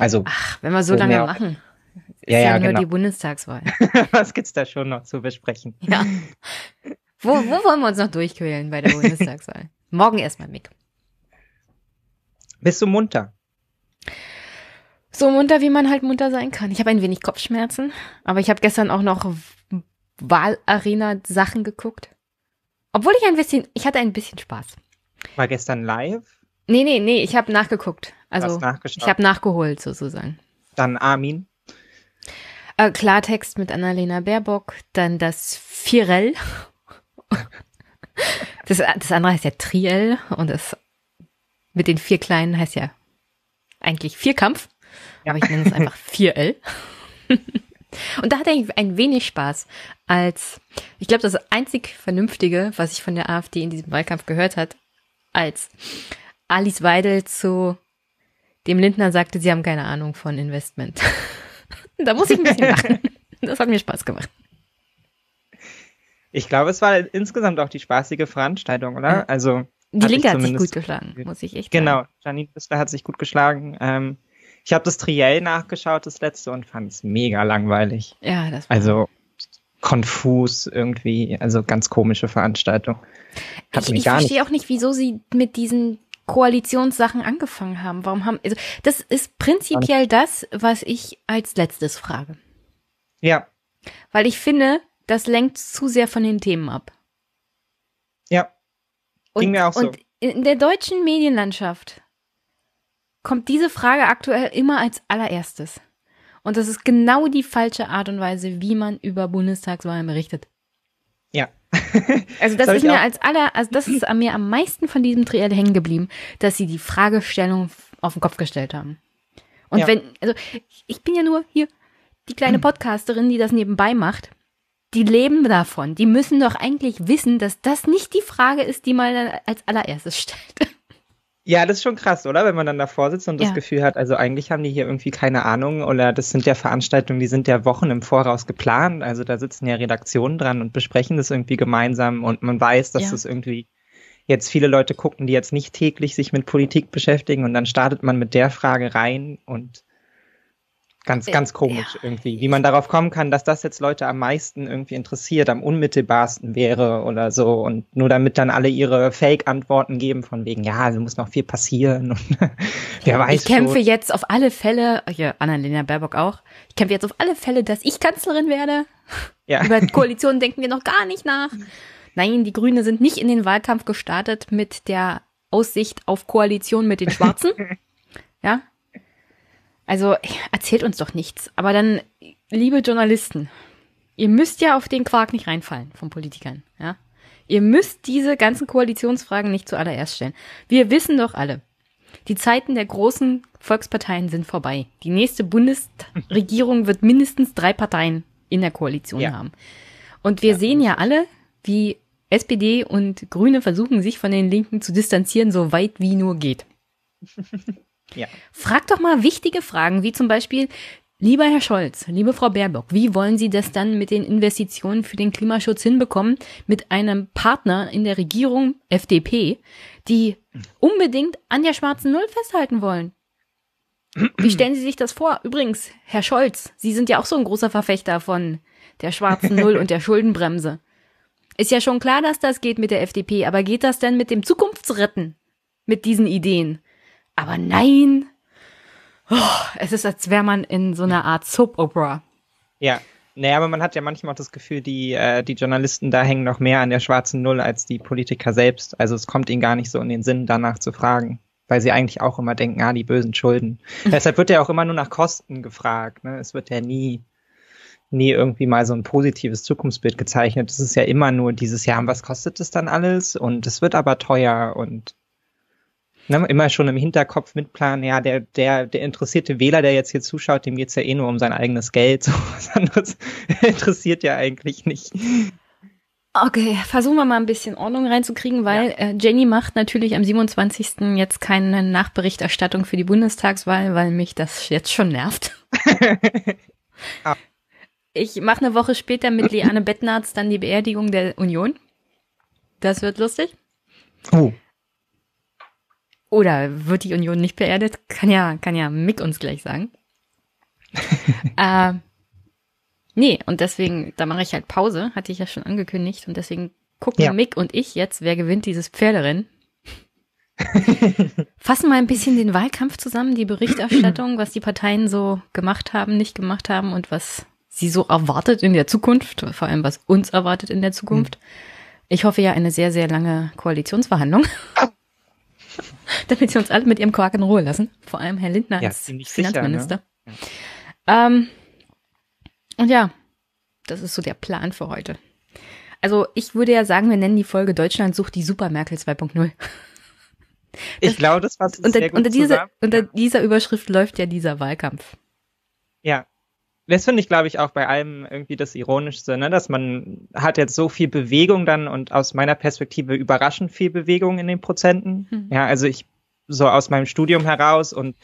Also Ach, wenn wir so lange wir machen. Ist ja, ja, ja nur genau. die Bundestagswahl. Was gibt's da schon noch zu besprechen? Ja. Wo, wo wollen wir uns noch durchquälen bei der Bundestagswahl? Morgen erstmal, Mick. Bist du munter? So munter, wie man halt munter sein kann. Ich habe ein wenig Kopfschmerzen, aber ich habe gestern auch noch Wahlarena-Sachen geguckt. Obwohl ich ein bisschen, ich hatte ein bisschen Spaß. War gestern live? Nee, nee, nee, ich habe nachgeguckt. Also ich habe nachgeholt sozusagen. Dann Armin. Äh, Klartext mit Annalena Baerbock, dann das Virell. das, das andere heißt ja Triell und das mit den vier Kleinen heißt ja eigentlich Vierkampf. Ja. Aber ich nenne es einfach 4 Und da hatte ich ein wenig Spaß als, ich glaube, das einzig Vernünftige, was ich von der AfD in diesem Wahlkampf gehört hat, als Alice Weidel zu dem Lindner sagte, sie haben keine Ahnung von Investment. da muss ich ein bisschen lachen. Das hat mir Spaß gemacht. Ich glaube, es war insgesamt auch die spaßige Veranstaltung, oder? Also die Linke hat sich gut geschlagen, muss ich echt genau, sagen. Genau, Janine Wissler hat sich gut geschlagen. Ähm, ich habe das Triell nachgeschaut, das letzte, und fand es mega langweilig. Ja, das war Also konfus irgendwie, also ganz komische Veranstaltung. Hat ich, ich verstehe auch nicht, wieso sie mit diesen Koalitionssachen angefangen haben? Warum haben, also das ist prinzipiell das, was ich als letztes frage. Ja. Weil ich finde, das lenkt zu sehr von den Themen ab. Ja. Ging und, mir auch so. Und in der deutschen Medienlandschaft kommt diese Frage aktuell immer als allererstes. Und das ist genau die falsche Art und Weise, wie man über Bundestagswahlen berichtet. Also das, das ist mir als aller, also das ist mir am meisten von diesem Triell hängen geblieben, dass sie die Fragestellung auf den Kopf gestellt haben. Und ja. wenn, also ich bin ja nur hier die kleine mhm. Podcasterin, die das nebenbei macht. Die leben davon. Die müssen doch eigentlich wissen, dass das nicht die Frage ist, die man als allererstes stellt. Ja, das ist schon krass, oder? Wenn man dann davor sitzt und ja. das Gefühl hat, also eigentlich haben die hier irgendwie keine Ahnung oder das sind ja Veranstaltungen, die sind ja Wochen im Voraus geplant. Also da sitzen ja Redaktionen dran und besprechen das irgendwie gemeinsam und man weiß, dass ja. das irgendwie jetzt viele Leute gucken, die jetzt nicht täglich sich mit Politik beschäftigen und dann startet man mit der Frage rein und Ganz, ganz komisch ja. irgendwie, wie man darauf kommen kann, dass das jetzt Leute am meisten irgendwie interessiert, am unmittelbarsten wäre oder so. Und nur damit dann alle ihre Fake-Antworten geben, von wegen, ja, es muss noch viel passieren und wer weiß. Ich kämpfe schon. jetzt auf alle Fälle, hier Annalena Baerbock auch, ich kämpfe jetzt auf alle Fälle, dass ich Kanzlerin werde. Ja. Über Koalitionen denken wir noch gar nicht nach. Nein, die Grünen sind nicht in den Wahlkampf gestartet mit der Aussicht auf Koalition mit den Schwarzen. ja, also erzählt uns doch nichts. Aber dann, liebe Journalisten, ihr müsst ja auf den Quark nicht reinfallen von Politikern, ja? Ihr müsst diese ganzen Koalitionsfragen nicht zuallererst stellen. Wir wissen doch alle, die Zeiten der großen Volksparteien sind vorbei. Die nächste Bundesregierung wird mindestens drei Parteien in der Koalition ja. haben. Und wir ja. sehen ja alle, wie SPD und Grüne versuchen sich von den Linken zu distanzieren, so weit wie nur geht. Ja. Frag doch mal wichtige Fragen, wie zum Beispiel, lieber Herr Scholz, liebe Frau Baerbock, wie wollen Sie das dann mit den Investitionen für den Klimaschutz hinbekommen mit einem Partner in der Regierung, FDP, die unbedingt an der schwarzen Null festhalten wollen? Wie stellen Sie sich das vor? Übrigens, Herr Scholz, Sie sind ja auch so ein großer Verfechter von der schwarzen Null und der Schuldenbremse. Ist ja schon klar, dass das geht mit der FDP, aber geht das denn mit dem Zukunftsretten? Mit diesen Ideen? Aber nein, oh, es ist, als wäre man in so einer Art Soap-Opera. Ja, naja, aber man hat ja manchmal auch das Gefühl, die, äh, die Journalisten da hängen noch mehr an der schwarzen Null als die Politiker selbst. Also es kommt ihnen gar nicht so in den Sinn, danach zu fragen, weil sie eigentlich auch immer denken, ah, die bösen Schulden. Deshalb wird ja auch immer nur nach Kosten gefragt. Ne? Es wird ja nie, nie irgendwie mal so ein positives Zukunftsbild gezeichnet. Es ist ja immer nur dieses Jahr, was kostet es dann alles? Und es wird aber teuer und ne, immer schon im Hinterkopf mitplanen, ja, der, der, der interessierte Wähler, der jetzt hier zuschaut, dem geht es ja eh nur um sein eigenes Geld. So was anderes interessiert ja eigentlich nicht. Okay, versuchen wir mal ein bisschen Ordnung reinzukriegen, weil ja. Äh, Jenny macht natürlich am 27. jetzt keine Nachberichterstattung für die Bundestagswahl, weil mich das jetzt schon nervt. ah. Ich mache eine Woche später mit Liane Bettnarz dann die Beerdigung der Union. Das wird lustig. Oh. Oder wird die Union nicht beerdet? Kann ja, kann ja Mick uns gleich sagen. äh, nee, und deswegen, da mache ich halt Pause, hatte ich ja schon angekündigt. Und deswegen gucken ja. Mick und ich jetzt, wer gewinnt dieses Pferderennen. Fassen mal ein bisschen den Wahlkampf zusammen, die Berichterstattung, was die Parteien so gemacht haben, nicht gemacht haben und was sie so erwartet in der Zukunft, vor allem was uns erwartet in der Zukunft. Mhm. Ich hoffe ja eine sehr, sehr lange Koalitionsverhandlung. damit sie uns alle mit ihrem Quark in Ruhe lassen. Vor allem Herr Lindner ja, als Finanzminister. Sicher, ne? ja. Ähm, und ja, das ist so der Plan für heute. Also ich würde ja sagen, wir nennen die Folge Deutschland sucht die Supermerkel 2.0. ich glaube, das war unter, sehr gut unter, diese, unter dieser Überschrift läuft ja dieser Wahlkampf. Ja, das finde ich, glaube ich, auch bei allem irgendwie das Ironischste, ne? dass man hat jetzt so viel Bewegung dann und aus meiner Perspektive überraschend viel Bewegung in den Prozenten. Mhm. Ja, also ich so aus meinem Studium heraus und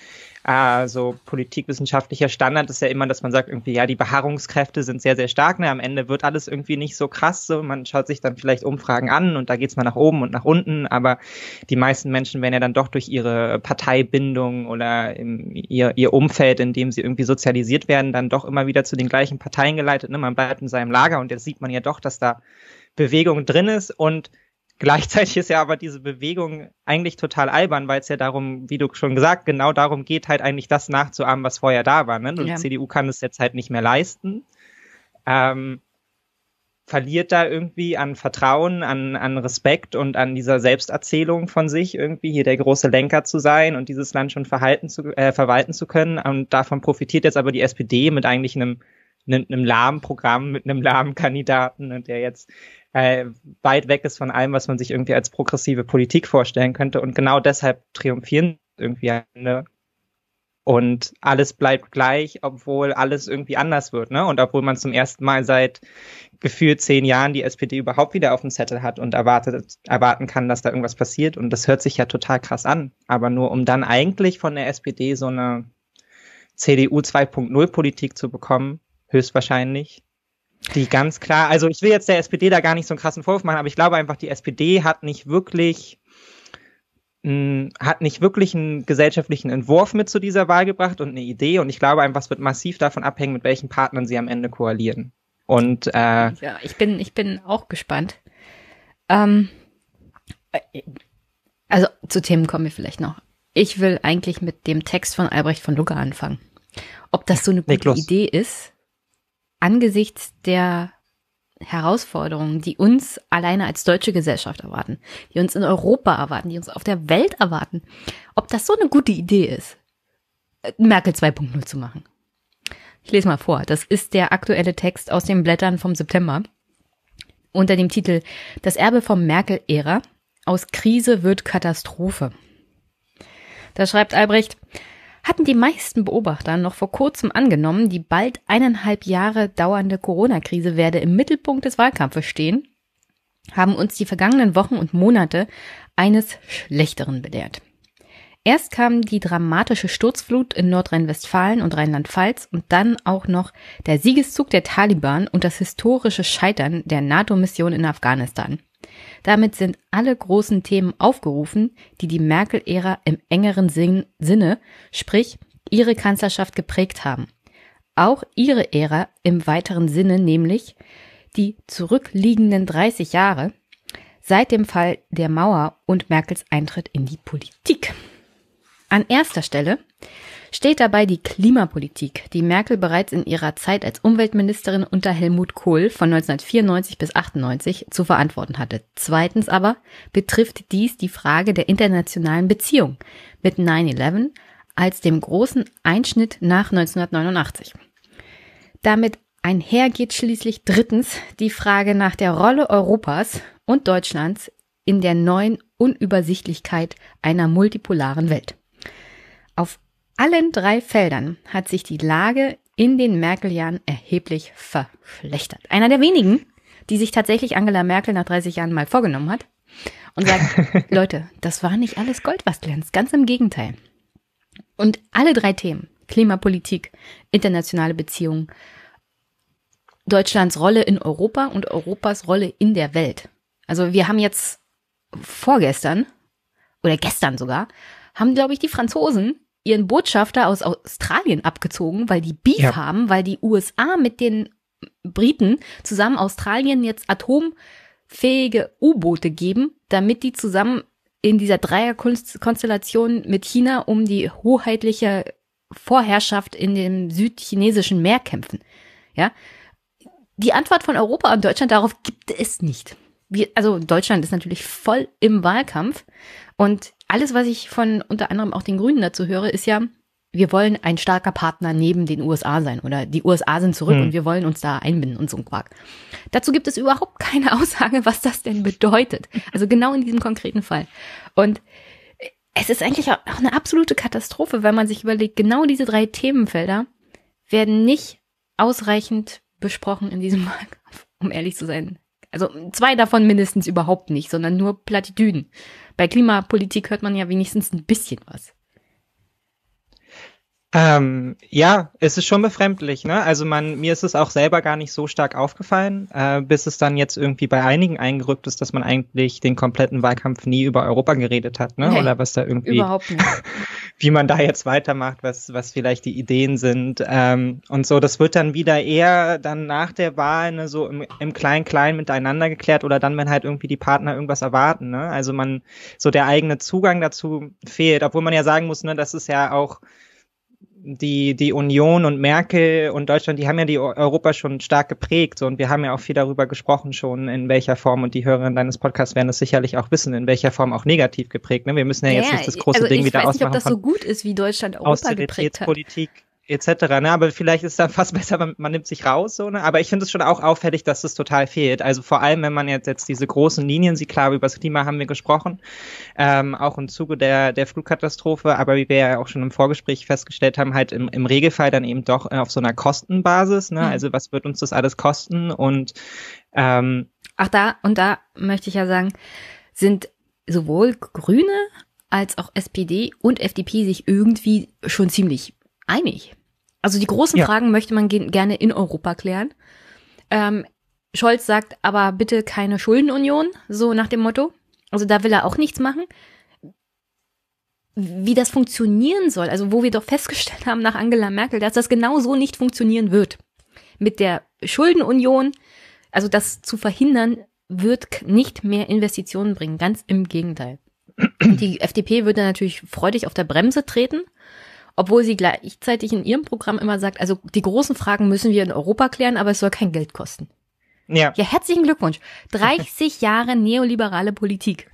äh, so politikwissenschaftlicher Standard ist ja immer, dass man sagt irgendwie, ja, die Beharrungskräfte sind sehr, sehr stark. Ne? Am Ende wird alles irgendwie nicht so krass. So. Man schaut sich dann vielleicht Umfragen an und da geht's mal nach oben und nach unten. Aber die meisten Menschen werden ja dann doch durch ihre Parteibindung oder im, ihr, ihr Umfeld, in dem sie irgendwie sozialisiert werden, dann doch immer wieder zu den gleichen Parteien geleitet. Ne? Man bleibt in seinem Lager und jetzt sieht man ja doch, dass da Bewegung drin ist und Gleichzeitig ist ja aber diese Bewegung eigentlich total albern, weil es ja darum, wie du schon gesagt, genau darum geht, halt eigentlich das nachzuahmen, was vorher da war. Ne? Und ja. die CDU kann es jetzt halt nicht mehr leisten. Ähm, verliert da irgendwie an Vertrauen, an, an Respekt und an dieser Selbsterzählung von sich, irgendwie hier der große Lenker zu sein und dieses Land schon verhalten zu, äh, verwalten zu können. Und davon profitiert jetzt aber die SPD mit eigentlich einem, einem, einem lahmen Programm, mit einem lahmen Kandidaten, ne, der jetzt äh, weit weg ist von allem, was man sich irgendwie als progressive Politik vorstellen könnte. Und genau deshalb triumphieren irgendwie am Ende. und alles bleibt gleich, obwohl alles irgendwie anders wird, ne? Und obwohl man zum ersten Mal seit gefühlt zehn Jahren die SPD überhaupt wieder auf dem Zettel hat und erwartet, erwarten kann, dass da irgendwas passiert. Und das hört sich ja total krass an. Aber nur um dann eigentlich von der SPD so eine CDU 2.0 Politik zu bekommen, höchstwahrscheinlich, die ganz klar, also ich will jetzt der SPD da gar nicht so einen krassen Vorwurf machen, aber ich glaube einfach, die SPD hat nicht wirklich hm, hat nicht wirklich einen gesellschaftlichen Entwurf mit zu dieser Wahl gebracht und eine Idee. Und ich glaube einfach, es wird massiv davon abhängen, mit welchen Partnern sie am Ende koalieren. Und äh, ja, ich bin, ich bin auch gespannt. Ähm, äh, also zu Themen kommen wir vielleicht noch. Ich will eigentlich mit dem Text von Albrecht von Lugger anfangen. Ob das so eine gute Niklas. Idee ist, angesichts der Herausforderungen, die uns alleine als deutsche Gesellschaft erwarten, die uns in Europa erwarten, die uns auf der Welt erwarten, ob das so eine gute Idee ist, Merkel 2.0 zu machen. Ich lese mal vor. Das ist der aktuelle Text aus den Blättern vom September unter dem Titel Das Erbe vom Merkel-Ära. Aus Krise wird Katastrophe. Da schreibt Albrecht, hatten die meisten Beobachter noch vor kurzem angenommen, die bald eineinhalb Jahre dauernde Corona-Krise werde im Mittelpunkt des Wahlkampfes stehen, haben uns die vergangenen Wochen und Monate eines Schlechteren belehrt. Erst kam die dramatische Sturzflut in Nordrhein-Westfalen und Rheinland-Pfalz und dann auch noch der Siegeszug der Taliban und das historische Scheitern der NATO-Mission in Afghanistan. Damit sind alle großen Themen aufgerufen, die die Merkel-Ära im engeren Sin Sinne, sprich ihre Kanzlerschaft geprägt haben. Auch ihre Ära im weiteren Sinne, nämlich die zurückliegenden 30 Jahre seit dem Fall der Mauer und Merkels Eintritt in die Politik. An erster Stelle steht dabei die Klimapolitik, die Merkel bereits in ihrer Zeit als Umweltministerin unter Helmut Kohl von 1994 bis 98 zu verantworten hatte. Zweitens aber betrifft dies die Frage der internationalen Beziehung mit 9-11 als dem großen Einschnitt nach 1989. Damit einher geht schließlich drittens die Frage nach der Rolle Europas und Deutschlands in der neuen Unübersichtlichkeit einer multipolaren Welt. Auf allen drei Feldern hat sich die Lage in den Merkel-Jahren erheblich verschlechtert. Einer der wenigen, die sich tatsächlich Angela Merkel nach 30 Jahren mal vorgenommen hat und sagt, Leute, das war nicht alles Gold, was glänzt, ganz im Gegenteil. Und alle drei Themen, Klimapolitik, internationale Beziehungen, Deutschlands Rolle in Europa und Europas Rolle in der Welt. Also wir haben jetzt vorgestern oder gestern sogar, haben, glaube ich, die Franzosen ihren Botschafter aus Australien abgezogen, weil die Beef ja. haben, weil die USA mit den Briten zusammen Australien jetzt atomfähige U-Boote geben, damit die zusammen in dieser Dreierkonstellation mit China um die hoheitliche Vorherrschaft in dem südchinesischen Meer kämpfen. Ja? Die Antwort von Europa und Deutschland darauf gibt es nicht. Wir, also Deutschland ist natürlich voll im Wahlkampf und alles, was ich von unter anderem auch den Grünen dazu höre, ist ja, wir wollen ein starker Partner neben den USA sein oder die USA sind zurück hm. und wir wollen uns da einbinden und so ein Quark. Dazu gibt es überhaupt keine Aussage, was das denn bedeutet. Also genau in diesem konkreten Fall. Und es ist eigentlich auch eine absolute Katastrophe, wenn man sich überlegt, genau diese drei Themenfelder werden nicht ausreichend besprochen in diesem Wahlkampf, um ehrlich zu sein. Also zwei davon mindestens überhaupt nicht, sondern nur Plattitüden. Bei Klimapolitik hört man ja wenigstens ein bisschen was. Ähm, ja, es ist schon befremdlich. Ne? Also man, mir ist es auch selber gar nicht so stark aufgefallen, äh, bis es dann jetzt irgendwie bei einigen eingerückt ist, dass man eigentlich den kompletten Wahlkampf nie über Europa geredet hat, ne? Nee, Oder was da irgendwie. Überhaupt nicht. wie man da jetzt weitermacht, was, was vielleicht die Ideen sind. Ähm, und so, das wird dann wieder eher dann nach der Wahl ne, so im, im Klein-Klein miteinander geklärt oder dann, wenn halt irgendwie die Partner irgendwas erwarten. Ne? Also man, so der eigene Zugang dazu fehlt, obwohl man ja sagen muss, ne, das ist ja auch die, die Union und Merkel und Deutschland, die haben ja die Europa schon stark geprägt So, und wir haben ja auch viel darüber gesprochen schon, in welcher Form und die Hörerinnen deines Podcasts werden es sicherlich auch wissen, in welcher Form auch negativ geprägt. Ne? Wir müssen ja, ja jetzt nicht das große also Ding wieder ausmachen. Ich weiß nicht, ob das so gut ist, wie Deutschland Europa geprägt hat etc. Ne? Aber vielleicht ist dann fast besser, man, man nimmt sich raus. So, ne? Aber ich finde es schon auch auffällig, dass das total fehlt. Also vor allem, wenn man jetzt, jetzt diese großen Linien sieht, klar, über das Klima haben wir gesprochen, ähm, auch im Zuge der, der Flugkatastrophe, aber wie wir ja auch schon im Vorgespräch festgestellt haben, halt im, im Regelfall dann eben doch äh, auf so einer Kostenbasis. Ne? Mhm. Also was wird uns das alles kosten? Und ähm, Ach da, und da möchte ich ja sagen, sind sowohl Grüne als auch SPD und FDP sich irgendwie schon ziemlich einig. Also die großen ja. Fragen möchte man gerne in Europa klären. Ähm, Scholz sagt aber bitte keine Schuldenunion, so nach dem Motto. Also da will er auch nichts machen. Wie das funktionieren soll, also wo wir doch festgestellt haben nach Angela Merkel, dass das genau so nicht funktionieren wird. Mit der Schuldenunion, also das zu verhindern, wird nicht mehr Investitionen bringen. Ganz im Gegenteil. Die FDP würde natürlich freudig auf der Bremse treten obwohl sie gleichzeitig in ihrem Programm immer sagt, also die großen Fragen müssen wir in Europa klären, aber es soll kein Geld kosten. Ja. Ja, herzlichen Glückwunsch. 30 Jahre neoliberale Politik.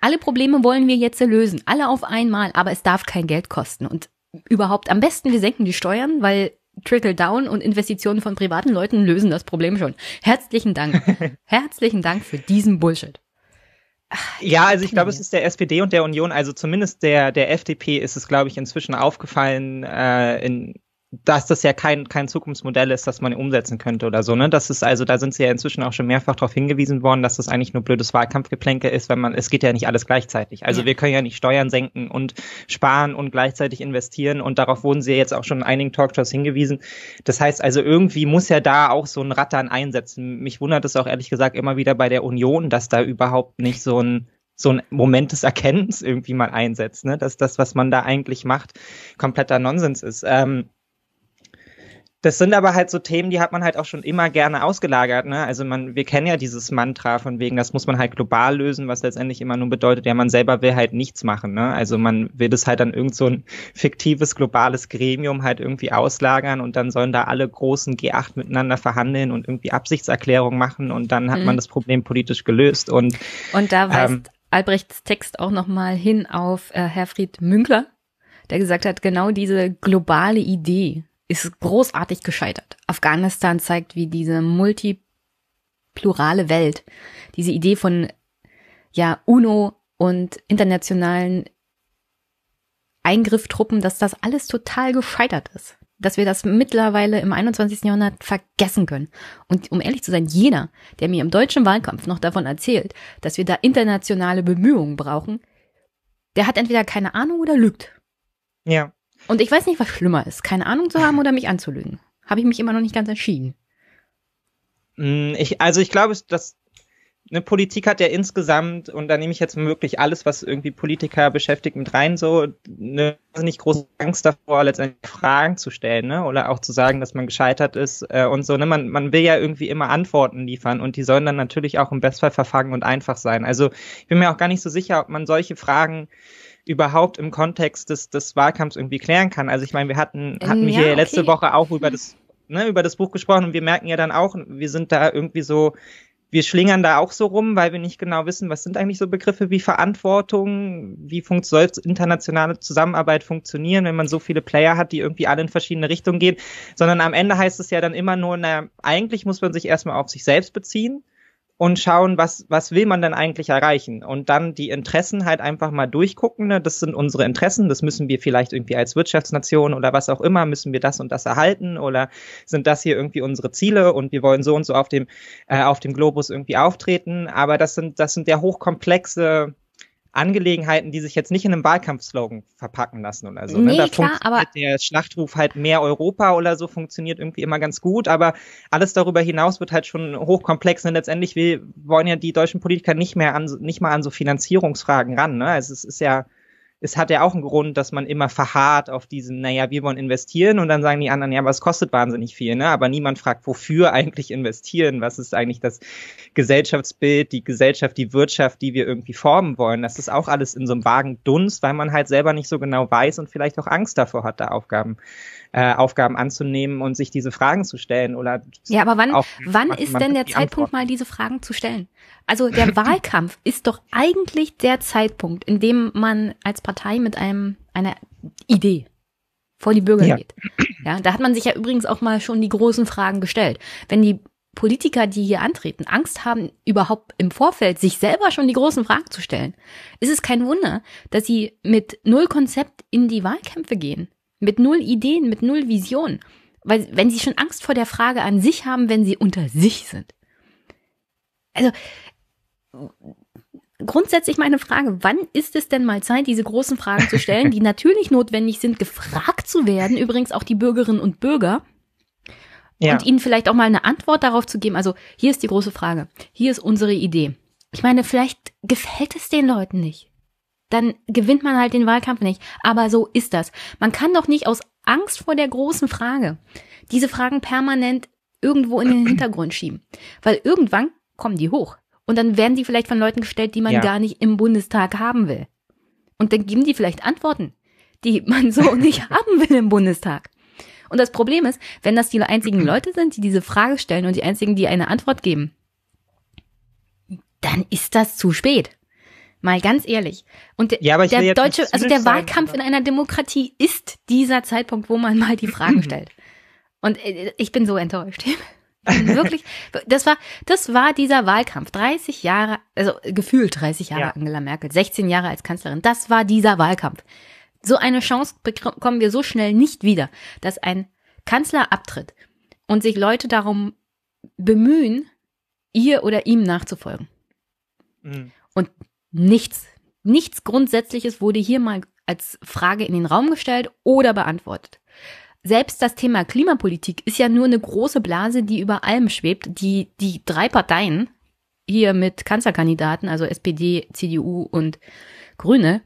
Alle Probleme wollen wir jetzt lösen, alle auf einmal, aber es darf kein Geld kosten. Und überhaupt am besten, wir senken die Steuern, weil Trickle Down und Investitionen von privaten Leuten lösen das Problem schon. Herzlichen Dank. Herzlichen Dank für diesen Bullshit. Ja, also ich glaube, es ist der SPD und der Union, also zumindest der, der FDP ist es, glaube ich, inzwischen aufgefallen, äh, in, dass das ja kein, kein Zukunftsmodell ist, das man umsetzen könnte oder so. Ne? Das ist also, da sind sie ja inzwischen auch schon mehrfach darauf hingewiesen worden, dass das eigentlich nur blödes Wahlkampfgeplänke ist, wenn man, es geht ja nicht alles gleichzeitig. Also ja. wir können ja nicht Steuern senken und sparen und gleichzeitig investieren und darauf wurden sie jetzt auch schon in einigen Talkshows hingewiesen. Das heißt also, irgendwie muss ja da auch so ein Rattern einsetzen. Mich wundert es auch ehrlich gesagt immer wieder bei der Union, dass da überhaupt nicht so ein so ein Moment des Erkennens irgendwie mal einsetzt, ne? dass das, was man da eigentlich macht, kompletter Nonsens ist. Ähm, das sind aber halt so Themen, die hat man halt auch schon immer gerne ausgelagert. Ne? Also man, wir kennen ja dieses Mantra von wegen, das muss man halt global lösen, was letztendlich immer nur bedeutet, ja, man selber will halt nichts machen. Ne? Also man will das halt dann irgend so ein fiktives globales Gremium halt irgendwie auslagern und dann sollen da alle großen G8 miteinander verhandeln und irgendwie Absichtserklärungen machen und dann hat mhm. man das Problem politisch gelöst. Und, und da weist ähm, Albrechts Text auch nochmal hin auf äh, Herfried Münkler, der gesagt hat, genau diese globale Idee ist großartig gescheitert. Afghanistan zeigt, wie diese multiplurale Welt, diese Idee von ja UNO und internationalen Eingrifftruppen, dass das alles total gescheitert ist. Dass wir das mittlerweile im 21. Jahrhundert vergessen können. Und um ehrlich zu sein, jener, der mir im deutschen Wahlkampf noch davon erzählt, dass wir da internationale Bemühungen brauchen, der hat entweder keine Ahnung oder lügt. Ja. Und ich weiß nicht, was schlimmer ist, keine Ahnung zu haben oder mich anzulügen. Habe ich mich immer noch nicht ganz entschieden. Mm, ich, also ich glaube, dass eine Politik hat ja insgesamt, und da nehme ich jetzt wirklich alles, was irgendwie Politiker beschäftigt, mit rein, so eine nicht große Angst davor, letztendlich Fragen zu stellen, ne? Oder auch zu sagen, dass man gescheitert ist äh, und so. Ne? Man, man will ja irgendwie immer Antworten liefern und die sollen dann natürlich auch im Bestfall verfangen und einfach sein. Also ich bin mir auch gar nicht so sicher, ob man solche Fragen überhaupt im Kontext des, des Wahlkampfs irgendwie klären kann. Also ich meine, wir hatten, hatten mm, ja, hier okay. letzte Woche auch über mhm. das, ne, über das Buch gesprochen und wir merken ja dann auch, wir sind da irgendwie so, wir schlingern da auch so rum, weil wir nicht genau wissen, was sind eigentlich so Begriffe wie Verantwortung, wie soll internationale Zusammenarbeit funktionieren, wenn man so viele Player hat, die irgendwie alle in verschiedene Richtungen gehen, sondern am Ende heißt es ja dann immer nur, na, eigentlich muss man sich erstmal auf sich selbst beziehen und schauen, was, was will man denn eigentlich erreichen? Und dann die Interessen halt einfach mal durchgucken. Ne? Das sind unsere Interessen. Das müssen wir vielleicht irgendwie als Wirtschaftsnation oder was auch immer, müssen wir das und das erhalten oder sind das hier irgendwie unsere Ziele und wir wollen so und so auf dem, äh, auf dem Globus irgendwie auftreten. Aber das sind, das sind ja hochkomplexe Angelegenheiten, die sich jetzt nicht in einem Wahlkampfslogan verpacken lassen oder so. Ne? Nee, da klar, aber der Schlachtruf halt mehr Europa oder so funktioniert irgendwie immer ganz gut, aber alles darüber hinaus wird halt schon hochkomplex. Und ne? letztendlich will, wollen ja die deutschen Politiker nicht mehr an, nicht mal an so Finanzierungsfragen ran. Ne? Also es ist ja es hat ja auch einen Grund, dass man immer verharrt auf diesen, naja, wir wollen investieren und dann sagen die anderen, ja, aber es kostet wahnsinnig viel, ne? Aber niemand fragt, wofür eigentlich investieren? Was ist eigentlich das Gesellschaftsbild, die Gesellschaft, die Wirtschaft, die wir irgendwie formen wollen? Das ist auch alles in so einem vagen Dunst, weil man halt selber nicht so genau weiß und vielleicht auch Angst davor hat, da Aufgaben äh, Aufgaben anzunehmen und sich diese Fragen zu stellen oder Ja, aber wann, auch, wann ist denn der Zeitpunkt, mal diese Fragen zu stellen? Also der Wahlkampf ist doch eigentlich der Zeitpunkt, in dem man als Partei mit einem einer Idee vor die Bürger ja. geht. Ja, da hat man sich ja übrigens auch mal schon die großen Fragen gestellt. Wenn die Politiker, die hier antreten, Angst haben, überhaupt im Vorfeld sich selber schon die großen Fragen zu stellen, ist es kein Wunder, dass sie mit null Konzept in die Wahlkämpfe gehen mit null Ideen, mit null Vision. Weil, wenn sie schon Angst vor der Frage an sich haben, wenn sie unter sich sind. Also, grundsätzlich meine Frage, wann ist es denn mal Zeit, diese großen Fragen zu stellen, die natürlich notwendig sind, gefragt zu werden, übrigens auch die Bürgerinnen und Bürger, ja. und ihnen vielleicht auch mal eine Antwort darauf zu geben. Also hier ist die große Frage, hier ist unsere Idee. Ich meine, vielleicht gefällt es den Leuten nicht dann gewinnt man halt den Wahlkampf nicht. Aber so ist das. Man kann doch nicht aus Angst vor der großen Frage diese Fragen permanent irgendwo in den Hintergrund schieben. Weil irgendwann kommen die hoch. Und dann werden die vielleicht von Leuten gestellt, die man ja. gar nicht im Bundestag haben will. Und dann geben die vielleicht Antworten, die man so nicht haben will im Bundestag. Und das Problem ist, wenn das die einzigen Leute sind, die diese Frage stellen und die einzigen, die eine Antwort geben, dann ist das zu spät. Mal ganz ehrlich. Und der, ja, der deutsche, also der Wahlkampf sein, in einer Demokratie ist dieser Zeitpunkt, wo man mal die Fragen stellt. Und äh, ich bin so enttäuscht. wirklich, das war, das war dieser Wahlkampf. 30 Jahre, also gefühlt 30 Jahre ja. Angela Merkel, 16 Jahre als Kanzlerin. Das war dieser Wahlkampf. So eine Chance bekommen wir so schnell nicht wieder, dass ein Kanzler abtritt und sich Leute darum bemühen, ihr oder ihm nachzufolgen. Mhm. Und Nichts, nichts Grundsätzliches wurde hier mal als Frage in den Raum gestellt oder beantwortet. Selbst das Thema Klimapolitik ist ja nur eine große Blase, die über allem schwebt, die die drei Parteien hier mit Kanzlerkandidaten, also SPD, CDU und Grüne,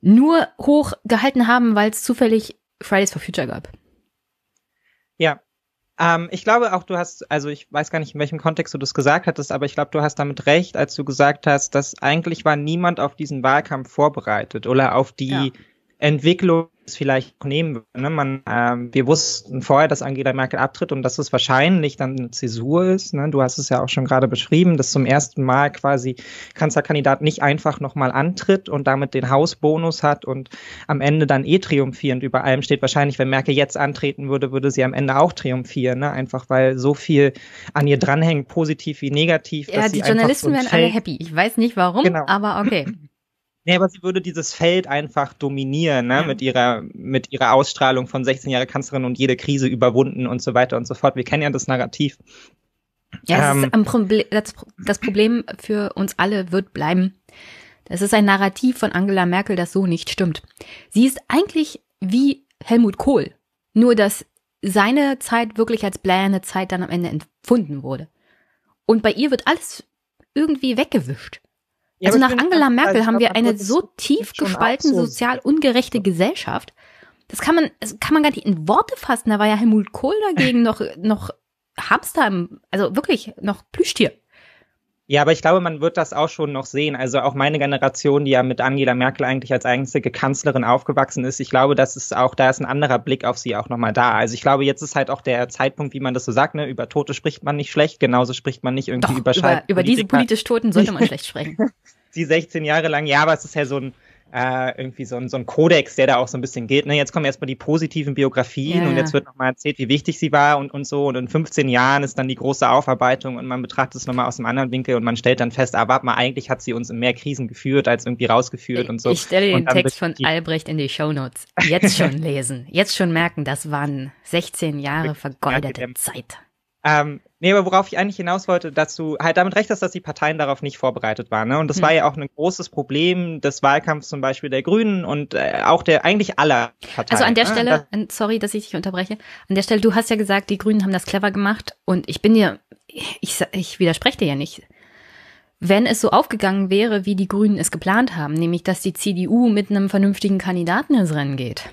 nur hochgehalten haben, weil es zufällig Fridays for Future gab. Ähm, ich glaube auch, du hast, also ich weiß gar nicht, in welchem Kontext du das gesagt hattest, aber ich glaube, du hast damit recht, als du gesagt hast, dass eigentlich war niemand auf diesen Wahlkampf vorbereitet oder auf die ja. Entwicklung vielleicht nehmen würde. Ne? Man, ähm, wir wussten vorher, dass Angela Merkel abtritt und dass es wahrscheinlich dann eine Zäsur ist. Ne? Du hast es ja auch schon gerade beschrieben, dass zum ersten Mal quasi Kanzlerkandidat nicht einfach nochmal antritt und damit den Hausbonus hat und am Ende dann eh triumphierend über allem steht. Wahrscheinlich, wenn Merkel jetzt antreten würde, würde sie am Ende auch triumphieren, ne? einfach weil so viel an ihr dranhängt, positiv wie negativ. Ja, die Journalisten so werden alle happy. Ich weiß nicht warum, genau. aber okay. Nee, aber sie würde dieses Feld einfach dominieren, ne? Ja. mit, ihrer, mit ihrer Ausstrahlung von 16 Jahre Kanzlerin und jede Krise überwunden und so weiter und so fort. Wir kennen ja das Narrativ. Ja, ähm, das, Problem, das, das Problem für uns alle wird bleiben. Das ist ein Narrativ von Angela Merkel, das so nicht stimmt. Sie ist eigentlich wie Helmut Kohl, nur dass seine Zeit wirklich als bläherne Zeit dann am Ende empfunden wurde. Und bei ihr wird alles irgendwie weggewischt. Ja, also nach Angela also Merkel haben wir eine so tief gespalten absurd. sozial ungerechte Gesellschaft. Das kann man, das kann man gar nicht in Worte fassen. Da war ja Helmut Kohl dagegen noch, noch Hamster, im, also wirklich noch Plüschtier. Ja, aber ich glaube, man wird das auch schon noch sehen. Also auch meine Generation, die ja mit Angela Merkel eigentlich als einzige Kanzlerin aufgewachsen ist, ich glaube, das ist auch, da ist ein anderer Blick auf sie auch nochmal da. Also ich glaube, jetzt ist halt auch der Zeitpunkt, wie man das so sagt, ne, über Tote spricht man nicht schlecht, genauso spricht man nicht irgendwie Doch, über Über, über diese politisch Toten sollte man schlecht sprechen. die 16 Jahre lang, ja, aber es ist ja so ein äh, irgendwie so ein, so ein Kodex, der da auch so ein bisschen gilt. Ne, jetzt kommen erstmal die positiven Biografien ja, und jetzt wird nochmal erzählt, wie wichtig sie war und, und so. Und in 15 Jahren ist dann die große Aufarbeitung und man betrachtet es nochmal aus einem anderen Winkel und man stellt dann fest, ah, warte mal, eigentlich hat sie uns in mehr Krisen geführt, als irgendwie rausgeführt und so. Ich stelle den Text von Albrecht in die Shownotes. Jetzt schon lesen, jetzt schon merken, das waren 16 Jahre vergeudete Zeit. Ähm, Nee, aber worauf ich eigentlich hinaus wollte, dass du halt damit recht hast, dass die Parteien darauf nicht vorbereitet waren. Ne? Und das hm. war ja auch ein großes Problem des Wahlkampfs zum Beispiel der Grünen und äh, auch der eigentlich aller Parteien. Also an der ne? Stelle, das sorry, dass ich dich unterbreche, an der Stelle, du hast ja gesagt, die Grünen haben das clever gemacht und ich bin dir, ich, ich widerspreche dir ja nicht. Wenn es so aufgegangen wäre, wie die Grünen es geplant haben, nämlich dass die CDU mit einem vernünftigen Kandidaten ins Rennen geht,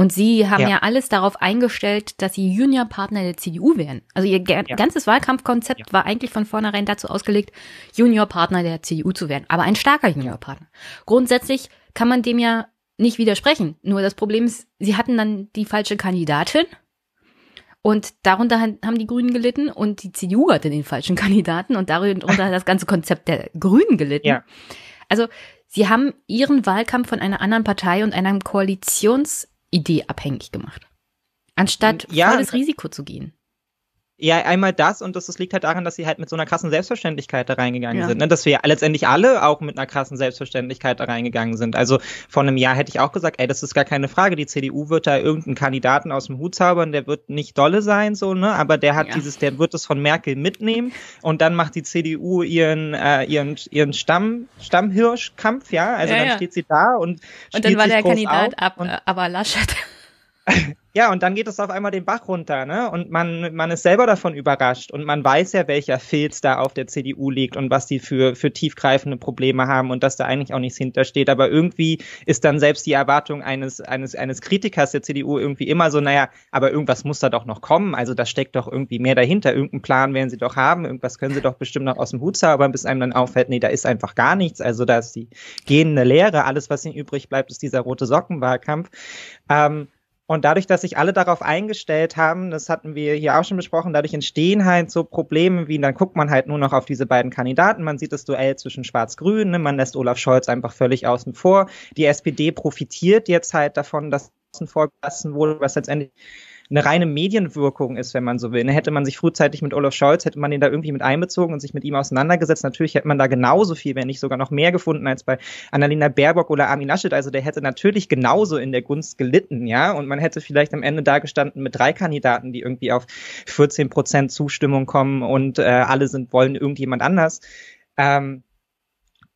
und sie haben ja. ja, alles darauf eingestellt, dass sie Juniorpartner der CDU wären. Also ihr ja. ganzes Wahlkampfkonzept ja. war eigentlich von vornherein dazu ausgelegt, Juniorpartner der CDU zu werden. Aber ein starker Juniorpartner. Grundsätzlich kann man dem ja nicht widersprechen. Nur das Problem ist, sie hatten dann die falsche Kandidatin. Und darunter haben die Grünen gelitten und die CDU hatte den falschen Kandidaten und darunter hat das ganze Konzept der Grünen gelitten. Ja. Also sie haben ihren Wahlkampf von einer anderen Partei und einem Koalitions Idee abhängig gemacht. Anstatt ja, volles Risiko zu gehen. Ja, einmal das und das, das liegt halt daran, dass sie halt mit so einer krassen Selbstverständlichkeit da reingegangen ja. sind. Ne? Dass wir letztendlich alle auch mit einer krassen Selbstverständlichkeit da reingegangen sind. Also vor einem Jahr hätte ich auch gesagt, ey, das ist gar keine Frage, die CDU wird da irgendeinen Kandidaten aus dem Hut zaubern, der wird nicht dolle sein, so, ne? Aber der hat ja. dieses, der wird es von Merkel mitnehmen und dann macht die CDU ihren, äh, ihren, ihren Stamm, Stammhirschkampf, ja. Also ja, dann steht sie da und. Und dann war der Kandidat ab, äh, aber Laschet. Ja, und dann geht es auf einmal den Bach runter, ne? Und man, man ist selber davon überrascht und man weiß ja, welcher Filz da auf der CDU liegt und was die für, für tiefgreifende Probleme haben und dass da eigentlich auch nichts hintersteht. Aber irgendwie ist dann selbst die Erwartung eines, eines, eines Kritikers der CDU irgendwie immer so, naja, aber irgendwas muss da doch noch kommen. Also da steckt doch irgendwie mehr dahinter. Irgendeinen Plan werden sie doch haben. Irgendwas können sie doch bestimmt noch aus dem Hut zaubern, bis einem dann auffällt, nee, da ist einfach gar nichts. Also da ist die gehende Lehre. Alles, was ihnen übrig bleibt, ist dieser rote Sockenwahlkampf. Ähm, und dadurch, dass sich alle darauf eingestellt haben, das hatten wir hier auch schon besprochen, dadurch entstehen halt so Probleme wie, dann guckt man halt nur noch auf diese beiden Kandidaten, man sieht das Duell zwischen Schwarz-Grün, ne? man lässt Olaf Scholz einfach völlig außen vor. Die SPD profitiert jetzt halt davon, dass außen vor gelassen wurde, was letztendlich eine reine Medienwirkung ist, wenn man so will. Ne? Hätte man sich frühzeitig mit Olaf Scholz, hätte man den da irgendwie mit einbezogen und sich mit ihm auseinandergesetzt, natürlich hätte man da genauso viel, wenn nicht sogar noch mehr gefunden als bei Annalena Baerbock oder Armin Laschet. Also der hätte natürlich genauso in der Gunst gelitten, ja. Und man hätte vielleicht am Ende da gestanden mit drei Kandidaten, die irgendwie auf 14 Prozent Zustimmung kommen und äh, alle sind, wollen irgendjemand anders. Ähm,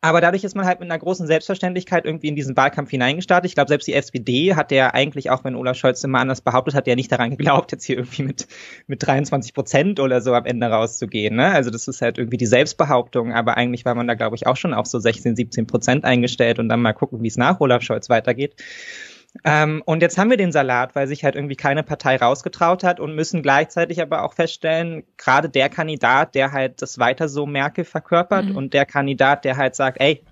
aber dadurch ist man halt mit einer großen Selbstverständlichkeit irgendwie in diesen Wahlkampf hineingestartet. Ich glaube, selbst die SPD hat ja eigentlich, auch wenn Olaf Scholz immer anders behauptet hat, ja nicht daran geglaubt, jetzt hier irgendwie mit, mit 23 Prozent oder so am Ende rauszugehen. Ne? Also das ist halt irgendwie die Selbstbehauptung. Aber eigentlich war man da, glaube ich, auch schon auf so 16, 17 Prozent eingestellt und dann mal gucken, wie es nach Olaf Scholz weitergeht. Ähm, und jetzt haben wir den Salat, weil sich halt irgendwie keine Partei rausgetraut hat und müssen gleichzeitig aber auch feststellen, gerade der Kandidat, der halt das weiter so Merkel verkörpert mhm. und der Kandidat, der halt sagt, ey,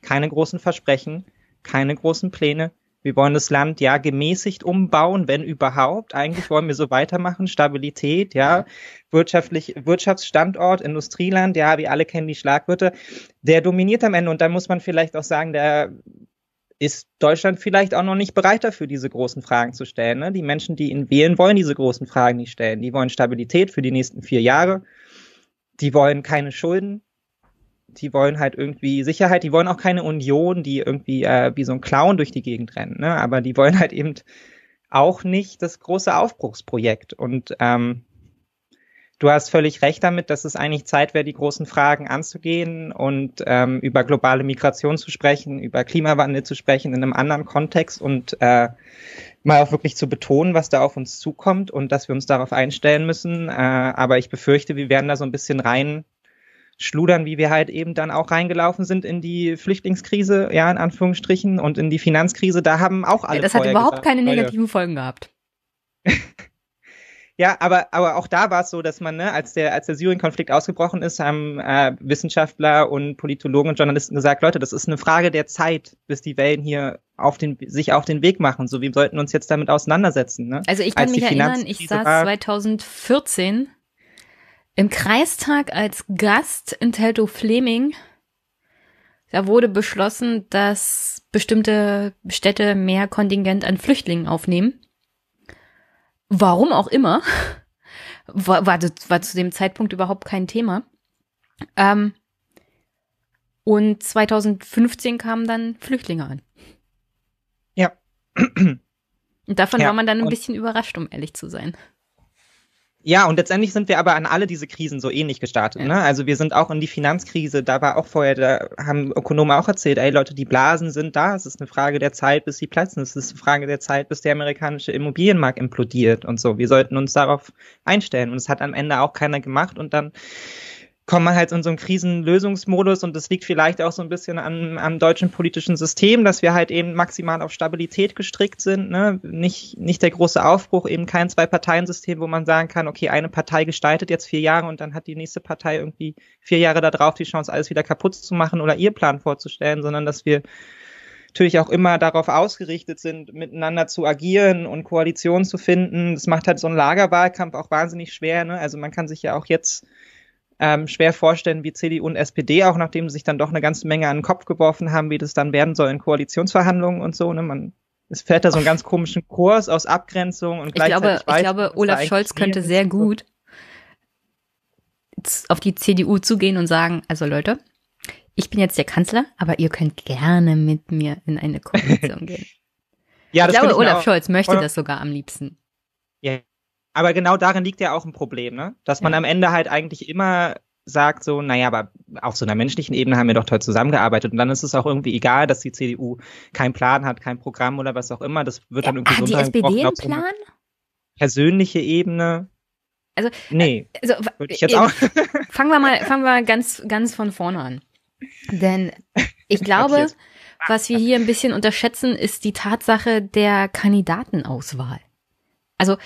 keine großen Versprechen, keine großen Pläne. Wir wollen das Land ja gemäßigt umbauen, wenn überhaupt. Eigentlich wollen wir so weitermachen. Stabilität, ja, wirtschaftlich, Wirtschaftsstandort, Industrieland, ja, wir alle kennen die Schlagwörter. Der dominiert am Ende und da muss man vielleicht auch sagen, der ist Deutschland vielleicht auch noch nicht bereit dafür, diese großen Fragen zu stellen. Ne? Die Menschen, die ihn wählen, wollen diese großen Fragen nicht stellen. Die wollen Stabilität für die nächsten vier Jahre. Die wollen keine Schulden. Die wollen halt irgendwie Sicherheit. Die wollen auch keine Union, die irgendwie äh, wie so ein Clown durch die Gegend rennt. Ne? Aber die wollen halt eben auch nicht das große Aufbruchsprojekt. Und ähm, du hast völlig recht damit, dass es eigentlich Zeit wäre, die großen Fragen anzugehen und ähm, über globale Migration zu sprechen, über Klimawandel zu sprechen in einem anderen Kontext und äh, mal auch wirklich zu betonen, was da auf uns zukommt und dass wir uns darauf einstellen müssen. Äh, aber ich befürchte, wir werden da so ein bisschen rein schludern, wie wir halt eben dann auch reingelaufen sind in die Flüchtlingskrise, ja, in Anführungsstrichen, und in die Finanzkrise. Da haben auch alle. Ja, das hat überhaupt gesagt, keine negativen Folgen gehabt. Ja, aber, aber auch da war es so, dass man, ne, als der, als der Syrien-Konflikt ausgebrochen ist, haben äh, Wissenschaftler und Politologen und Journalisten gesagt, Leute, das ist eine Frage der Zeit, bis die Wellen hier auf den, sich auf den Weg machen. So, wir sollten uns jetzt damit auseinandersetzen. Ne? Also ich kann als mich erinnern, ich saß 2014 im Kreistag als Gast in Telto Fleming. Da wurde beschlossen, dass bestimmte Städte mehr Kontingent an Flüchtlingen aufnehmen warum auch immer, war, war, war zu dem Zeitpunkt überhaupt kein Thema. Ähm, und 2015 kamen dann Flüchtlinge an. Ja. Und davon ja. war man dann ein bisschen überrascht, um ehrlich zu sein. Ja, und letztendlich sind wir aber an alle diese Krisen so ähnlich gestartet. Ja. Ne? Also wir sind auch in die Finanzkrise, da war auch vorher, da haben Ökonomen auch erzählt, ey Leute, die Blasen sind da, es ist eine Frage der Zeit, bis sie platzen, es ist eine Frage der Zeit, bis der amerikanische Immobilienmarkt implodiert und so. Wir sollten uns darauf einstellen und es hat am Ende auch keiner gemacht und dann kommt man halt in so einen Krisenlösungsmodus und das liegt vielleicht auch so ein bisschen am, am deutschen politischen System, dass wir halt eben maximal auf Stabilität gestrickt sind, ne? nicht, nicht der große Aufbruch, eben kein Zwei-Parteien-System, wo man sagen kann, okay, eine Partei gestaltet jetzt vier Jahre und dann hat die nächste Partei irgendwie vier Jahre darauf die Chance, alles wieder kaputt zu machen oder ihr Plan vorzustellen, sondern dass wir natürlich auch immer darauf ausgerichtet sind, miteinander zu agieren und Koalitionen zu finden. Das macht halt so einen Lagerwahlkampf auch wahnsinnig schwer. Ne? Also man kann sich ja auch jetzt ähm, schwer vorstellen, wie CDU und SPD auch, nachdem sie sich dann doch eine ganze Menge an den Kopf geworfen haben, wie das dann werden soll in Koalitionsverhandlungen und so. Ne? Man es fährt da so einen ganz komischen Kurs aus Abgrenzung und ich gleichzeitig. Glaube, ich glaube, Olaf Scholz könnte sehr gut auf die CDU zugehen und sagen, also Leute, ich bin jetzt der Kanzler, aber ihr könnt gerne mit mir in eine Koalition gehen. ja, ich glaube, Olaf Scholz möchte das sogar am liebsten. Ja, aber genau darin liegt ja auch ein Problem, ne? Dass man ja. am Ende halt eigentlich immer sagt so, naja, aber auf so einer menschlichen Ebene haben wir doch toll zusammengearbeitet und dann ist es auch irgendwie egal, dass die CDU keinen Plan hat, kein Programm oder was auch immer. Das wird dann irgendwie so. hat die SPD einen Plan? Persönliche Ebene. Also, nee, also, ich jetzt auch. fangen wir mal, fangen wir ganz, ganz von vorne an. Denn ich glaube, was wir hier ein bisschen unterschätzen, ist die Tatsache der Kandidatenauswahl. Also,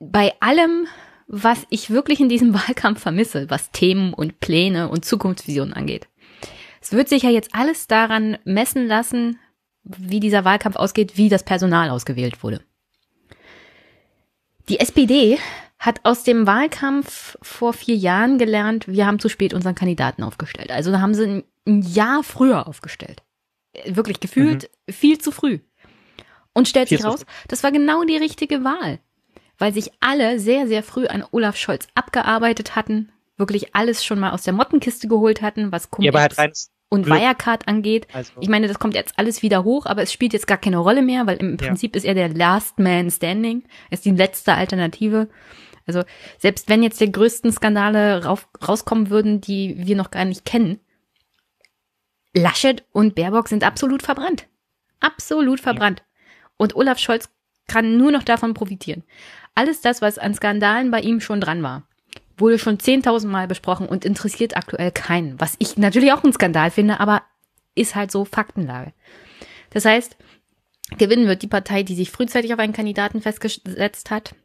bei allem, was ich wirklich in diesem Wahlkampf vermisse, was Themen und Pläne und Zukunftsvisionen angeht. Es wird sich ja jetzt alles daran messen lassen, wie dieser Wahlkampf ausgeht, wie das Personal ausgewählt wurde. Die SPD hat aus dem Wahlkampf vor vier Jahren gelernt, wir haben zu spät unseren Kandidaten aufgestellt. Also da haben sie ein Jahr früher aufgestellt. Wirklich gefühlt mhm. viel zu früh. Und stellt viel sich raus, das war genau die richtige Wahl weil sich alle sehr, sehr früh an Olaf Scholz abgearbeitet hatten, wirklich alles schon mal aus der Mottenkiste geholt hatten, was cum und Glück. Wirecard angeht. Also. Ich meine, das kommt jetzt alles wieder hoch, aber es spielt jetzt gar keine Rolle mehr, weil im Prinzip ja. ist er der Last Man Standing, ist die letzte Alternative. Also selbst wenn jetzt die größten Skandale rauf, rauskommen würden, die wir noch gar nicht kennen, Laschet und Baerbock sind absolut verbrannt. Absolut verbrannt. Ja. Und Olaf Scholz kann nur noch davon profitieren. Alles das, was an Skandalen bei ihm schon dran war, wurde schon 10.000 Mal besprochen und interessiert aktuell keinen. Was ich natürlich auch einen Skandal finde, aber ist halt so Faktenlage. Das heißt, gewinnen wird die Partei, die sich frühzeitig auf einen Kandidaten festgesetzt hat.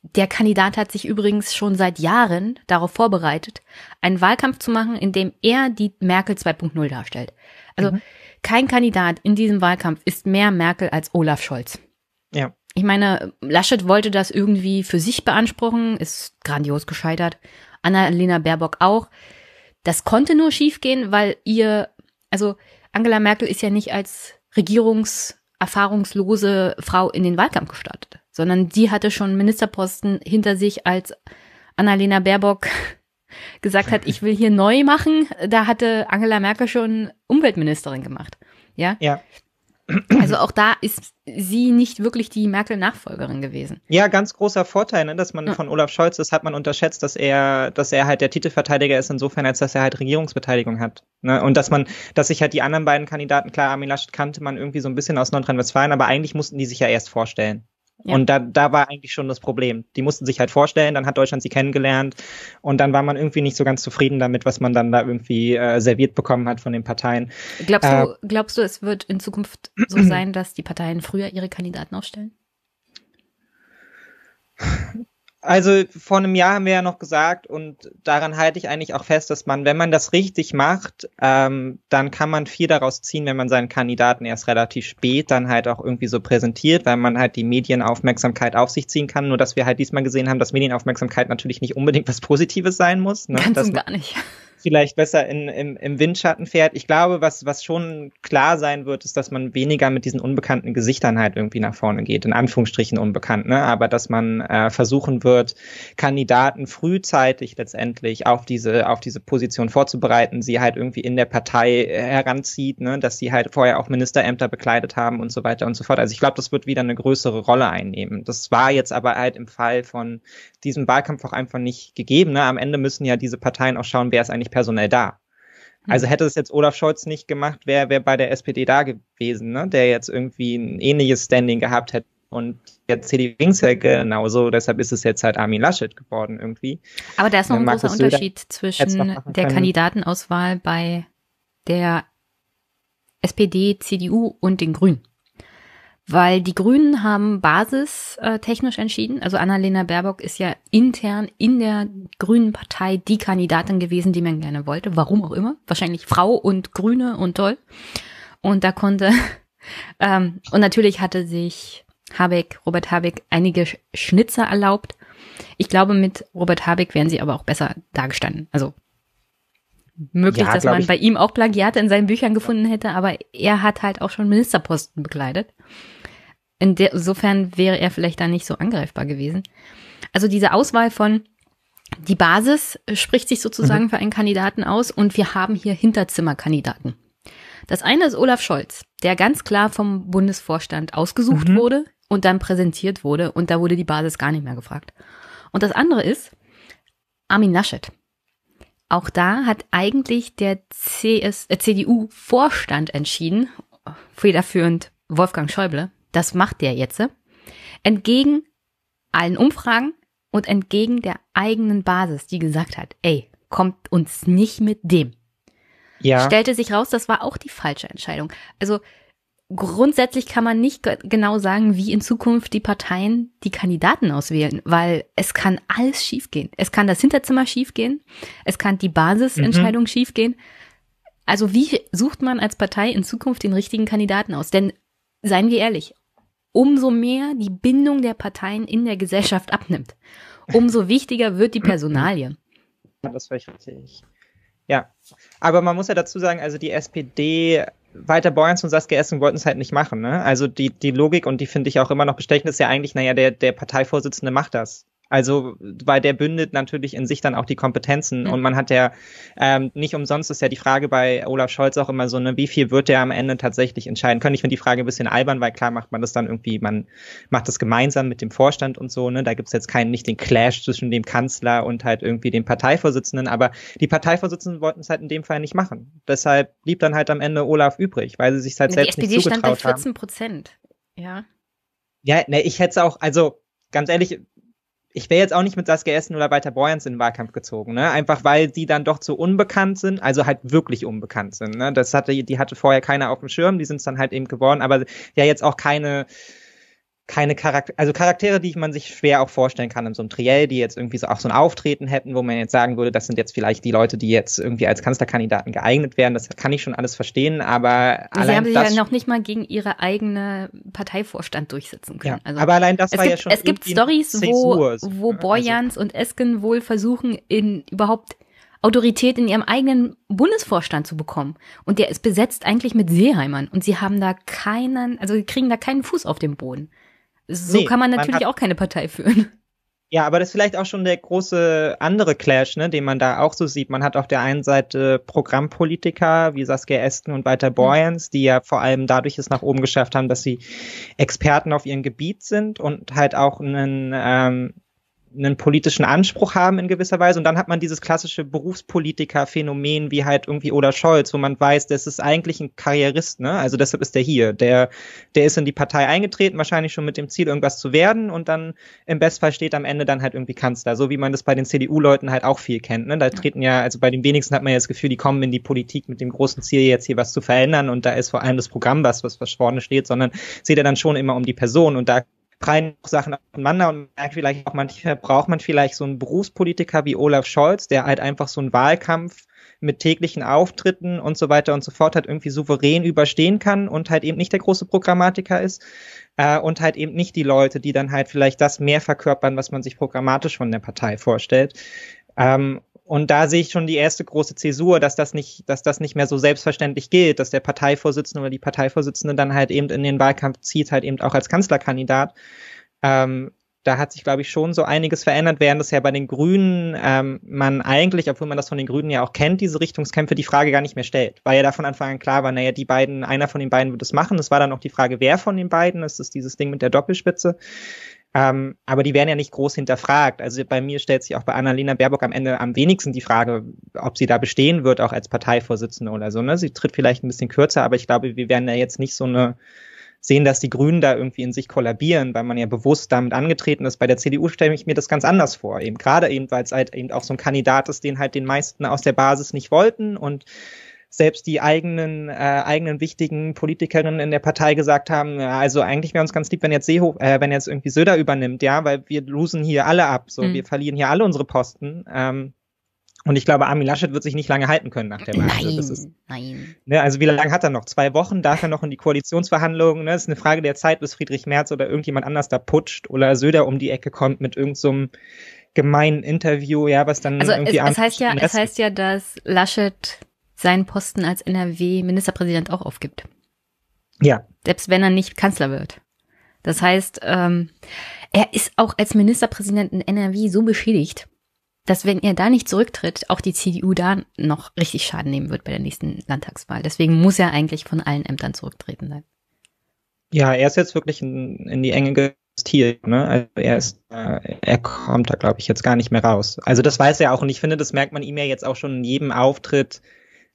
Der Kandidat hat sich übrigens schon seit Jahren darauf vorbereitet, einen Wahlkampf zu machen, in dem er die Merkel 2.0 darstellt. Also mhm. kein Kandidat in diesem Wahlkampf ist mehr Merkel als Olaf Scholz. Ich meine, Laschet wollte das irgendwie für sich beanspruchen, ist grandios gescheitert. Annalena Baerbock auch. Das konnte nur schiefgehen, weil ihr, also Angela Merkel ist ja nicht als regierungserfahrungslose Frau in den Wahlkampf gestartet, sondern sie hatte schon Ministerposten hinter sich, als Annalena Baerbock gesagt hat, ich will hier neu machen. Da hatte Angela Merkel schon Umweltministerin gemacht. Ja. Ja. Also auch da ist sie nicht wirklich die Merkel-Nachfolgerin gewesen. Ja, ganz großer Vorteil, ne, dass man ja. von Olaf Scholz ist, hat man unterschätzt, dass er, dass er halt der Titelverteidiger ist, insofern, als dass er halt Regierungsbeteiligung hat. Ne? Und dass man, dass sich halt die anderen beiden Kandidaten, klar, Armin Laschet kannte man irgendwie so ein bisschen aus Nordrhein-Westfalen, aber eigentlich mussten die sich ja erst vorstellen. Und da, da war eigentlich schon das Problem. Die mussten sich halt vorstellen, dann hat Deutschland sie kennengelernt und dann war man irgendwie nicht so ganz zufrieden damit, was man dann da irgendwie äh, serviert bekommen hat von den Parteien. Glaubst du, äh, glaubst du, es wird in Zukunft so sein, dass die Parteien früher ihre Kandidaten aufstellen? Also vor einem Jahr haben wir ja noch gesagt, und daran halte ich eigentlich auch fest, dass man, wenn man das richtig macht, ähm, dann kann man viel daraus ziehen, wenn man seinen Kandidaten erst relativ spät dann halt auch irgendwie so präsentiert, weil man halt die Medienaufmerksamkeit auf sich ziehen kann. Nur dass wir halt diesmal gesehen haben, dass Medienaufmerksamkeit natürlich nicht unbedingt was Positives sein muss. Ne? Ganz dass, und gar nicht vielleicht besser in, im, im Windschatten fährt. Ich glaube, was, was schon klar sein wird, ist, dass man weniger mit diesen unbekannten Gesichtern halt irgendwie nach vorne geht, in Anführungsstrichen unbekannt, ne? aber dass man äh, versuchen wird, Kandidaten frühzeitig letztendlich auf diese, auf diese Position vorzubereiten, sie halt irgendwie in der Partei heranzieht, ne? dass sie halt vorher auch Ministerämter bekleidet haben und so weiter und so fort. Also ich glaube, das wird wieder eine größere Rolle einnehmen. Das war jetzt aber halt im Fall von diesem Wahlkampf auch einfach nicht gegeben. Ne? Am Ende müssen ja diese Parteien auch schauen, wer ist eigentlich nicht personell da. Also mhm. hätte es jetzt Olaf Scholz nicht gemacht, wäre wär bei der SPD da gewesen, ne? der jetzt irgendwie ein ähnliches Standing gehabt hätte. Und jetzt CD Wings ja genauso, deshalb ist es jetzt halt Armin Laschet geworden irgendwie. Aber da ist noch ein Markus großer Söder Unterschied zwischen der Kandidatenauswahl bei der SPD, CDU und den Grünen weil die Grünen haben basistechnisch äh, entschieden. Also Annalena Baerbock ist ja intern in der Grünen Partei die Kandidatin gewesen, die man gerne wollte. Warum auch immer. Wahrscheinlich Frau und Grüne und toll. Und da konnte, ähm, und natürlich hatte sich Habeck, Robert Habeck, einige Schnitzer erlaubt. Ich glaube, mit Robert Habeck wären sie aber auch besser dargestanden. Also möglich, ja, dass man ich. bei ihm auch Plagiate in seinen Büchern gefunden hätte, aber er hat halt auch schon Ministerposten bekleidet. In der, Insofern wäre er vielleicht da nicht so angreifbar gewesen. Also diese Auswahl von die Basis äh, spricht sich sozusagen mhm. für einen Kandidaten aus und wir haben hier Hinterzimmerkandidaten. Das eine ist Olaf Scholz, der ganz klar vom Bundesvorstand ausgesucht mhm. wurde und dann präsentiert wurde und da wurde die Basis gar nicht mehr gefragt. Und das andere ist Armin Naschet. Auch da hat eigentlich der CS, äh, CDU-Vorstand entschieden, federführend Wolfgang Schäuble, das macht der jetzt, entgegen allen Umfragen und entgegen der eigenen Basis, die gesagt hat, ey, kommt uns nicht mit dem. Ja. Stellte sich raus, das war auch die falsche Entscheidung. Also grundsätzlich kann man nicht genau sagen, wie in Zukunft die Parteien die Kandidaten auswählen, weil es kann alles schiefgehen. Es kann das Hinterzimmer schiefgehen, es kann die Basisentscheidung mhm. schiefgehen. Also wie sucht man als Partei in Zukunft den richtigen Kandidaten aus? Denn seien wir ehrlich, umso mehr die Bindung der Parteien in der Gesellschaft abnimmt, umso wichtiger wird die Personalie. Ja, das wäre richtig. Ja, aber man muss ja dazu sagen, also die SPD, Walter Borjans und Saskia Essen wollten es halt nicht machen. Ne? Also die, die Logik, und die finde ich auch immer noch bestechend, ist ja eigentlich, naja, der, der Parteivorsitzende macht das. Also, weil der bündet natürlich in sich dann auch die Kompetenzen mhm. und man hat ja ähm, nicht umsonst ist ja die Frage bei Olaf Scholz auch immer so ne wie viel wird der am Ende tatsächlich entscheiden können? Ich finde die Frage ein bisschen albern, weil klar macht man das dann irgendwie, man macht das gemeinsam mit dem Vorstand und so, ne? Da gibt's jetzt keinen, nicht den Clash zwischen dem Kanzler und halt irgendwie dem Parteivorsitzenden, aber die Parteivorsitzenden wollten es halt in dem Fall nicht machen. Deshalb blieb dann halt am Ende Olaf übrig, weil sie sich halt die selbst SPD nicht zugetraut haben. Die SPD stand bei 14 Prozent, ja. Ja, ne, ich hätte es auch, also ganz ehrlich, ich wäre jetzt auch nicht mit Saskia Essen oder Walter Borjans in den Wahlkampf gezogen, ne? Einfach weil die dann doch zu unbekannt sind, also halt wirklich unbekannt sind. Ne? Das hatte, die hatte vorher keiner auf dem Schirm, die sind es dann halt eben geworden, aber ja jetzt auch keine keine Charaktere, also Charaktere, die man sich schwer auch vorstellen kann in so einem Triell, die jetzt irgendwie so auch so ein Auftreten hätten, wo man jetzt sagen würde, das sind jetzt vielleicht die Leute, die jetzt irgendwie als Kanzlerkandidaten geeignet wären. Das kann ich schon alles verstehen, aber Sie allein haben sich das ja noch nicht mal gegen ihre eigene Parteivorstand durchsetzen können. Ja, also, aber allein das war gibt, ja schon Es gibt Stories, wo, wo also Boyans also. und Esken wohl versuchen, in überhaupt Autorität in ihrem eigenen Bundesvorstand zu bekommen. Und der ist besetzt eigentlich mit Seeheimern. Und sie haben da keinen, also sie kriegen da keinen Fuß auf den Boden. So nee, kann man natürlich man hat, auch keine Partei führen. Ja, aber das ist vielleicht auch schon der große andere Clash, ne, den man da auch so sieht. Man hat auf der einen Seite Programmpolitiker wie Saskia Esten und Walter mhm. Boyens, die ja vor allem dadurch es nach oben geschafft haben, dass sie Experten auf ihrem Gebiet sind und halt auch einen ähm, einen politischen Anspruch haben in gewisser Weise. Und dann hat man dieses klassische Berufspolitiker-Phänomen wie halt irgendwie Oder Scholz, wo man weiß, das ist eigentlich ein Karrierist, ne? Also deshalb ist der hier. Der, der ist in die Partei eingetreten, wahrscheinlich schon mit dem Ziel, irgendwas zu werden und dann im Bestfall steht am Ende dann halt irgendwie Kanzler. So wie man das bei den CDU-Leuten halt auch viel kennt, ne? Da treten ja, also bei den wenigsten hat man ja das Gefühl, die kommen in die Politik mit dem großen Ziel, jetzt hier was zu verändern und da ist vor allem das Programm was, was Verschworene steht, sondern es geht dann schon immer um die Person und da prallen Sachen aufeinander und merkt vielleicht auch, manchmal braucht man vielleicht so einen Berufspolitiker wie Olaf Scholz, der halt einfach so einen Wahlkampf mit täglichen Auftritten und so weiter und so fort halt irgendwie souverän überstehen kann und halt eben nicht der große Programmatiker ist äh, und halt eben nicht die Leute, die dann halt vielleicht das mehr verkörpern, was man sich programmatisch von der Partei vorstellt. Ähm, und da sehe ich schon die erste große Zäsur, dass das nicht, dass das nicht mehr so selbstverständlich gilt, dass der Parteivorsitzende oder die Parteivorsitzende dann halt eben in den Wahlkampf zieht, halt eben auch als Kanzlerkandidat. Ähm, da hat sich, glaube ich, schon so einiges verändert, während es ja bei den Grünen ähm, man eigentlich, obwohl man das von den Grünen ja auch kennt, diese Richtungskämpfe, die Frage gar nicht mehr stellt, weil ja da von Anfang an klar war, naja, die beiden, einer von den beiden wird es machen. Es war dann auch die Frage, wer von den beiden, ist es dieses Ding mit der Doppelspitze. Ähm, aber die werden ja nicht groß hinterfragt. Also bei mir stellt sich auch bei Annalena Baerbock am Ende am wenigsten die Frage, ob sie da bestehen wird, auch als Parteivorsitzende oder so. Ne? Sie tritt vielleicht ein bisschen kürzer, aber ich glaube, wir werden da jetzt nicht so eine sehen, dass die Grünen da irgendwie in sich kollabieren, weil man ja bewusst damit angetreten ist. Bei der CDU stelle ich mir das ganz anders vor. Eben gerade eben, weil es halt eben auch so ein Kandidat ist, den halt den meisten aus der Basis nicht wollten und selbst die eigenen, äh, eigenen wichtigen Politikerinnen in der Partei gesagt haben, ja, also eigentlich wäre uns ganz lieb, wenn jetzt Seehofer, äh, wenn jetzt irgendwie Söder übernimmt, ja, weil wir losen hier alle ab, so, mhm. wir verlieren hier alle unsere Posten. Ähm, und ich glaube, Armin Laschet wird sich nicht lange halten können nach der Wahl. Also nein, also, ist, nein. Ne, also wie lange hat er noch? Zwei Wochen? Darf er noch in die Koalitionsverhandlungen? Ne? Das ist eine Frage der Zeit, bis Friedrich Merz oder irgendjemand anders da putscht oder Söder um die Ecke kommt mit irgendeinem so gemeinen Interview, ja, was dann also irgendwie es, es heißt ja, es heißt ja, dass Laschet seinen Posten als NRW-Ministerpräsident auch aufgibt. Ja. Selbst wenn er nicht Kanzler wird. Das heißt, ähm, er ist auch als Ministerpräsident in NRW so beschädigt, dass wenn er da nicht zurücktritt, auch die CDU da noch richtig Schaden nehmen wird bei der nächsten Landtagswahl. Deswegen muss er eigentlich von allen Ämtern zurücktreten sein. Ja, er ist jetzt wirklich in, in die Enge investiert. Ne? Also er, ist, äh, er kommt da, glaube ich, jetzt gar nicht mehr raus. Also das weiß er auch und ich finde, das merkt man ihm ja jetzt auch schon in jedem Auftritt,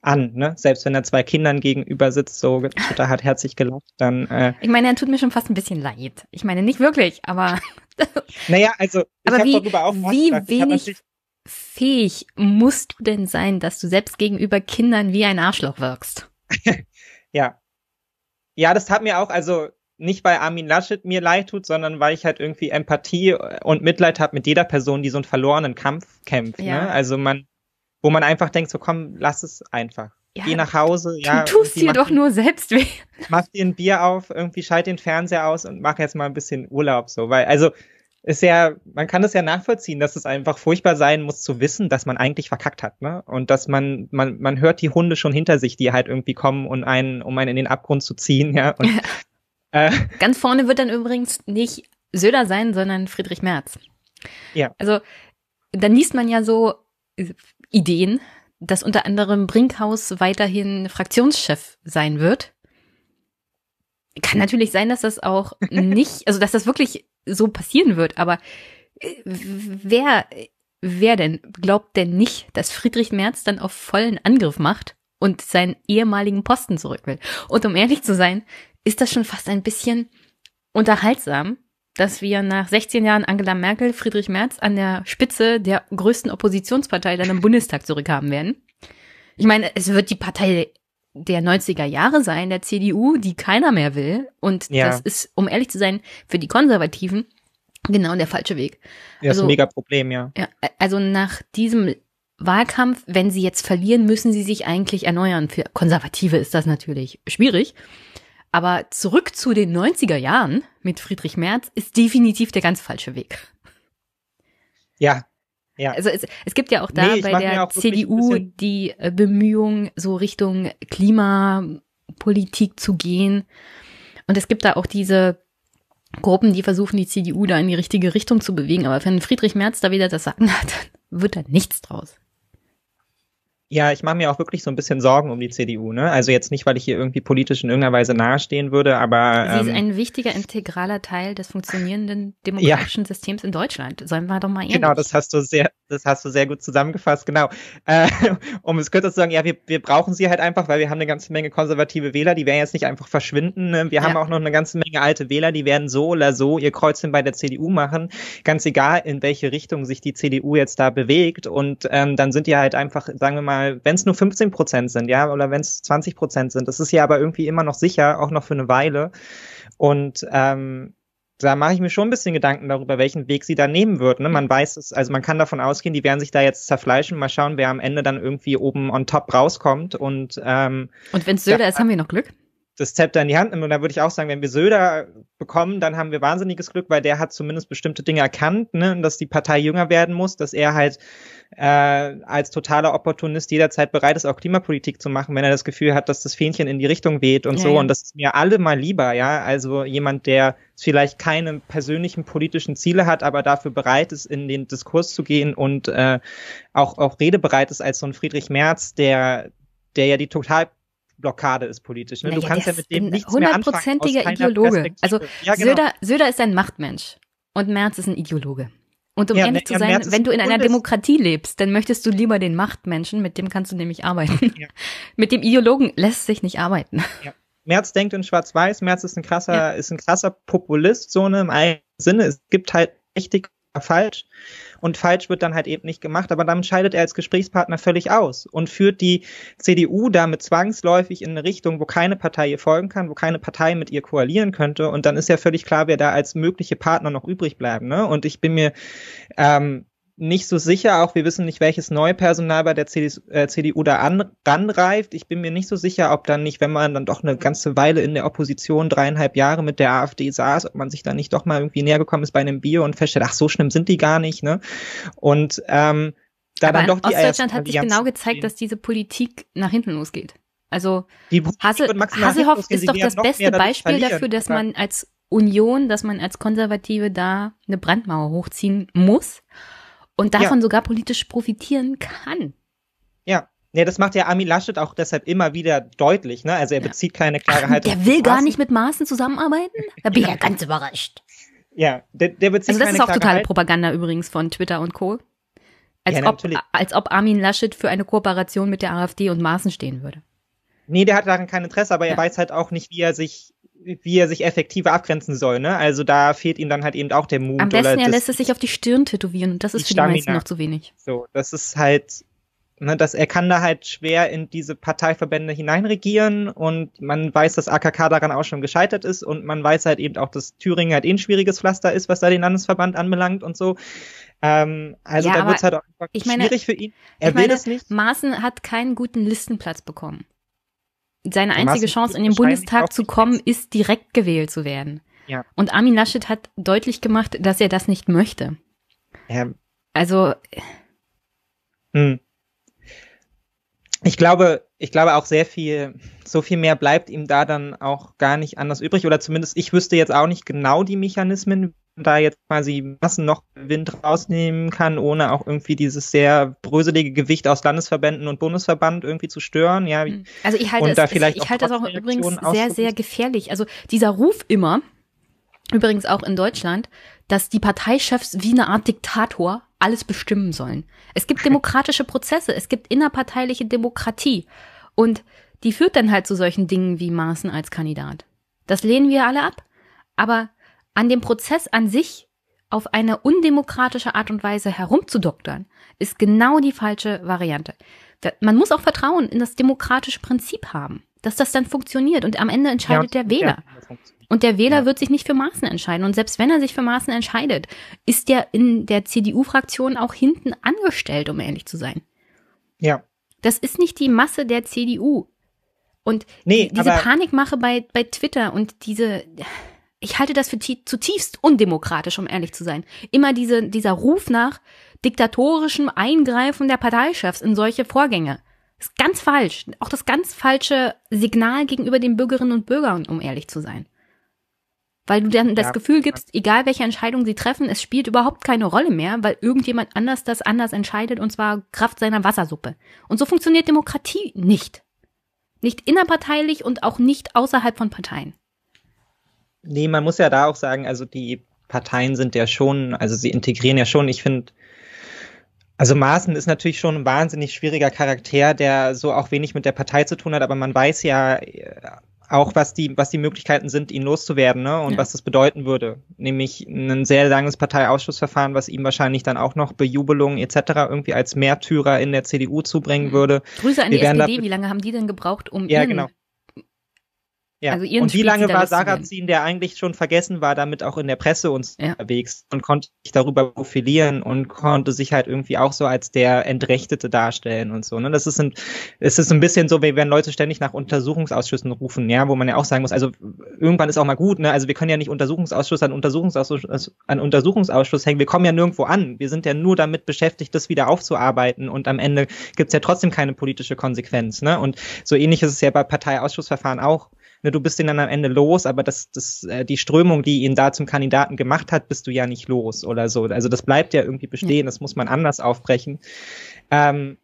an, ne? Selbst wenn er zwei Kindern gegenüber sitzt, so da hat herzlich gelacht, dann. Äh, ich meine, er tut mir schon fast ein bisschen leid. Ich meine, nicht wirklich, aber. naja, also ich aber wie, wie wenig fähig musst du denn sein, dass du selbst gegenüber Kindern wie ein Arschloch wirkst? ja. Ja, das hat mir auch, also nicht weil Armin Laschet mir leid tut, sondern weil ich halt irgendwie Empathie und Mitleid habe mit jeder Person, die so einen verlorenen Kampf kämpft. Ne? Ja. Ne? Also man wo man einfach denkt, so komm, lass es einfach. Ja, Geh nach Hause. Ja, du tust dir doch nur selbst weh. Mach dir ein Bier auf, irgendwie schalt den Fernseher aus und mach jetzt mal ein bisschen Urlaub so, weil also ist ja, man kann es ja nachvollziehen, dass es einfach furchtbar sein muss zu wissen, dass man eigentlich verkackt hat, ne? Und dass man, man, man hört die Hunde schon hinter sich, die halt irgendwie kommen und einen, um einen in den Abgrund zu ziehen, ja. Und, äh, Ganz vorne wird dann übrigens nicht Söder sein, sondern Friedrich Merz. Ja. Also, dann liest man ja so, Ideen, dass unter anderem Brinkhaus weiterhin Fraktionschef sein wird. Kann natürlich sein, dass das auch nicht, also dass das wirklich so passieren wird, aber äh, wer, wer denn glaubt denn nicht, dass Friedrich Merz dann auf vollen Angriff macht und seinen ehemaligen Posten zurück will? Und um ehrlich zu sein, ist das schon fast ein bisschen unterhaltsam, dass wir nach 16 Jahren Angela Merkel, Friedrich Merz an der Spitze der größten Oppositionspartei dann im Bundestag zurückhaben werden. Ich meine, es wird die Partei der 90er Jahre sein, der CDU, die keiner mehr will. Und ja. das ist, um ehrlich zu sein, für die Konservativen genau der falsche Weg. Das also, ist ein also mega Problem, ja. ja. Also nach diesem Wahlkampf, wenn sie jetzt verlieren, müssen sie sich eigentlich erneuern. Für Konservative ist das natürlich schwierig. Aber zurück zu den 90er Jahren mit Friedrich Merz ist definitiv der ganz falsche Weg. Ja. Ja. Also es, es gibt ja auch da nee, bei der CDU die äh, Bemühung, so Richtung Klimapolitik zu gehen. Und es gibt da auch diese Gruppen, die versuchen, die CDU da in die richtige Richtung zu bewegen. Aber wenn Friedrich Merz da wieder das Sagen hat, dann wird da nichts draus. Ja, ich mache mir auch wirklich so ein bisschen Sorgen um die CDU. Ne? Also jetzt nicht, weil ich hier irgendwie politisch in irgendeiner Weise nahestehen würde, aber. Ähm, Sie ist ähm, ein wichtiger, integraler Teil des funktionierenden demokratischen ja. Systems in Deutschland. Sollen wir doch mal ehrlich. Genau, das hast du sehr, das hast du sehr gut zusammengefasst, genau. Äh, um es kürzer zu sagen, ja, wir, wir brauchen sie halt einfach, weil wir haben eine ganze Menge konservative Wähler, die werden jetzt nicht einfach verschwinden. Ne? Wir ja. haben auch noch eine ganze Menge alte Wähler, die werden so oder so ihr Kreuzchen bei der CDU machen. Ganz egal, in welche Richtung sich die CDU jetzt da bewegt. Und ähm, dann sind die halt einfach, sagen wir mal, mal, wenn es nur 15 Prozent sind, ja, oder wenn es 20 Prozent sind, das ist ja aber irgendwie immer noch sicher, auch noch für eine Weile. Und ähm, da mache ich mir schon ein bisschen Gedanken darüber, welchen Weg sie da nehmen wird. Ne? Man weiß es, also man kann davon ausgehen, die werden sich da jetzt zerfleischen. Mal schauen, wer am Ende dann irgendwie oben on top rauskommt. Und, ähm, und wenn Söder da, ist, haben wir noch Glück das Zepter in die Hand nimmt. Und da würde ich auch sagen, wenn wir Söder bekommen, dann haben wir wahnsinniges Glück, weil der hat zumindest bestimmte Dinge erkannt, ne? dass die Partei jünger werden muss, dass er halt äh, als totaler Opportunist jederzeit bereit ist, auch Klimapolitik zu machen, wenn er das Gefühl hat, dass das Fähnchen in die Richtung weht und ja, so. Ja. Und das ist mir alle mal lieber, ja. Also jemand, der vielleicht keine persönlichen politischen Ziele hat, aber dafür bereit ist, in den Diskurs zu gehen und äh, auch, auch redebereit ist als so ein Friedrich Merz, der, der ja die total Blockade ist politisch. Ne? Naja, du kannst ja mit dem nichts mehr anfangen. Hundertprozentiger Ideologe. Also ja, genau. Söder, Söder ist ein Machtmensch und Merz ist ein Ideologe. Und um ja, ehrlich ne, zu ja, sein, wenn du in einer Demokratie lebst, dann möchtest du lieber den Machtmenschen, mit dem kannst du nämlich arbeiten. Ja. mit dem Ideologen lässt sich nicht arbeiten. Merz denkt in Schwarz-Weiß, Merz ist ein krasser, ist ein krasser Populist, so ne, im eigenen Sinne. Es gibt halt richtig falsch. Und falsch wird dann halt eben nicht gemacht, aber damit scheidet er als Gesprächspartner völlig aus und führt die CDU damit zwangsläufig in eine Richtung, wo keine Partei ihr folgen kann, wo keine Partei mit ihr koalieren könnte. Und dann ist ja völlig klar, wer da als mögliche Partner noch übrig bleiben. Ne? Und ich bin mir ähm, nicht so sicher. Auch wir wissen nicht, welches neue Personal bei der CDU, äh, da an, ranreift. Ich bin mir nicht so sicher, ob dann nicht, wenn man dann doch eine ganze Weile in der Opposition, dreieinhalb Jahre mit der AfD saß, ob man sich dann nicht doch mal irgendwie näher gekommen ist bei einem Bio und feststellt, ach, so schlimm sind die gar nicht. Ne? Und ähm, da Aber dann doch die Ostdeutschland hat sich genau gezeigt, dass diese Politik nach hinten losgeht. Also Hasehoff Hasselhoff ist doch das beste Beispiel dafür, dass man als Union, dass man als Konservative da eine Brandmauer hochziehen muss und davon ja. sogar politisch profitieren kann. Ja. Ja, das macht ja Armin Laschet auch deshalb immer wieder deutlich, ne? Also er ja. bezieht keine klare Haltung. Der will gar nicht mit Maßen zusammenarbeiten? Da bin ich ja ganz überrascht. Ja, der, der bezieht Also das keine ist auch totale Propaganda übrigens von Twitter und Co. Als, ja, ob, als ob Armin Laschet für eine Kooperation mit der AfD und Maßen stehen würde. Nee, der hat daran kein Interesse, aber er weiß halt auch nicht, wie er sich wie er sich effektiver abgrenzen soll. Ne? Also da fehlt ihm dann halt eben auch der Mut. Am besten, er lässt es sich auf die Stirn tätowieren das ist für die meisten noch zu wenig. So, das ist halt, ne, dass er kann da halt schwer in diese Parteiverbände hineinregieren und man weiß, dass AKK daran auch schon gescheitert ist und man weiß halt eben auch, dass Thüringen halt eh ein schwieriges Pflaster ist, was da den Landesverband anbelangt und so. Ähm, also ja, da wird es halt auch einfach meine, schwierig für ihn. Er will meine, das nicht. Maaßen hat keinen guten Listenplatz bekommen seine einzige Chance, in den Bundestag zu kommen, ist, direkt gewählt zu werden. Ja. Und Armin Laschet hat deutlich gemacht, dass er das nicht möchte. Ja. Also. Hm. Ich glaube, ich glaube auch sehr viel, so viel mehr bleibt ihm da dann auch gar nicht anders übrig. Oder zumindest, ich wüsste jetzt auch nicht genau die Mechanismen, da jetzt quasi Massen noch Wind rausnehmen kann, ohne auch irgendwie dieses sehr bröselige Gewicht aus Landesverbänden und Bundesverband irgendwie zu stören. Ja, hm. also ich halte, es, ich, ich halte das auch übrigens sehr, sehr gefährlich. Also dieser Ruf immer, übrigens auch in Deutschland, dass die Parteichefs wie eine Art Diktator alles bestimmen sollen. Es gibt demokratische Prozesse, es gibt innerparteiliche Demokratie und die führt dann halt zu solchen Dingen wie Maaßen als Kandidat. Das lehnen wir alle ab. Aber an dem Prozess an sich auf eine undemokratische Art und Weise herumzudoktern, ist genau die falsche Variante. Man muss auch Vertrauen in das demokratische Prinzip haben, dass das dann funktioniert und am Ende entscheidet ja, der Wähler. Ja, und der Wähler ja. wird sich nicht für Maßen entscheiden. Und selbst wenn er sich für Maßen entscheidet, ist er in der CDU-Fraktion auch hinten angestellt, um ehrlich zu sein. Ja. Das ist nicht die Masse der CDU. Und nee, diese Panikmache bei, bei Twitter und diese, ich halte das für zutiefst undemokratisch, um ehrlich zu sein. Immer diese, dieser Ruf nach diktatorischem Eingreifen der Parteichefs in solche Vorgänge. ist ganz falsch. Auch das ganz falsche Signal gegenüber den Bürgerinnen und Bürgern, um ehrlich zu sein. Weil du dann das ja. Gefühl gibst, egal welche Entscheidung sie treffen, es spielt überhaupt keine Rolle mehr, weil irgendjemand anders das anders entscheidet und zwar Kraft seiner Wassersuppe. Und so funktioniert Demokratie nicht. Nicht innerparteilich und auch nicht außerhalb von Parteien. Nee, man muss ja da auch sagen, also die Parteien sind ja schon, also sie integrieren ja schon, ich finde, also Maaßen ist natürlich schon ein wahnsinnig schwieriger Charakter, der so auch wenig mit der Partei zu tun hat, aber man weiß ja äh, auch, was die, was die Möglichkeiten sind, ihn loszuwerden ne? und ja. was das bedeuten würde. Nämlich ein sehr langes Parteiausschussverfahren, was ihm wahrscheinlich dann auch noch Bejubelung etc. irgendwie als Märtyrer in der CDU zubringen mhm. würde. Grüße an Wir die SPD, wie lange haben die denn gebraucht, um ja, ihn genau ja. Also und wie lange war Sarrazin, der eigentlich schon vergessen war, damit auch in der Presse uns ja. unterwegs und konnte sich darüber profilieren und konnte sich halt irgendwie auch so als der Entrechtete darstellen und so. Ne? Das ist ein, es ist ein bisschen so, wie wenn Leute ständig nach Untersuchungsausschüssen rufen, ja, wo man ja auch sagen muss, also irgendwann ist auch mal gut, ne? Also wir können ja nicht Untersuchungsausschuss an Untersuchungsausschuss an Untersuchungsausschuss hängen. Wir kommen ja nirgendwo an. Wir sind ja nur damit beschäftigt, das wieder aufzuarbeiten und am Ende gibt es ja trotzdem keine politische Konsequenz. Ne? Und so ähnlich ist es ja bei Parteiausschussverfahren auch. Ne, du bist ihn dann am Ende los, aber das, das, äh, die Strömung, die ihn da zum Kandidaten gemacht hat, bist du ja nicht los oder so. Also das bleibt ja irgendwie bestehen, das muss man anders aufbrechen. Ähm,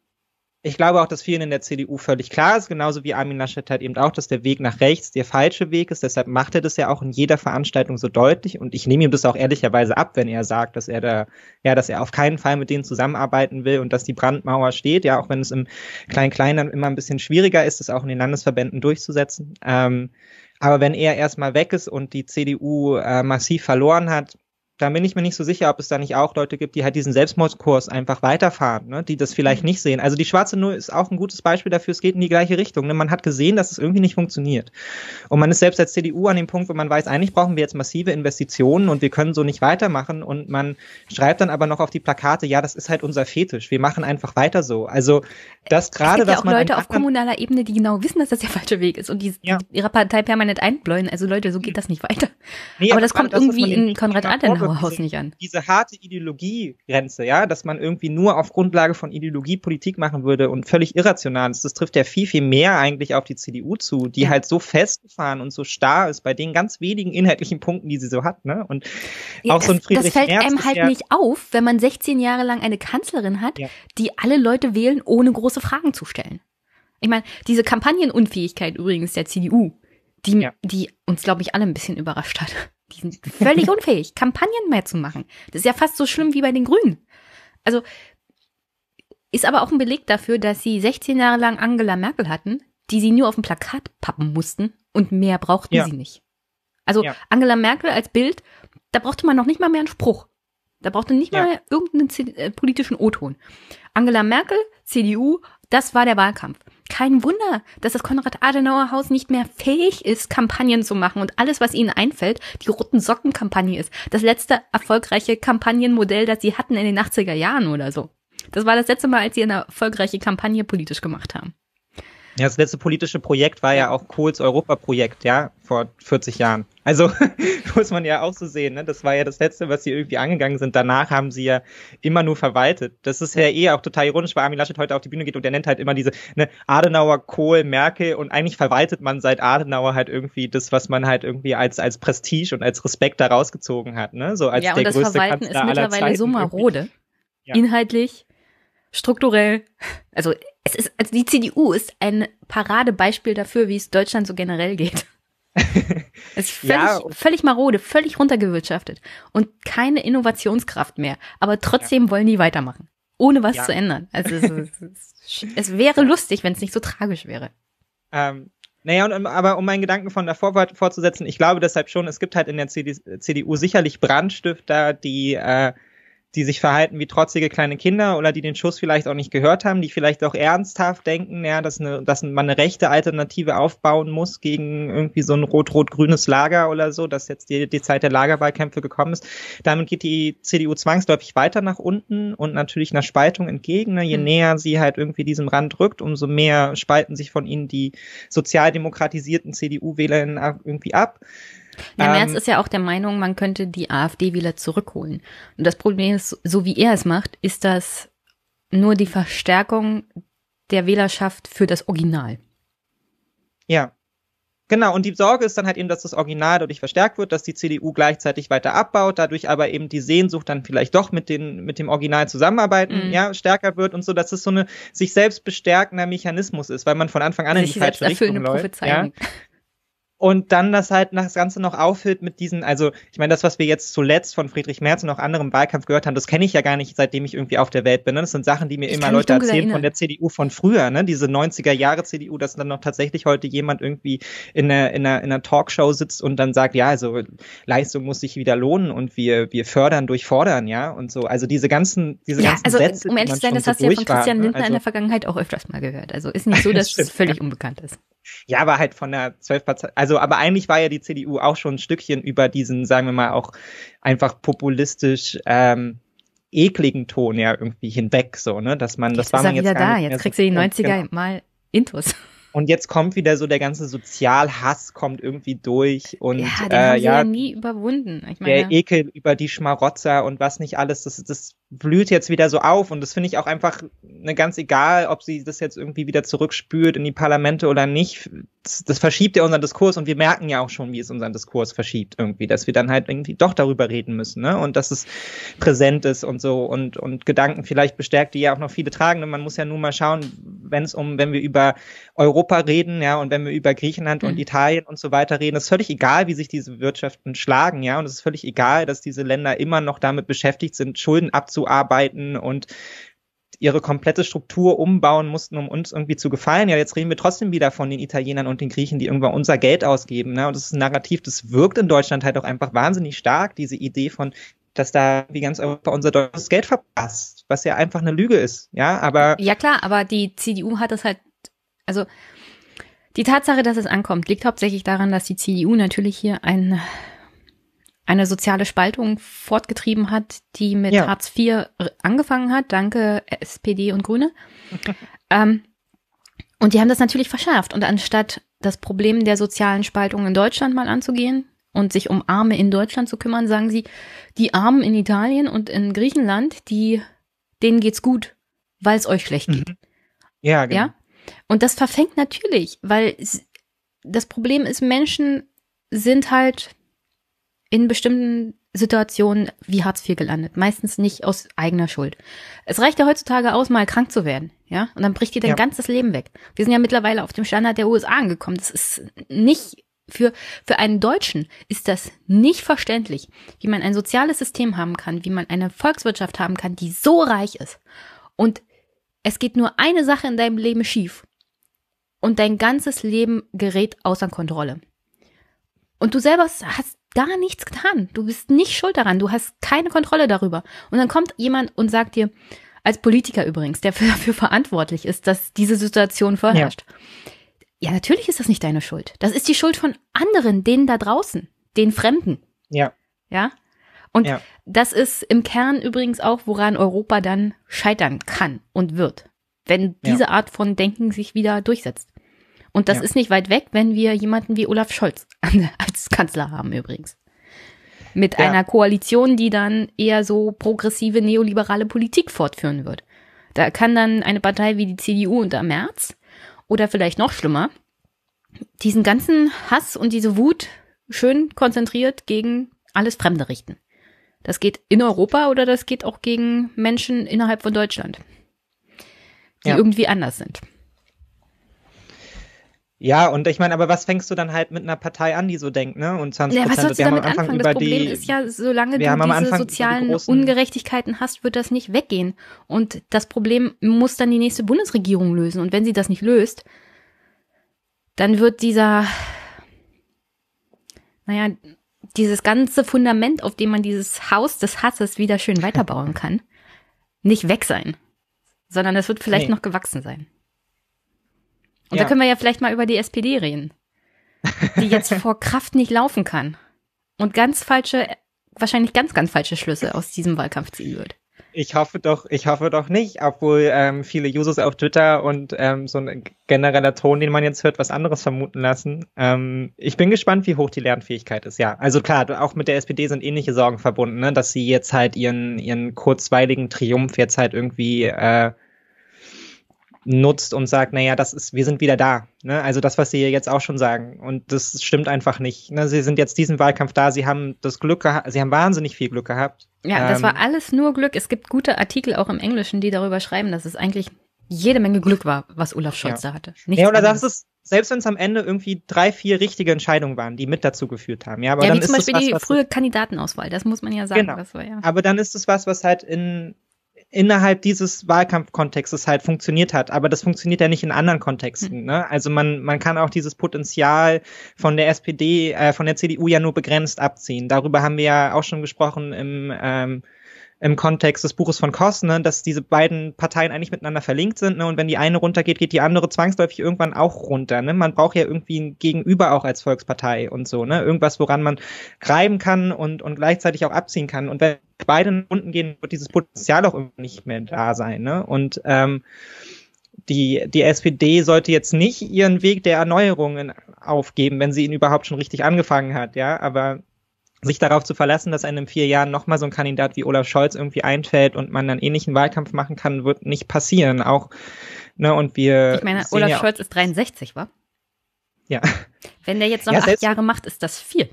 ich glaube auch, dass vielen in der CDU völlig klar ist, genauso wie Armin Laschet halt eben auch, dass der Weg nach rechts der falsche Weg ist. Deshalb macht er das ja auch in jeder Veranstaltung so deutlich. Und ich nehme ihm das auch ehrlicherweise ab, wenn er sagt, dass er da, ja, dass er auf keinen Fall mit denen zusammenarbeiten will und dass die Brandmauer steht. Ja, auch wenn es im Klein-Klein dann immer ein bisschen schwieriger ist, das auch in den Landesverbänden durchzusetzen. Ähm, aber wenn er erstmal weg ist und die CDU äh, massiv verloren hat, da bin ich mir nicht so sicher, ob es da nicht auch Leute gibt, die halt diesen Selbstmordkurs einfach weiterfahren, ne? die das vielleicht mhm. nicht sehen. Also die schwarze Null ist auch ein gutes Beispiel dafür, es geht in die gleiche Richtung. Ne? Man hat gesehen, dass es irgendwie nicht funktioniert. Und man ist selbst als CDU an dem Punkt, wo man weiß, eigentlich brauchen wir jetzt massive Investitionen und wir können so nicht weitermachen. Und man schreibt dann aber noch auf die Plakate, ja, das ist halt unser Fetisch, wir machen einfach weiter so. Also das gerade, was ja auch Leute auf kommunaler Ebene, die genau wissen, dass das der falsche Weg ist und die ja. ihrer Partei permanent einbläuen. Also Leute, so geht das nicht weiter. Nee, aber, das kommt irgendwie in Konrad Adenauer Mauerhaus diese, nicht an. Diese harte Ideologiegrenze, ja, dass man irgendwie nur auf Grundlage von Ideologie Politik machen würde und völlig irrational ist, das trifft ja viel, viel mehr eigentlich auf die CDU zu, die ja. halt so festgefahren und so starr ist bei den ganz wenigen inhaltlichen Punkten, die sie so hat, ne? Und ja, auch das, so ein Friedrich Das fällt Merz einem halt ja, nicht auf, wenn man 16 Jahre lang eine Kanzlerin hat, die alle Leute wählen, ohne große Fragen zu stellen. Ich meine, diese Kampagnenunfähigkeit übrigens der CDU, die, die uns, glaube ich, alle ein bisschen überrascht hat. Die sind völlig unfähig, Kampagnen mehr zu machen. Das ist ja fast so schlimm wie bei den Grünen. Also ist aber auch ein Beleg dafür, dass sie 16 Jahre lang Angela Merkel hatten, die sie nur auf dem Plakat pappen mussten und mehr brauchten ja. sie nicht. Also ja. Angela Merkel als Bild, da brauchte man noch nicht mal mehr einen Spruch. Da brauchte nicht ja. mal irgendeinen äh, politischen O-Ton. Angela Merkel, CDU, das war der Wahlkampf. Kein Wunder, dass das Konrad-Adenauer-Haus nicht mehr fähig ist, Kampagnen zu machen und alles, was ihnen einfällt, die roten Socken-Kampagne ist. Das letzte erfolgreiche Kampagnenmodell, das sie hatten in den 80er Jahren oder so. Das war das letzte Mal, als sie eine erfolgreiche Kampagne politisch gemacht haben. Ja, das letzte politische Projekt war ja auch Kohls Europaprojekt, ja, vor 40 Jahren. Also muss man ja auch so sehen, ne? das war ja das letzte, was sie irgendwie angegangen sind. Danach haben sie ja immer nur verwaltet. Das ist ja eh auch total ironisch, weil Armin Laschet heute auf die Bühne geht und er nennt halt immer diese ne, Adenauer, Kohl, Merkel und eigentlich verwaltet man seit Adenauer halt irgendwie das, was man halt irgendwie als, als Prestige und als Respekt da rausgezogen hat. Ne? So als ja, und der das größte Verwalten Kanzler ist mittlerweile so marode. Ja. Inhaltlich strukturell, also es ist, also die CDU ist ein Paradebeispiel dafür, wie es Deutschland so generell geht. es ist völlig, ja. völlig marode, völlig runtergewirtschaftet und keine Innovationskraft mehr. Aber trotzdem ja. wollen die weitermachen, ohne was ja. zu ändern. Also es, es, es wäre lustig, wenn es nicht so tragisch wäre. Ähm, naja, und, ähm, aber um meinen Gedanken von davor fortzusetzen, ich glaube deshalb schon, es gibt halt in der CDU sicherlich Brandstifter, die äh, die sich verhalten wie trotzige kleine Kinder oder die den Schuss vielleicht auch nicht gehört haben, die vielleicht auch ernsthaft denken, ja, dass, eine, dass man eine rechte Alternative aufbauen muss gegen irgendwie so ein rot-rot-grünes Lager oder so, dass jetzt die, die Zeit der Lagerwahlkämpfe gekommen ist. Damit geht die CDU zwangsläufig weiter nach unten und natürlich einer Spaltung entgegen. Ne? Je mhm. näher sie halt irgendwie diesem Rand rückt, umso mehr spalten sich von ihnen die sozialdemokratisierten CDU-Wähler irgendwie ab. Na, ähm, Merz ist ja auch der Meinung, man könnte die AfD-Wähler zurückholen. Und das Problem ist, so wie er es macht, ist das nur die Verstärkung der Wählerschaft für das Original. Ja. Genau, und die Sorge ist dann halt eben, dass das Original dadurch verstärkt wird, dass die CDU gleichzeitig weiter abbaut, dadurch aber eben die Sehnsucht dann vielleicht doch mit, den, mit dem Original zusammenarbeiten, mhm. ja, stärker wird und so, dass es so eine sich selbst bestärkender Mechanismus ist, weil man von Anfang an in die falsche Richtung läuft. Ja? und dann das halt das Ganze noch auffüllt mit diesen, also ich meine, das, was wir jetzt zuletzt von Friedrich Merz und auch anderem Wahlkampf gehört haben, das kenne ich ja gar nicht, seitdem ich irgendwie auf der Welt bin. Ne? Das sind Sachen, die mir ich immer Leute erzählen ne? von der CDU von früher, ne? Diese 90er Jahre CDU, dass dann noch tatsächlich heute jemand irgendwie in einer, in einer, in einer Talkshow sitzt und dann sagt, ja, also Leistung muss sich wieder lohnen und wir, wir fördern durch Fordern, ja, und so. Also diese ganzen, diese ja, ganzen also, Sätze. Um ehrlich zu sein, das hast du ja von Christian Lindner also, in der Vergangenheit auch öfters mal gehört. Also ist nicht so, dass das es völlig unbekannt ist. Ja, aber halt von der 12 Partei, also aber eigentlich war ja die CDU auch schon ein Stückchen über diesen, sagen wir mal, auch einfach populistisch ähm, ekligen Ton ja irgendwie hinweg, so, ne? Dass man, das war man er jetzt wieder da, jetzt kriegst so du die 90er genau. mal Intus. Und jetzt kommt wieder so der ganze Sozialhass kommt irgendwie durch und ja, den äh, haben ja, ja nie überwunden. Ich meine, der Ekel über die Schmarotzer und was nicht alles, das, das blüht jetzt wieder so auf und das finde ich auch einfach ne, ganz egal, ob sie das jetzt irgendwie wieder zurückspürt in die Parlamente oder nicht. Das, das, verschiebt ja unseren Diskurs und wir merken ja auch schon, wie es unseren Diskurs verschiebt irgendwie, dass wir dann halt irgendwie doch darüber reden müssen ne? und dass es präsent ist und so und, und Gedanken vielleicht bestärkt, die ja auch noch viele tragen. Und man muss ja nur mal schauen, wenn es um, wenn wir über Europa reden, ja, und wenn wir über Griechenland mhm. und Italien und so weiter reden, ist völlig egal, wie sich diese Wirtschaften schlagen, ja, und es ist völlig egal, dass diese Länder immer noch damit beschäftigt sind, Schulden abzubauen zu arbeiten und ihre komplette Struktur umbauen mussten, um uns irgendwie zu gefallen. Ja, jetzt reden wir trotzdem wieder von den Italienern und den Griechen, die irgendwann unser Geld ausgeben. Ne? Und das ist ein Narrativ, das wirkt in Deutschland halt auch einfach wahnsinnig stark, diese Idee von, dass da wie ganz Europa unser deutsches Geld verpasst, was ja einfach eine Lüge ist. Ja, aber. Ja, klar, aber die CDU hat das halt, also, die Tatsache, dass es ankommt, liegt hauptsächlich daran, dass die CDU natürlich hier ein eine soziale Spaltung fortgetrieben hat, die mit ja. Hartz IV äh, angefangen hat. Danke SPD und Grüne. ähm, und die haben das natürlich verschärft. Und anstatt das Problem der sozialen Spaltung in Deutschland mal anzugehen und sich um Arme in Deutschland zu kümmern, sagen sie, die Armen in Italien und in Griechenland, die, denen geht's gut, weil es euch schlecht mhm. geht. Ja, genau. Ja? Und das verfängt natürlich, weil das Problem ist, Menschen sind halt in bestimmten Situationen wie Hartz IV gelandet. Meistens nicht aus eigener Schuld. Es reicht ja heutzutage aus, mal krank zu werden, ja? Und dann bricht dir dein ja. ganzes Leben weg. Wir sind ja mittlerweile auf dem Standard der USA angekommen. Das ist nicht für, für einen Deutschen ist das nicht verständlich, wie man ein soziales System haben kann, wie man eine Volkswirtschaft haben kann, die so reich ist. Und es geht nur eine Sache in deinem Leben schief. Und dein ganzes Leben gerät außer Kontrolle. Und du selber hast gar nichts getan. Du bist nicht schuld daran. Du hast keine Kontrolle darüber. Und dann kommt jemand und sagt dir, als Politiker übrigens, der dafür verantwortlich ist, dass diese Situation vorherrscht. Ja. ja, natürlich ist das nicht deine Schuld. Das ist die Schuld von anderen, denen da draußen, den Fremden. Ja. Ja. Und ja. das ist im Kern übrigens auch, woran Europa dann scheitern kann und wird, wenn diese ja. Art von Denken sich wieder durchsetzt. Und das ja. ist nicht weit weg, wenn wir jemanden wie Olaf Scholz als Kanzler haben übrigens. Mit ja. einer Koalition, die dann eher so progressive neoliberale Politik fortführen wird. Da kann dann eine Partei wie die CDU unter März oder vielleicht noch schlimmer diesen ganzen Hass und diese Wut schön konzentriert gegen alles Fremde richten. Das geht in Europa oder das geht auch gegen Menschen innerhalb von Deutschland, die ja. irgendwie anders sind. Ja, und ich meine, aber was fängst du dann halt mit einer Partei an, die so denkt, ne? Und 20 ja, was sollst du damit anfangen? Das Problem die, ist ja, solange du diese sozialen die Ungerechtigkeiten hast, wird das nicht weggehen. Und das Problem muss dann die nächste Bundesregierung lösen. Und wenn sie das nicht löst, dann wird dieser, naja, dieses ganze Fundament, auf dem man dieses Haus des Hasses wieder schön weiterbauen kann, nicht weg sein, sondern es wird vielleicht nee. noch gewachsen sein. Und ja. da können wir ja vielleicht mal über die SPD reden, die jetzt vor Kraft nicht laufen kann und ganz falsche, wahrscheinlich ganz, ganz falsche Schlüsse aus diesem Wahlkampf ziehen wird. Ich hoffe doch, ich hoffe doch nicht, obwohl ähm, viele Users auf Twitter und ähm, so ein genereller Ton, den man jetzt hört, was anderes vermuten lassen. Ähm, ich bin gespannt, wie hoch die Lernfähigkeit ist, ja. Also klar, auch mit der SPD sind ähnliche Sorgen verbunden, ne? dass sie jetzt halt ihren, ihren kurzweiligen Triumph jetzt halt irgendwie äh, nutzt und sagt, naja, das ist, wir sind wieder da. Ne? Also das, was sie jetzt auch schon sagen. Und das stimmt einfach nicht. Ne? Sie sind jetzt diesen Wahlkampf da, sie haben das Glück gehabt, sie haben wahnsinnig viel Glück gehabt. Ja, ähm, das war ähm, alles nur Glück. Es gibt gute Artikel auch im Englischen, die darüber schreiben, dass es eigentlich jede Menge Glück war, was Olaf Scholz ja. da hatte. Nichts ja, oder anderes. das ist, selbst wenn es am Ende irgendwie drei, vier richtige Entscheidungen waren, die mit dazu geführt haben. Ja, aber ja, dann wie ist zum Beispiel was, die frühe Kandidatenauswahl, das muss man ja sagen. Genau. Ja aber dann ist es was, was halt in innerhalb dieses Wahlkampfkontextes halt funktioniert hat. Aber das funktioniert ja nicht in anderen Kontexten. Hm. Ne? Also man, man kann auch dieses Potenzial von der SPD, äh, von der CDU ja nur begrenzt abziehen. Darüber haben wir ja auch schon gesprochen im ähm, im Kontext des Buches von Koss, ne, dass diese beiden Parteien eigentlich miteinander verlinkt sind, ne, und wenn die eine runtergeht, geht die andere zwangsläufig irgendwann auch runter, ne? Man braucht ja irgendwie ein Gegenüber auch als Volkspartei und so, ne? Irgendwas, woran man greifen kann und, und gleichzeitig auch abziehen kann. Und wenn beide unten gehen, wird dieses Potenzial auch irgendwie nicht mehr da sein, ne? Und ähm, die, die SPD sollte jetzt nicht ihren Weg der Erneuerungen aufgeben, wenn sie ihn überhaupt schon richtig angefangen hat, ja. Aber sich darauf zu verlassen, dass einem in vier Jahren nochmal so ein Kandidat wie Olaf Scholz irgendwie einfällt und man dann ähnlichen Wahlkampf machen kann, wird nicht passieren. Auch, ne, und wir. Ich meine, Olaf ja Scholz ist 63, wa? Ja. Wenn der jetzt noch ja, acht Jahre macht, ist das viel.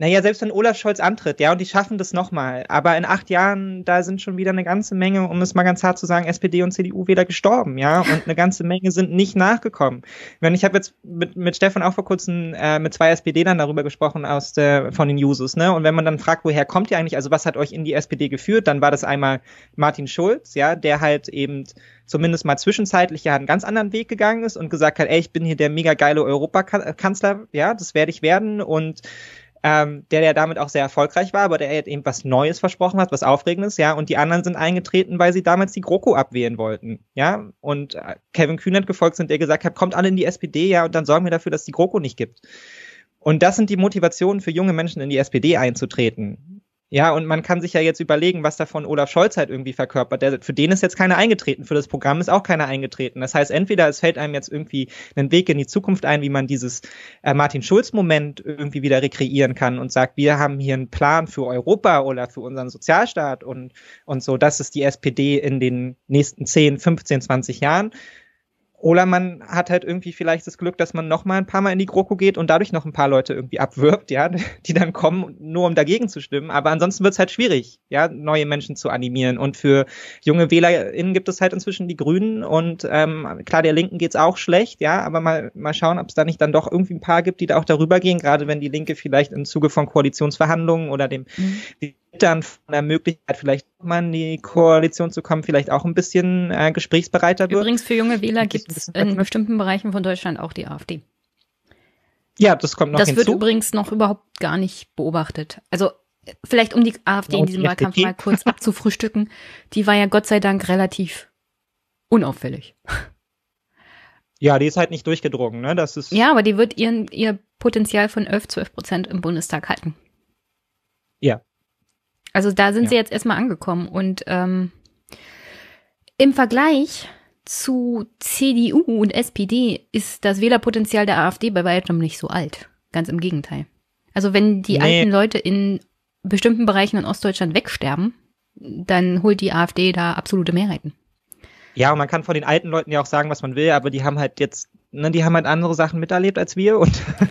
Naja, selbst wenn Olaf Scholz antritt, ja, und die schaffen das nochmal. Aber in acht Jahren, da sind schon wieder eine ganze Menge, um es mal ganz hart zu sagen, SPD und CDU wieder gestorben, ja, und eine ganze Menge sind nicht nachgekommen. Wenn ich habe jetzt mit, mit Stefan auch vor kurzem äh, mit zwei SPD-Lern darüber gesprochen aus der, von den Jusos, ne? Und wenn man dann fragt, woher kommt ihr eigentlich, also was hat euch in die SPD geführt, dann war das einmal Martin Schulz, ja, der halt eben zumindest mal zwischenzeitlich ja einen ganz anderen Weg gegangen ist und gesagt hat, ey, ich bin hier der mega geile Europakanzler, ja, das werde ich werden und ähm, der ja damit auch sehr erfolgreich war, aber der ja eben was Neues versprochen hat, was Aufregendes, ja, und die anderen sind eingetreten, weil sie damals die GroKo abwählen wollten, ja, und äh, Kevin Kühnert gefolgt sind, der gesagt hat, kommt alle in die SPD, ja, und dann sorgen wir dafür, dass die GroKo nicht gibt. Und das sind die Motivationen für junge Menschen, in die SPD einzutreten ja, und man kann sich ja jetzt überlegen, was davon Olaf Scholz halt irgendwie verkörpert. Der, für den ist jetzt keiner eingetreten, für das Programm ist auch keiner eingetreten. Das heißt, entweder es fällt einem jetzt irgendwie einen Weg in die Zukunft ein, wie man dieses äh, Martin Schulz-Moment irgendwie wieder rekreieren kann und sagt, wir haben hier einen Plan für Europa oder für unseren Sozialstaat und, und so. Das ist die SPD in den nächsten 10, 15, 20 Jahren. Oder man hat halt irgendwie vielleicht das Glück, dass man noch mal ein paar Mal in die GroKo geht und dadurch noch ein paar Leute irgendwie abwirbt, ja, die dann kommen, nur um dagegen zu stimmen. Aber ansonsten wird es halt schwierig, ja, neue Menschen zu animieren. Und für junge WählerInnen gibt es halt inzwischen die Grünen und ähm, klar, der Linken geht's auch schlecht, ja, aber mal, mal schauen, ob es da nicht dann doch irgendwie ein paar gibt, die da auch darüber gehen, gerade wenn die Linke vielleicht im Zuge von Koalitionsverhandlungen oder dem mhm dann von der Möglichkeit, vielleicht mal in die Koalition zu kommen, vielleicht auch ein bisschen äh, gesprächsbereiter wird. Übrigens für junge Wähler gibt es in bestimmten Bereichen von Deutschland auch die AfD. Ja, das kommt noch das hinzu. Das wird übrigens noch überhaupt gar nicht beobachtet. Also vielleicht um die AfD in diesem Wahlkampf mal kurz abzufrühstücken. Die war ja Gott sei Dank relativ unauffällig. Ja, die ist halt nicht durchgedrungen, ne? Das ist ja, aber die wird ihren, ihr Potenzial von 11, 12 Prozent im Bundestag halten. Ja, also da sind ja. sie jetzt erstmal angekommen. Und ähm, im Vergleich zu CDU und SPD ist das Wählerpotenzial der AfD bei weitem nicht so alt. Ganz im Gegenteil. Also wenn die nee. alten Leute in bestimmten Bereichen in Ostdeutschland wegsterben, dann holt die AfD da absolute Mehrheiten. Ja, und man kann von den alten Leuten ja auch sagen, was man will, aber die haben halt jetzt ne, die haben halt andere Sachen miterlebt als wir und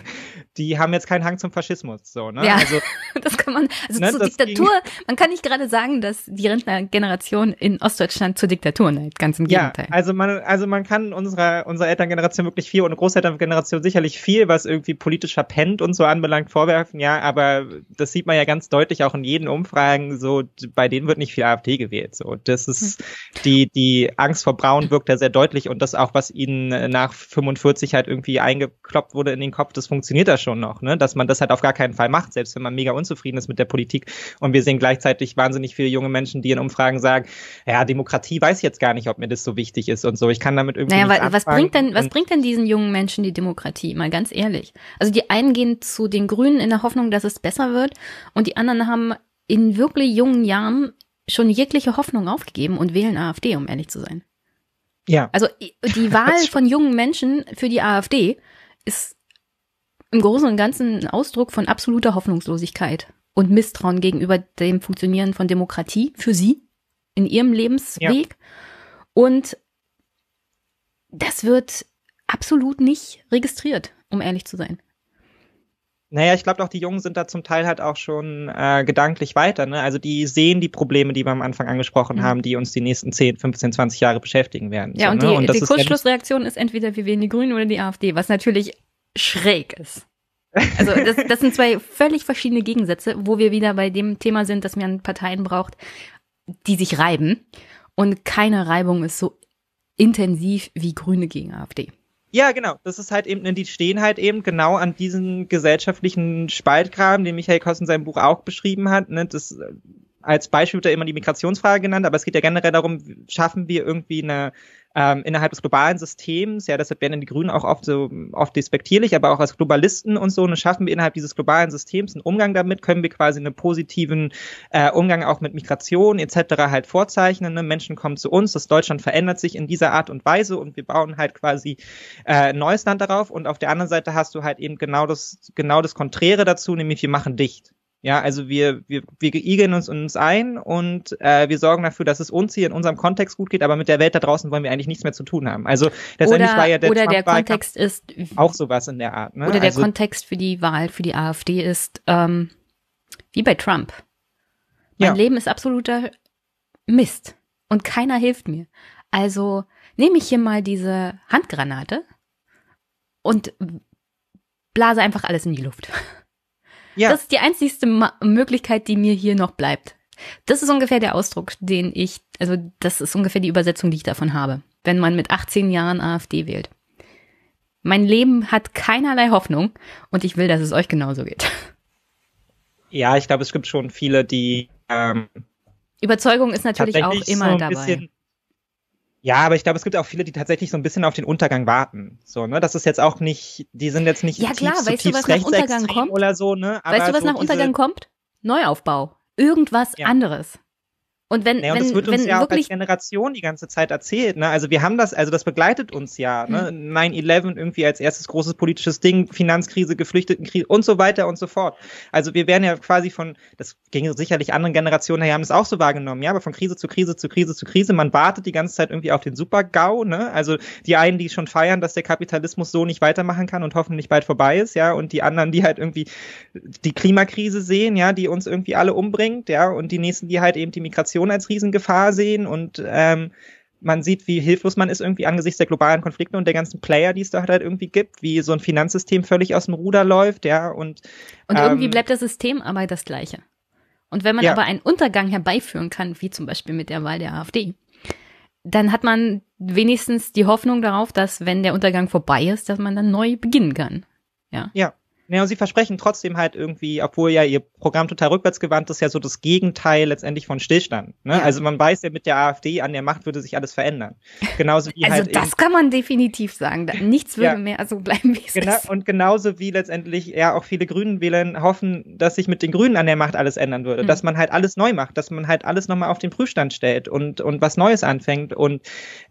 die haben jetzt keinen Hang zum Faschismus. So, ne? Ja, also, das kann man, also ne, zur Diktatur, ging, man kann nicht gerade sagen, dass die Rentnergeneration in Ostdeutschland zur Diktatur neigt, ganz im Gegenteil. Ja, also man, also man kann unserer, unserer Elterngeneration wirklich viel und Großelterngeneration sicherlich viel, was irgendwie politisch verpennt und so anbelangt, vorwerfen, ja, aber das sieht man ja ganz deutlich auch in jeden Umfragen, so, bei denen wird nicht viel AfD gewählt, so. Das ist, hm. die, die Angst vor Braun wirkt da sehr deutlich und das auch, was ihnen nach 95 45 halt irgendwie eingekloppt wurde in den Kopf, das funktioniert da schon noch, ne? dass man das halt auf gar keinen Fall macht, selbst wenn man mega unzufrieden ist mit der Politik. Und wir sehen gleichzeitig wahnsinnig viele junge Menschen, die in Umfragen sagen, ja, Demokratie weiß ich jetzt gar nicht, ob mir das so wichtig ist und so. Ich kann damit irgendwie. Naja, wa was bringt denn, was bringt denn diesen jungen Menschen die Demokratie? Mal ganz ehrlich. Also die einen gehen zu den Grünen in der Hoffnung, dass es besser wird und die anderen haben in wirklich jungen Jahren schon jegliche Hoffnung aufgegeben und wählen AfD, um ehrlich zu sein. Ja. Also die Wahl von jungen Menschen für die AfD ist im Großen und Ganzen ein Ausdruck von absoluter Hoffnungslosigkeit und Misstrauen gegenüber dem Funktionieren von Demokratie für sie in ihrem Lebensweg. Ja. Und das wird absolut nicht registriert, um ehrlich zu sein. Naja, ich glaube auch, die Jungen sind da zum Teil halt auch schon äh, gedanklich weiter. Ne? Also die sehen die Probleme, die wir am Anfang angesprochen mhm. haben, die uns die nächsten 10, 15, 20 Jahre beschäftigen werden. Ja, so, und ne? die, ne? und die Kurzschlussreaktion ist entweder wir wählen die Grünen oder die AfD, was natürlich schräg ist. Also das, das sind zwei völlig verschiedene Gegensätze, wo wir wieder bei dem Thema sind, dass man Parteien braucht, die sich reiben. Und keine Reibung ist so intensiv wie Grüne gegen AfD. Ja, genau. Das ist halt eben, ne, die stehen halt eben genau an diesen gesellschaftlichen Spaltgraben, den Michael Koss in seinem Buch auch beschrieben hat. Ne? Das äh, als Beispiel wird ja immer die Migrationsfrage genannt, aber es geht ja generell darum, schaffen wir irgendwie eine ähm, innerhalb des globalen Systems, ja, deshalb werden die Grünen auch oft so oft despektierlich, aber auch als Globalisten und so, und schaffen wir innerhalb dieses globalen Systems einen Umgang damit, können wir quasi einen positiven äh, Umgang auch mit Migration etc. halt vorzeichnen. Ne? Menschen kommen zu uns, das Deutschland verändert sich in dieser Art und Weise und wir bauen halt quasi äh, neues Land darauf. Und auf der anderen Seite hast du halt eben genau das, genau das Konträre dazu, nämlich wir machen dicht. Ja, also wir, wir, wir igeln uns uns ein und äh, wir sorgen dafür, dass es uns hier in unserem Kontext gut geht, aber mit der Welt da draußen wollen wir eigentlich nichts mehr zu tun haben. Also letztendlich oder, war ja der, oder der Kontext ist auch sowas in der Art. Ne? Oder der also, Kontext für die Wahl für die AfD ist ähm, wie bei Trump. Mein ja. Leben ist absoluter Mist und keiner hilft mir. Also nehme ich hier mal diese Handgranate und blase einfach alles in die Luft. Ja. Das ist die einzigste Ma Möglichkeit, die mir hier noch bleibt. Das ist ungefähr der Ausdruck, den ich, also das ist ungefähr die Übersetzung, die ich davon habe, wenn man mit 18 Jahren AfD wählt. Mein Leben hat keinerlei Hoffnung und ich will, dass es euch genauso geht. Ja, ich glaube, es gibt schon viele, die. Ähm, Überzeugung ist natürlich auch immer so dabei. Ja, aber ich glaube, es gibt auch viele, die tatsächlich so ein bisschen auf den Untergang warten. So, ne? Das ist jetzt auch nicht, die sind jetzt nicht. Ja klar, tief, weißt du, was nach Untergang kommt? Oder so, ne? Aber weißt du, was so nach Untergang kommt? Neuaufbau. Irgendwas ja. anderes. Und wenn, naja, und wenn, das wird uns ja auch als Generation die ganze Zeit erzählt. Ne? Also wir haben das, also das begleitet uns ja. Ne? Mhm. 9-11 irgendwie als erstes großes politisches Ding, Finanzkrise, Geflüchtetenkrise und so weiter und so fort. Also wir werden ja quasi von, das ging sicherlich anderen Generationen her, haben das auch so wahrgenommen, ja, aber von Krise zu Krise zu Krise zu Krise, man wartet die ganze Zeit irgendwie auf den Super-GAU, ne? Also die einen, die schon feiern, dass der Kapitalismus so nicht weitermachen kann und hoffentlich bald vorbei ist, ja, und die anderen, die halt irgendwie die Klimakrise sehen, ja, die uns irgendwie alle umbringt, ja, und die nächsten, die halt eben die Migration Inflation als Riesengefahr sehen und ähm, man sieht, wie hilflos man ist irgendwie angesichts der globalen Konflikte und der ganzen Player, die es da halt irgendwie gibt, wie so ein Finanzsystem völlig aus dem Ruder läuft, ja, und. Und ähm, irgendwie bleibt das System aber das gleiche. Und wenn man ja. aber einen Untergang herbeiführen kann, wie zum Beispiel mit der Wahl der AfD, dann hat man wenigstens die Hoffnung darauf, dass wenn der Untergang vorbei ist, dass man dann neu beginnen kann. Ja. Ja. Ja, und sie versprechen trotzdem halt irgendwie, obwohl ja ihr Programm total rückwärtsgewandt ist ja so das Gegenteil letztendlich von Stillstand. Ne? Ja. Also man weiß ja, mit der AfD an der Macht würde sich alles verändern. Genauso wie also halt das kann man definitiv sagen. Nichts würde ja. mehr so also bleiben, wie es genau, ist. Und genauso wie letztendlich ja auch viele Grünen wählen hoffen, dass sich mit den Grünen an der Macht alles ändern würde. Mhm. Dass man halt alles neu macht, dass man halt alles nochmal auf den Prüfstand stellt und, und was Neues anfängt. Und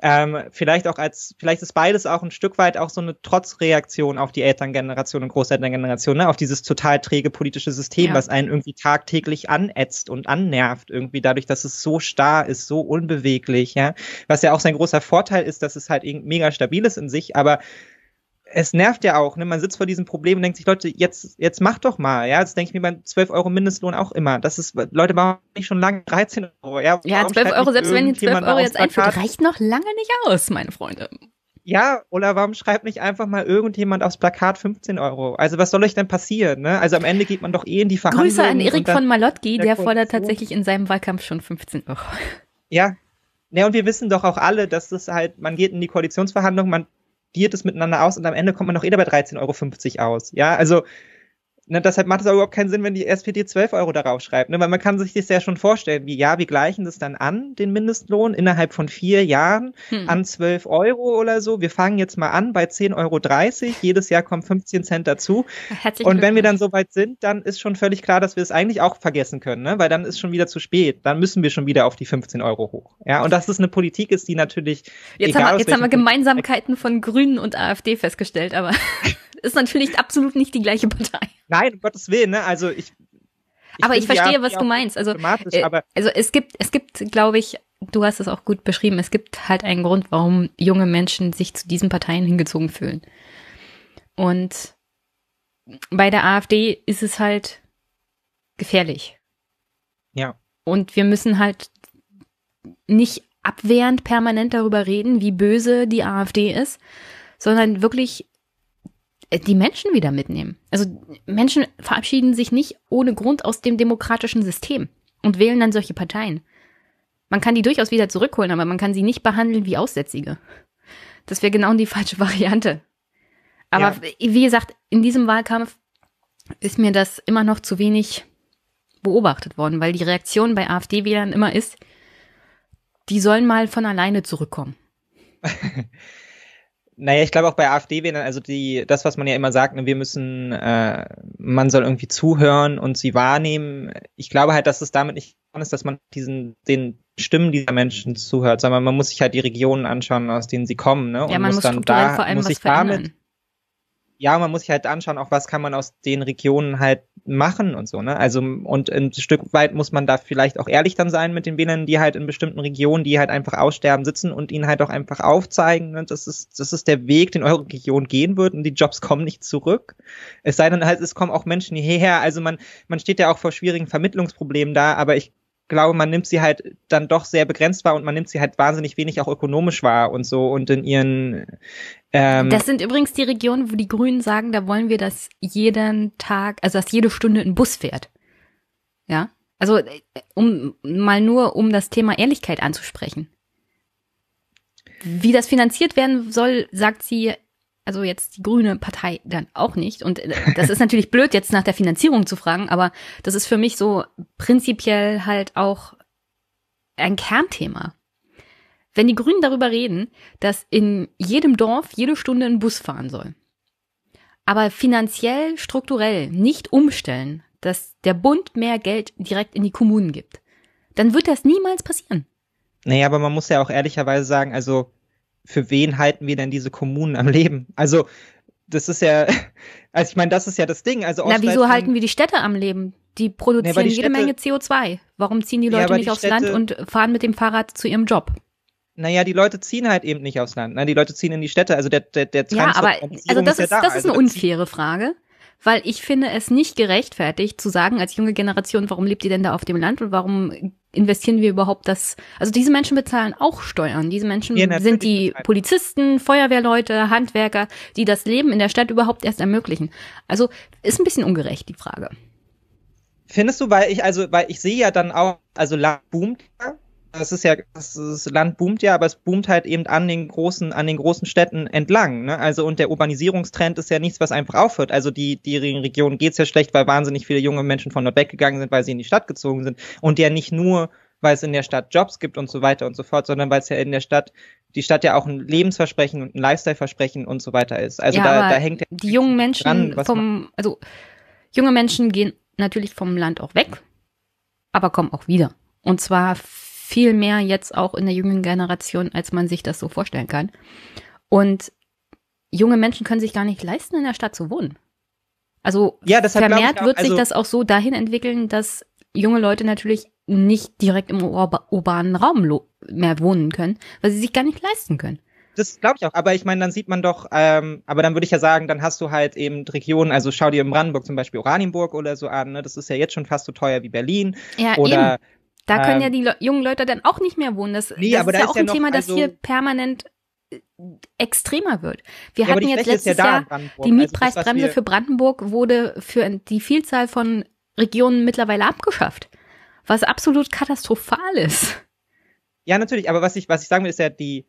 ähm, vielleicht auch als, vielleicht ist beides auch ein Stück weit auch so eine Trotzreaktion auf die Elterngeneration und Großelterngeneration, ne? auf dieses total träge politische System, ja. was einen irgendwie tagtäglich anätzt und annervt irgendwie dadurch, dass es so starr ist, so unbeweglich, ja. Was ja auch sein großer Vorteil ist, dass es halt mega stabil ist in sich, aber es nervt ja auch, ne? Man sitzt vor diesem Problem und denkt sich, Leute, jetzt, jetzt macht doch mal, ja. Das denke ich mir beim 12 Euro Mindestlohn auch immer. Das ist, Leute, warum nicht schon lange 13 Euro, ja? ja, 12 Euro, selbst wenn ihr 12 Euro jetzt einführt, reicht noch lange nicht aus, meine Freunde ja, oder warum schreibt nicht einfach mal irgendjemand aufs Plakat 15 Euro? Also was soll euch denn passieren? Ne? Also am Ende geht man doch eh in die Verhandlungen. Grüße an Erik von Malotki, der, der fordert tatsächlich in seinem Wahlkampf schon 15 Euro. Ja. Ja, und wir wissen doch auch alle, dass das halt, man geht in die Koalitionsverhandlungen, man diert es miteinander aus und am Ende kommt man doch eh dabei 13,50 Euro aus. Ja, also Ne, deshalb macht es auch überhaupt keinen Sinn, wenn die SPD 12 Euro darauf schreibt. Ne? Weil man kann sich das ja schon vorstellen, wie ja, wir gleichen das dann an, den Mindestlohn, innerhalb von vier Jahren hm. an 12 Euro oder so. Wir fangen jetzt mal an bei 10,30 Euro. Jedes Jahr kommen 15 Cent dazu. Herzlich Und wenn wir dann so weit sind, dann ist schon völlig klar, dass wir es eigentlich auch vergessen können, ne? weil dann ist schon wieder zu spät. Dann müssen wir schon wieder auf die 15 Euro hoch. Ja, und dass das eine Politik ist, die natürlich. Jetzt egal, haben wir, jetzt haben wir Gemeinsamkeiten von Grünen und AfD festgestellt, aber. Ist natürlich absolut nicht die gleiche Partei. Nein, um Gottes Willen, ne? Also ich. ich aber ich verstehe, was du meinst. Also, äh, also es gibt, es gibt, glaube ich, du hast es auch gut beschrieben, es gibt halt einen Grund, warum junge Menschen sich zu diesen Parteien hingezogen fühlen. Und bei der AfD ist es halt gefährlich. Ja. Und wir müssen halt nicht abwehrend permanent darüber reden, wie böse die AfD ist, sondern wirklich äh, die Menschen wieder mitnehmen. Also Menschen verabschieden sich nicht ohne Grund aus dem demokratischen System und wählen dann solche Parteien. Man kann die durchaus wieder zurückholen, aber man kann sie nicht behandeln wie Aussätzige. Das wäre genau die falsche Variante. Aber ja. wie gesagt, in diesem Wahlkampf ist mir das immer noch zu wenig beobachtet worden, weil die Reaktion bei AfD-Wählern immer ist, die sollen mal von alleine zurückkommen. Naja, ich glaube auch bei AfD-Wählern, also die, das, was man ja immer sagt, ne, wir müssen, äh, man soll irgendwie zuhören und sie wahrnehmen. Ich glaube halt, dass es damit nicht ist, dass man diesen, den Stimmen dieser Menschen zuhört, sondern man muss sich halt die Regionen anschauen, aus denen sie kommen, ne? Und man muss, dann da, vor allem muss was ich verändern. damit, ja, man muss sich halt anschauen, auch was kann man aus den Regionen halt machen und so, ne? Also und ein Stück weit muss man da vielleicht auch ehrlich dann sein mit den Wählern, die halt in bestimmten Regionen, die halt einfach aussterben, sitzen und ihnen halt auch einfach aufzeigen, ne? das ist das ist der Weg, den eure Region gehen wird und die Jobs kommen nicht zurück. Es sei denn halt, es kommen auch Menschen hierher, also man man steht ja auch vor schwierigen Vermittlungsproblemen da, aber ich glaube, man nimmt sie halt dann doch sehr begrenzt wahr und man nimmt sie halt wahnsinnig wenig auch ökonomisch wahr und so und in ihren. Ähm das sind übrigens die Regionen, wo die Grünen sagen, da wollen wir, dass jeden Tag, also dass jede Stunde ein Bus fährt. Ja. Also äh, um mal nur um das Thema Ehrlichkeit anzusprechen. Wie das finanziert werden soll, sagt sie also jetzt die grüne Partei dann auch nicht. Und äh, das ist natürlich blöd, jetzt nach der Finanzierung zu fragen, aber das ist für mich so prinzipiell halt auch ein Kernthema. Wenn die Grünen darüber reden, dass in jedem Dorf jede Stunde ein Bus fahren soll, aber finanziell, strukturell nicht umstellen, dass der Bund mehr Geld direkt in die Kommunen gibt, dann wird das niemals passieren. Naja, aber man muss ja auch ehrlicherweise sagen, also für wen halten wir denn diese Kommunen am Leben? Also, das ist ja, also ich meine, das ist ja das Ding. Also Na, wieso halten wir die Städte am Leben? Die produzieren ja, die jede Städte, Menge CO2. Warum ziehen die Leute ja, nicht aufs Städte, Land und fahren mit dem Fahrrad zu ihrem Job? Naja, die Leute ziehen halt eben nicht aufs Land. Nein, die Leute ziehen in die Städte. Also der, der, der Ja, aber also das ist, ist ja da. das ist eine also, unfaire Frage, weil ich finde es nicht gerechtfertigt zu sagen als junge Generation, warum lebt ihr denn da auf dem Land und warum investieren wir überhaupt das? Also diese Menschen bezahlen auch Steuern. Diese Menschen ja, sind die Polizisten, Feuerwehrleute, Handwerker, die das Leben in der Stadt überhaupt erst ermöglichen. Also ist ein bisschen ungerecht die Frage. Findest du, weil ich also, weil ich sehe ja dann auch, also Land boomt ja, es ist ja, das Land boomt ja, aber es boomt halt eben an den großen, an den großen Städten entlang. Ne? Also und der Urbanisierungstrend ist ja nichts, was einfach aufhört. Also die, die Region es ja schlecht, weil wahnsinnig viele junge Menschen von dort weggegangen sind, weil sie in die Stadt gezogen sind. Und ja nicht nur, weil es in der Stadt Jobs gibt und so weiter und so fort, sondern weil es ja in der Stadt, die Stadt ja auch ein Lebensversprechen und ein Lifestyle-Versprechen und so weiter ist. Also ja, da, da hängt ja die jungen Menschen dran, vom, also junge Menschen gehen natürlich vom Land auch weg, aber kommen auch wieder. Und zwar viel mehr jetzt auch in der jungen Generation, als man sich das so vorstellen kann. Und junge Menschen können sich gar nicht leisten, in der Stadt zu wohnen. Also ja, vermehrt auch, wird sich also das auch so dahin entwickeln, dass junge Leute natürlich nicht direkt im urbanen Raum mehr wohnen können, weil sie sich gar nicht leisten können. Das glaube ich auch, aber ich meine, dann sieht man doch, ähm, aber dann würde ich ja sagen, dann hast du halt eben Regionen, also schau dir in Brandenburg zum Beispiel Oranienburg oder so an, ne? das ist ja jetzt schon fast so teuer wie Berlin. Ja, oder eben. Da können ähm, ja die Le jungen Leute dann auch nicht mehr wohnen. Das, nee, das aber ist da ja ist auch ja ein noch, Thema, das also hier permanent äh, extremer wird. Wir ja, hatten jetzt letztes ja Jahr die also Mietpreisbremse also für Brandenburg wurde für die Vielzahl von Regionen mittlerweile abgeschafft, was absolut katastrophal ist. Ja, natürlich, aber was ich, was ich sagen will, ist ja die,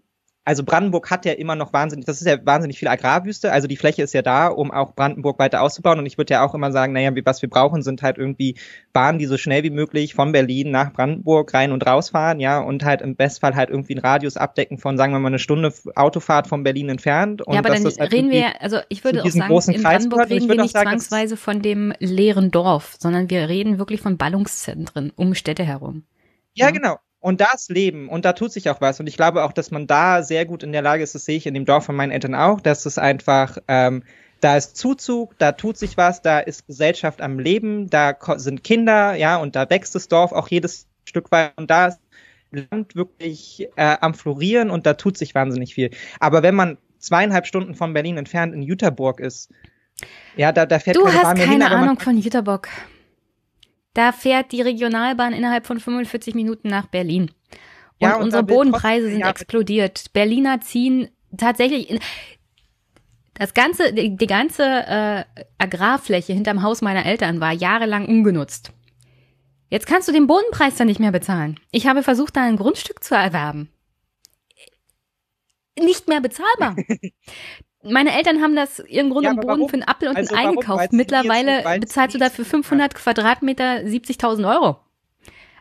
also Brandenburg hat ja immer noch wahnsinnig, das ist ja wahnsinnig viel Agrarwüste, also die Fläche ist ja da, um auch Brandenburg weiter auszubauen und ich würde ja auch immer sagen, naja, was wir brauchen, sind halt irgendwie Bahnen, die so schnell wie möglich von Berlin nach Brandenburg rein und rausfahren, ja, und halt im Bestfall halt irgendwie einen Radius abdecken von, sagen wir mal, eine Stunde Autofahrt von Berlin entfernt. Und ja, aber dann halt reden wir, also ich würde auch sagen, in Kreis Brandenburg reden wir nicht sagen, zwangsweise von dem leeren Dorf, sondern wir reden wirklich von Ballungszentren um Städte herum. Ja, genau. Und das Leben, und da tut sich auch was. Und ich glaube auch, dass man da sehr gut in der Lage ist, das sehe ich in dem Dorf von meinen Eltern auch, dass es einfach, ähm, da ist Zuzug, da tut sich was, da ist Gesellschaft am Leben, da sind Kinder, ja, und da wächst das Dorf auch jedes Stück weit. Und da ist Land wirklich äh, am Florieren und da tut sich wahnsinnig viel. Aber wenn man zweieinhalb Stunden von Berlin entfernt in Jüterburg ist, ja, da, da fährt Du hast keine hin, Ahnung von Jüterburg. Da fährt die Regionalbahn innerhalb von 45 Minuten nach Berlin. Und, ja, und unsere Bodenpreise trotzdem, sind ja. explodiert. Berliner ziehen tatsächlich. In, das ganze, die, die ganze äh, Agrarfläche hinterm Haus meiner Eltern war jahrelang ungenutzt. Jetzt kannst du den Bodenpreis dann nicht mehr bezahlen. Ich habe versucht, da ein Grundstück zu erwerben. Nicht mehr bezahlbar. meine Eltern haben das ihren Grund ja, und Boden warum? für einen Apfel und also einen Ei gekauft. Mittlerweile bezahlst du dafür 500 Quadratmeter 70.000 Euro.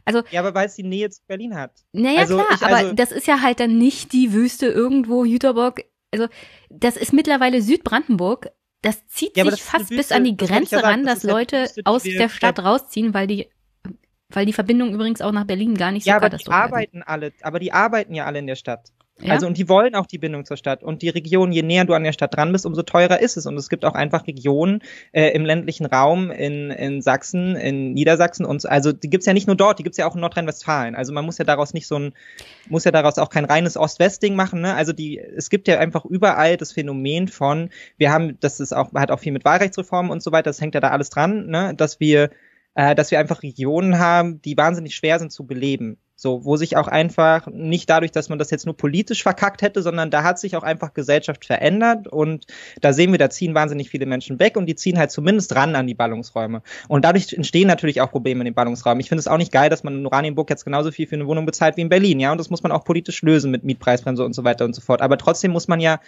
Also, ja, aber weil es die Nähe zu Berlin hat. Naja, also, klar, ich, also, aber das ist ja halt dann nicht die Wüste irgendwo, Jüterbock. Also, das ist mittlerweile Südbrandenburg. Das zieht ja, sich das fast Wüste, bis an die Grenze ran, dass Leute Wüste, aus der Stadt rausziehen, weil die weil die Verbindung übrigens auch nach Berlin gar nicht ja, so aber die arbeiten alle, aber die arbeiten ja alle in der Stadt. Ja. Also und die wollen auch die Bindung zur Stadt und die Region, je näher du an der Stadt dran bist, umso teurer ist es. Und es gibt auch einfach Regionen äh, im ländlichen Raum, in, in Sachsen, in Niedersachsen und also die gibt's ja nicht nur dort, die gibt's ja auch in Nordrhein-Westfalen. Also man muss ja daraus nicht so ein, muss ja daraus auch kein reines Ost-West-Ding machen. Ne? Also die, es gibt ja einfach überall das Phänomen von, wir haben, das ist auch, hat auch viel mit Wahlrechtsreformen und so weiter, das hängt ja da alles dran, ne? dass wir, äh, dass wir einfach Regionen haben, die wahnsinnig schwer sind zu beleben so, wo sich auch einfach nicht dadurch, dass man das jetzt nur politisch verkackt hätte, sondern da hat sich auch einfach Gesellschaft verändert und da sehen wir, da ziehen wahnsinnig viele Menschen weg und die ziehen halt zumindest ran an die Ballungsräume. Und dadurch entstehen natürlich auch Probleme in den Ballungsräumen. Ich finde es auch nicht geil, dass man in Oranienburg jetzt genauso viel für eine Wohnung bezahlt wie in Berlin, ja, und das muss man auch politisch lösen mit Mietpreisbremse und so weiter und so fort. Aber trotzdem muss man ja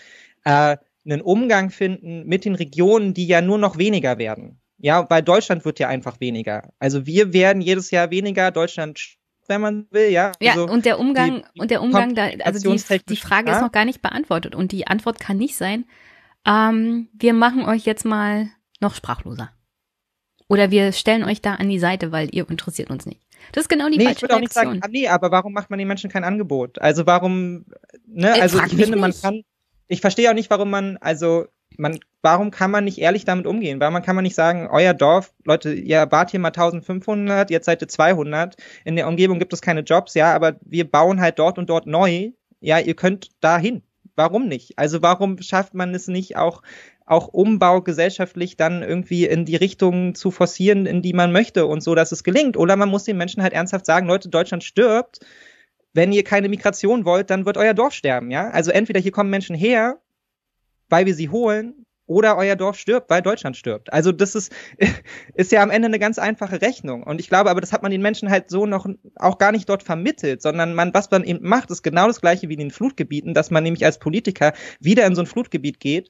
äh, einen Umgang finden mit den Regionen, die ja nur noch weniger werden. Ja, weil Deutschland wird ja einfach weniger. Also wir werden jedes Jahr weniger, Deutschland wenn man will, ja. Ja, also und der Umgang, die, und der Umgang da, also die, die Frage ja? ist noch gar nicht beantwortet und die Antwort kann nicht sein, ähm, wir machen euch jetzt mal noch sprachloser. Oder wir stellen euch da an die Seite, weil ihr interessiert uns nicht. Das ist genau die nee, falsche ich würde auch nicht sagen, ah, nee, aber warum macht man den Menschen kein Angebot? Also warum, ne, äh, also ich, ich finde, nicht. man kann, ich verstehe auch nicht, warum man, also man, warum kann man nicht ehrlich damit umgehen? Warum kann man nicht sagen, euer Dorf, Leute, ihr wart hier mal 1500, jetzt seid ihr 200, in der Umgebung gibt es keine Jobs, ja, aber wir bauen halt dort und dort neu, ja, ihr könnt dahin. Warum nicht? Also warum schafft man es nicht auch auch Umbau gesellschaftlich dann irgendwie in die Richtung zu forcieren, in die man möchte und so, dass es gelingt. Oder man muss den Menschen halt ernsthaft sagen, Leute, Deutschland stirbt. Wenn ihr keine Migration wollt, dann wird euer Dorf sterben, ja? Also entweder hier kommen Menschen her weil wir sie holen oder euer Dorf stirbt, weil Deutschland stirbt. Also das ist, ist ja am Ende eine ganz einfache Rechnung. Und ich glaube aber, das hat man den Menschen halt so noch auch gar nicht dort vermittelt, sondern man, was man eben macht, ist genau das gleiche wie in den Flutgebieten, dass man nämlich als Politiker wieder in so ein Flutgebiet geht,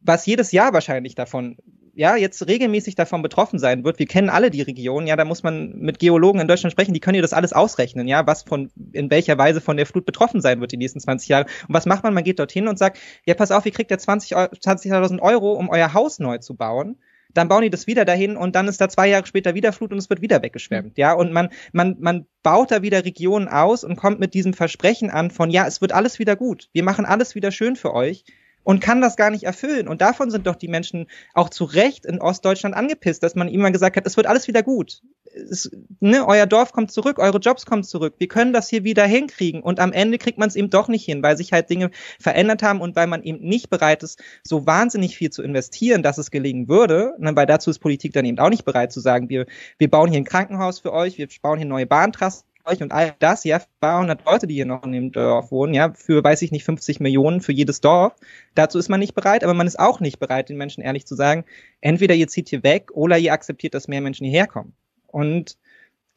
was jedes Jahr wahrscheinlich davon ja, jetzt regelmäßig davon betroffen sein wird, wir kennen alle die Region, ja, da muss man mit Geologen in Deutschland sprechen, die können dir das alles ausrechnen, ja, was von, in welcher Weise von der Flut betroffen sein wird die nächsten 20 Jahre. Und was macht man? Man geht dorthin und sagt, ja, pass auf, ihr kriegt ja 20.000 20 Euro, um euer Haus neu zu bauen dann bauen die das wieder dahin und dann ist da zwei Jahre später wieder Flut und es wird wieder weggeschwemmt. Ja, und man, man, man baut da wieder Regionen aus und kommt mit diesem Versprechen an von, ja, es wird alles wieder gut. Wir machen alles wieder schön für euch und kann das gar nicht erfüllen. Und davon sind doch die Menschen auch zu Recht in Ostdeutschland angepisst, dass man immer gesagt hat, es wird alles wieder gut. Es, ne, euer Dorf kommt zurück, eure Jobs kommen zurück. Wir können das hier wieder hinkriegen. Und am Ende kriegt man es eben doch nicht hin, weil sich halt Dinge verändert haben und weil man eben nicht bereit ist, so wahnsinnig viel zu investieren, dass es gelingen würde. Ne, weil dazu ist Politik dann eben auch nicht bereit zu sagen, wir, wir bauen hier ein Krankenhaus für euch, wir bauen hier neue Bahntrassen Zeug und all das, ja, für 200 Leute, die hier noch in dem Dorf wohnen, ja, für, weiß ich nicht, 50 Millionen für jedes Dorf. Dazu ist man nicht bereit, aber man ist auch nicht bereit, den Menschen ehrlich zu sagen, entweder ihr zieht hier weg oder ihr akzeptiert, dass mehr Menschen hierher kommen. Und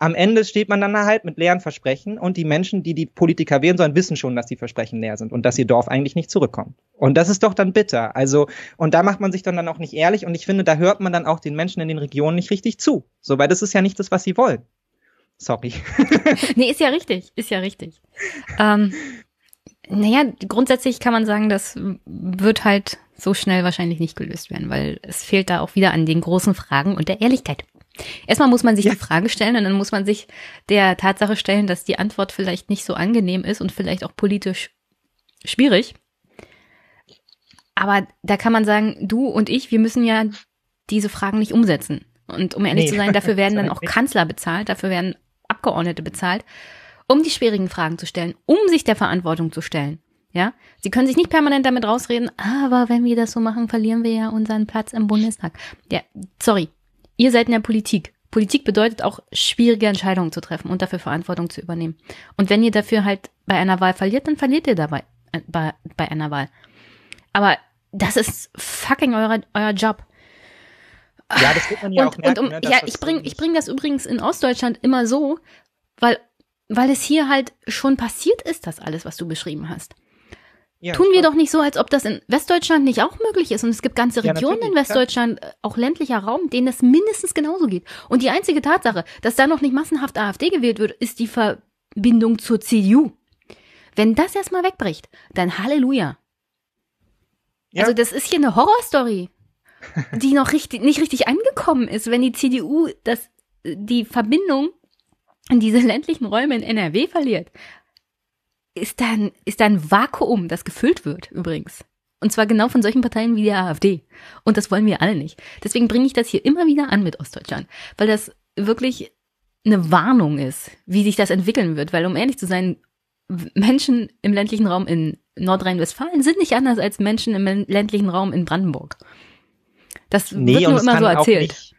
am Ende steht man dann halt mit leeren Versprechen und die Menschen, die die Politiker wählen sollen, wissen schon, dass die Versprechen leer sind und dass ihr Dorf eigentlich nicht zurückkommt. Und das ist doch dann bitter. Also, und da macht man sich dann, dann auch nicht ehrlich und ich finde, da hört man dann auch den Menschen in den Regionen nicht richtig zu. So, weil das ist ja nicht das, was sie wollen. Sorry. nee, ist ja richtig, ist ja richtig. Ähm, naja, grundsätzlich kann man sagen, das wird halt so schnell wahrscheinlich nicht gelöst werden, weil es fehlt da auch wieder an den großen Fragen und der Ehrlichkeit. Erstmal muss man sich ja. die Frage stellen und dann muss man sich der Tatsache stellen, dass die Antwort vielleicht nicht so angenehm ist und vielleicht auch politisch schwierig. Aber da kann man sagen, du und ich, wir müssen ja diese Fragen nicht umsetzen. Und um ehrlich nee. zu sein, dafür werden dann auch Kanzler bezahlt, dafür werden Abgeordnete bezahlt, um die schwierigen Fragen zu stellen, um sich der Verantwortung zu stellen. Ja, sie können sich nicht permanent damit rausreden, aber wenn wir das so machen, verlieren wir ja unseren Platz im Bundestag. Ja, sorry. Ihr seid in der Politik. Politik bedeutet auch, schwierige Entscheidungen zu treffen und dafür Verantwortung zu übernehmen. Und wenn ihr dafür halt bei einer Wahl verliert, dann verliert ihr dabei, äh, bei, bei einer Wahl. Aber das ist fucking euer, euer Job. Ja, das wird man ja und, auch merken. Und um, ne, ja, ich bringe ich bring das übrigens in Ostdeutschland immer so, weil, weil es hier halt schon passiert ist, das alles, was du beschrieben hast. Ja, Tun wir doch nicht so, als ob das in Westdeutschland nicht auch möglich ist. Und es gibt ganze Regionen ja, in Westdeutschland, klar. Äh, auch ländlicher Raum, denen es mindestens genauso geht. Und die einzige Tatsache, dass da noch nicht massenhaft AfD gewählt wird, ist die Verbindung zur CDU. Wenn das erstmal wegbricht, dann Halleluja. Ja. Also das ist hier eine Horrorstory die noch richtig, nicht richtig angekommen ist, wenn die CDU das, die Verbindung in diese ländlichen Räume in NRW verliert, ist dann, ist dann Vakuum, das gefüllt wird, übrigens. Und zwar genau von solchen Parteien wie der AfD. Und das wollen wir alle nicht. Deswegen bringe ich das hier immer wieder an mit Ostdeutschland, weil das wirklich eine Warnung ist, wie sich das entwickeln wird. Weil um ehrlich zu sein, Menschen im ländlichen Raum in Nordrhein-Westfalen sind nicht anders als Menschen im ländlichen Raum in Brandenburg. Das nee, wird nur immer so erzählt.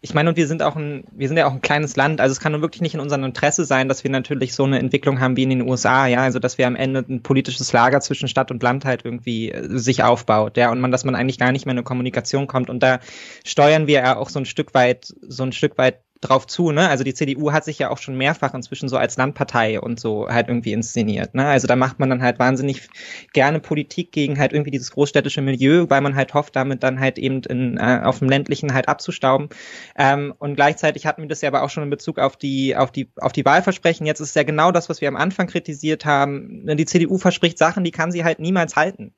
ich meine, und wir sind auch ein, wir sind ja auch ein kleines Land, also es kann nun wirklich nicht in unserem Interesse sein, dass wir natürlich so eine Entwicklung haben wie in den USA, ja, also dass wir am Ende ein politisches Lager zwischen Stadt und Land halt irgendwie äh, sich aufbaut, ja, und man, dass man eigentlich gar nicht mehr in eine Kommunikation kommt und da steuern wir ja auch so ein Stück weit, so ein Stück weit drauf zu. Ne? Also die CDU hat sich ja auch schon mehrfach inzwischen so als Landpartei und so halt irgendwie inszeniert. Ne? Also da macht man dann halt wahnsinnig gerne Politik gegen halt irgendwie dieses großstädtische Milieu, weil man halt hofft, damit dann halt eben in, äh, auf dem ländlichen halt abzustauben. Ähm, und gleichzeitig hatten wir das ja aber auch schon in Bezug auf die auf die auf die Wahlversprechen. Jetzt ist ja genau das, was wir am Anfang kritisiert haben. Die CDU verspricht Sachen, die kann sie halt niemals halten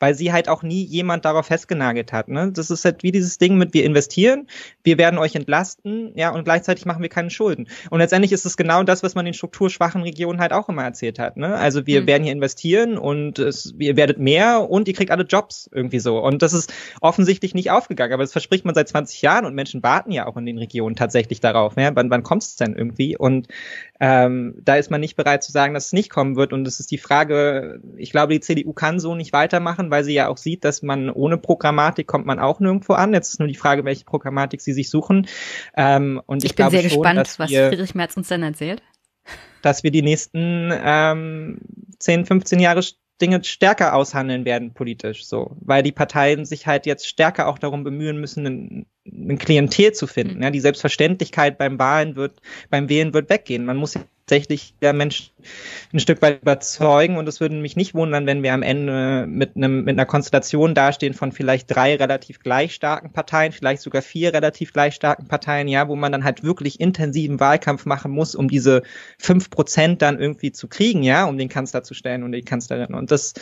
weil sie halt auch nie jemand darauf festgenagelt hat. Ne? Das ist halt wie dieses Ding mit, wir investieren, wir werden euch entlasten, ja, und gleichzeitig machen wir keine Schulden. Und letztendlich ist es genau das, was man den strukturschwachen Regionen halt auch immer erzählt hat. Ne? Also wir mhm. werden hier investieren und es, ihr werdet mehr und ihr kriegt alle Jobs irgendwie so. Und das ist offensichtlich nicht aufgegangen, aber das verspricht man seit 20 Jahren und Menschen warten ja auch in den Regionen tatsächlich darauf. Ja? Wann, wann kommt es denn irgendwie? Und ähm, da ist man nicht bereit zu sagen, dass es nicht kommen wird. Und es ist die Frage, ich glaube, die CDU kann so nicht weitermachen machen, weil sie ja auch sieht, dass man ohne Programmatik kommt man auch nirgendwo an. Jetzt ist nur die Frage, welche Programmatik sie sich suchen. Ähm, und ich, ich bin sehr schon, gespannt, was wir, Friedrich Merz uns dann erzählt. Dass wir die nächsten ähm, 10, 15 Jahre Dinge stärker aushandeln werden politisch, so, weil die Parteien sich halt jetzt stärker auch darum bemühen müssen, ein Klientel zu finden. Mhm. Ja, die Selbstverständlichkeit beim Wahlen wird, beim Wählen wird weggehen. Man muss tatsächlich der Mensch ein Stück weit überzeugen und es würde mich nicht wundern, wenn wir am Ende mit einem, mit einer Konstellation dastehen von vielleicht drei relativ gleich starken Parteien, vielleicht sogar vier relativ gleich starken Parteien, ja, wo man dann halt wirklich intensiven Wahlkampf machen muss, um diese fünf Prozent dann irgendwie zu kriegen, ja, um den Kanzler zu stellen und die Kanzlerin. Und das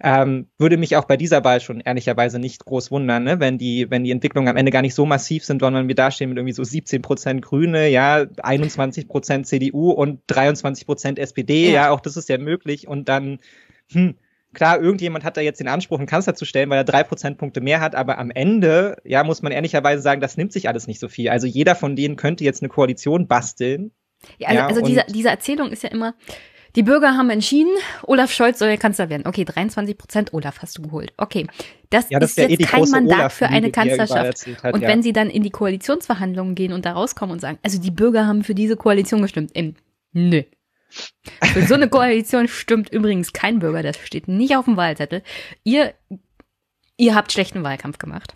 ähm, würde mich auch bei dieser Wahl schon ehrlicherweise nicht groß wundern, ne, wenn die, wenn die Entwicklung am Ende gar nicht so massiv sind, sondern wir dastehen mit irgendwie so 17 Prozent Grüne, ja, 21 Prozent CDU und 23 Prozent SPD, ja. ja, auch das ist ja möglich und dann, hm, klar, irgendjemand hat da jetzt den Anspruch, einen Kanzler zu stellen, weil er drei Prozentpunkte mehr hat, aber am Ende, ja, muss man ehrlicherweise sagen, das nimmt sich alles nicht so viel. Also jeder von denen könnte jetzt eine Koalition basteln. Ja, also, ja, also diese, diese Erzählung ist ja immer, die Bürger haben entschieden, Olaf Scholz soll Kanzler werden. Okay, 23 Prozent Olaf hast du geholt. Okay, das, ja, das ist jetzt eh kein Mandat Olaf, für eine Kanzlerschaft. Hat, und wenn sie dann in die Koalitionsverhandlungen gehen und da rauskommen und sagen, also die Bürger haben für diese Koalition gestimmt. In, nö. Für so eine Koalition stimmt übrigens kein Bürger. Das steht nicht auf dem Wahlzettel. Ihr, ihr habt schlechten Wahlkampf gemacht.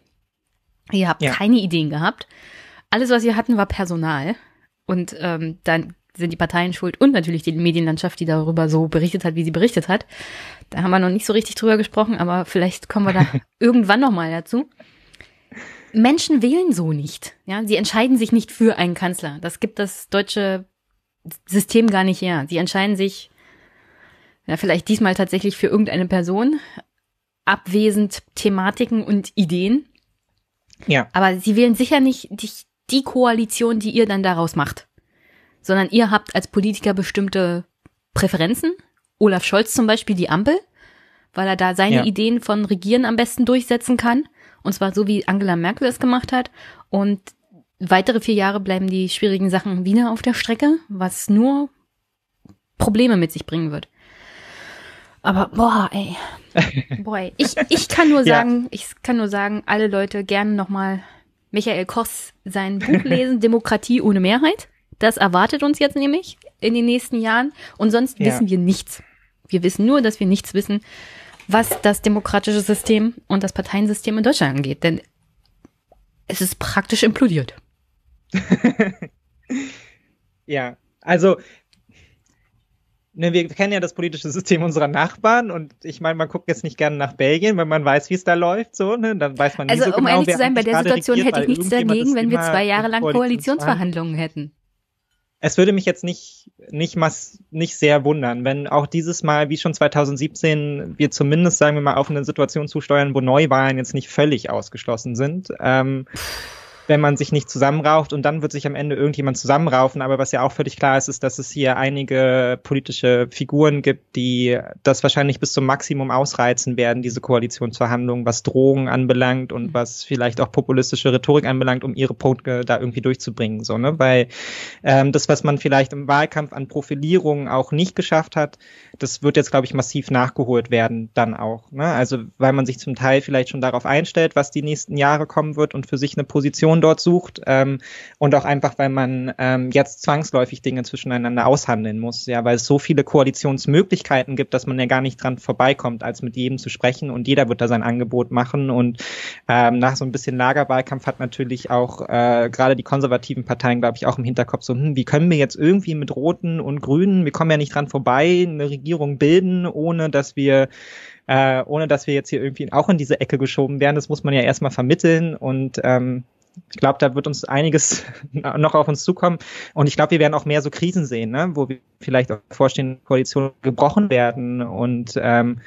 Ihr habt ja. keine Ideen gehabt. Alles, was ihr hatten, war Personal. Und ähm, dann sind die Parteien schuld und natürlich die Medienlandschaft, die darüber so berichtet hat, wie sie berichtet hat. Da haben wir noch nicht so richtig drüber gesprochen, aber vielleicht kommen wir da irgendwann nochmal dazu. Menschen wählen so nicht. Ja, sie entscheiden sich nicht für einen Kanzler. Das gibt das deutsche System gar nicht her. Sie entscheiden sich ja, vielleicht diesmal tatsächlich für irgendeine Person, abwesend Thematiken und Ideen. Ja. Aber sie wählen sicher nicht die, die Koalition, die ihr dann daraus macht sondern ihr habt als Politiker bestimmte Präferenzen. Olaf Scholz zum Beispiel die Ampel, weil er da seine ja. Ideen von Regieren am besten durchsetzen kann. Und zwar so, wie Angela Merkel es gemacht hat. Und weitere vier Jahre bleiben die schwierigen Sachen wieder auf der Strecke, was nur Probleme mit sich bringen wird. Aber boah, ey. Boah, Ich, ich kann nur sagen, ja. ich kann nur sagen, alle Leute gerne nochmal Michael Koss sein Buch lesen, Demokratie ohne Mehrheit. Das erwartet uns jetzt nämlich in den nächsten Jahren. Und sonst ja. wissen wir nichts. Wir wissen nur, dass wir nichts wissen, was das demokratische System und das Parteiensystem in Deutschland angeht. Denn es ist praktisch implodiert. ja, also ne, wir kennen ja das politische System unserer Nachbarn und ich meine, man guckt jetzt nicht gerne nach Belgien, wenn man weiß, wie es da läuft, so, ne? Dann weiß man nicht also, so um genau, ehrlich zu sein, bei der Situation hätte ich nichts dagegen, wenn wir zwei Jahre lang Koalitionsverhandlungen hätten es würde mich jetzt nicht, nicht, mass, nicht sehr wundern, wenn auch dieses Mal, wie schon 2017, wir zumindest, sagen wir mal, auf eine Situation zusteuern, wo Neuwahlen jetzt nicht völlig ausgeschlossen sind. Ähm, wenn man sich nicht zusammenrauft und dann wird sich am Ende irgendjemand zusammenraufen. Aber was ja auch völlig klar ist, ist, dass es hier einige politische Figuren gibt, die das wahrscheinlich bis zum Maximum ausreizen werden, diese Koalitionsverhandlungen, was Drohungen anbelangt und mhm. was vielleicht auch populistische Rhetorik anbelangt, um ihre Punkte da irgendwie durchzubringen. So, ne? Weil ähm, das, was man vielleicht im Wahlkampf an Profilierungen auch nicht geschafft hat, das wird jetzt, glaube ich, massiv nachgeholt werden dann auch. Ne? Also weil man sich zum Teil vielleicht schon darauf einstellt, was die nächsten Jahre kommen wird und für sich eine Position dort sucht ähm, und auch einfach, weil man ähm, jetzt zwangsläufig Dinge zwischeneinander aushandeln muss, ja, weil es so viele Koalitionsmöglichkeiten gibt, dass man ja gar nicht dran vorbeikommt, als mit jedem zu sprechen und jeder wird da sein Angebot machen und ähm, nach so ein bisschen Lagerwahlkampf hat natürlich auch äh, gerade die konservativen Parteien, glaube ich, auch im Hinterkopf so, hm, wie können wir jetzt irgendwie mit Roten und Grünen, wir kommen ja nicht dran vorbei, eine Regierung bilden, ohne dass wir äh, ohne dass wir jetzt hier irgendwie auch in diese Ecke geschoben werden. Das muss man ja erstmal vermitteln und ähm, ich glaube, da wird uns einiges noch auf uns zukommen. Und ich glaube, wir werden auch mehr so Krisen sehen, ne? wo wir vielleicht auch vorstehenden Koalitionen gebrochen werden und ähm,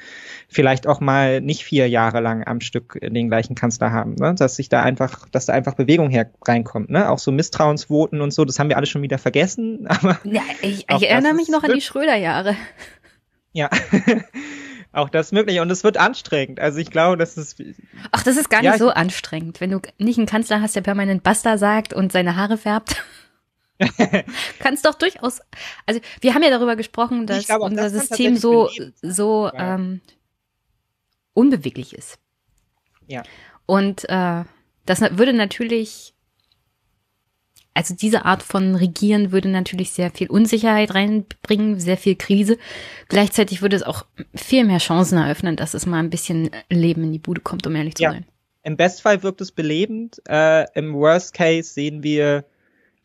vielleicht auch mal nicht vier Jahre lang am Stück den gleichen Kanzler haben. Ne? Dass sich da einfach, dass da einfach Bewegung her reinkommt. Ne? Auch so Misstrauensvoten und so, das haben wir alle schon wieder vergessen. Aber ja, ich, ich erinnere mich noch an die Schröder-Jahre. Ja. auch das möglich. Und es wird anstrengend. Also ich glaube, das ist. Ach, das ist gar nicht ja, so anstrengend, wenn du nicht einen Kanzler hast, der permanent Basta sagt und seine Haare färbt. Kannst doch durchaus. Also wir haben ja darüber gesprochen, dass glaube, unser das System so so ähm, unbeweglich ist. Ja. Und äh, das würde natürlich also diese Art von Regieren würde natürlich sehr viel Unsicherheit reinbringen, sehr viel Krise. Gleichzeitig würde es auch viel mehr Chancen eröffnen, dass es mal ein bisschen Leben in die Bude kommt, um ehrlich zu ja. sein. Im Bestfall wirkt es belebend. Äh, Im Worst Case sehen wir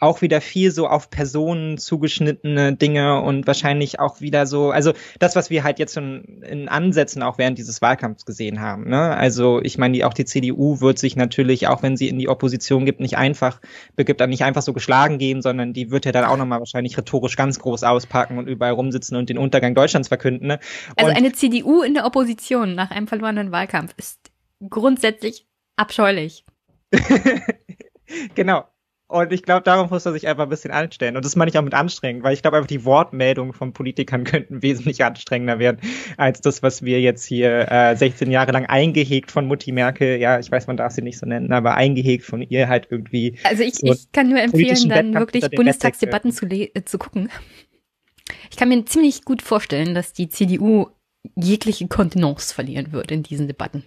auch wieder viel so auf Personen zugeschnittene Dinge und wahrscheinlich auch wieder so, also das, was wir halt jetzt schon in Ansätzen auch während dieses Wahlkampfs gesehen haben. Ne? Also ich meine, die, auch die CDU wird sich natürlich, auch wenn sie in die Opposition gibt, nicht einfach begibt, dann nicht einfach so geschlagen geben, sondern die wird ja dann auch nochmal wahrscheinlich rhetorisch ganz groß auspacken und überall rumsitzen und den Untergang Deutschlands verkünden. Ne? Also eine CDU in der Opposition nach einem verlorenen Wahlkampf ist grundsätzlich abscheulich. genau. Und ich glaube, darauf muss er sich einfach ein bisschen anstellen. Und das meine ich auch mit anstrengend, weil ich glaube einfach, die Wortmeldungen von Politikern könnten wesentlich anstrengender werden, als das, was wir jetzt hier äh, 16 Jahre lang eingehegt von Mutti Merkel, ja, ich weiß, man darf sie nicht so nennen, aber eingehegt von ihr halt irgendwie. Also ich, so ich kann nur empfehlen, dann wirklich Bundestagsdebatten zu, äh, zu gucken. Ich kann mir ziemlich gut vorstellen, dass die CDU jegliche Kontenance verlieren wird in diesen Debatten.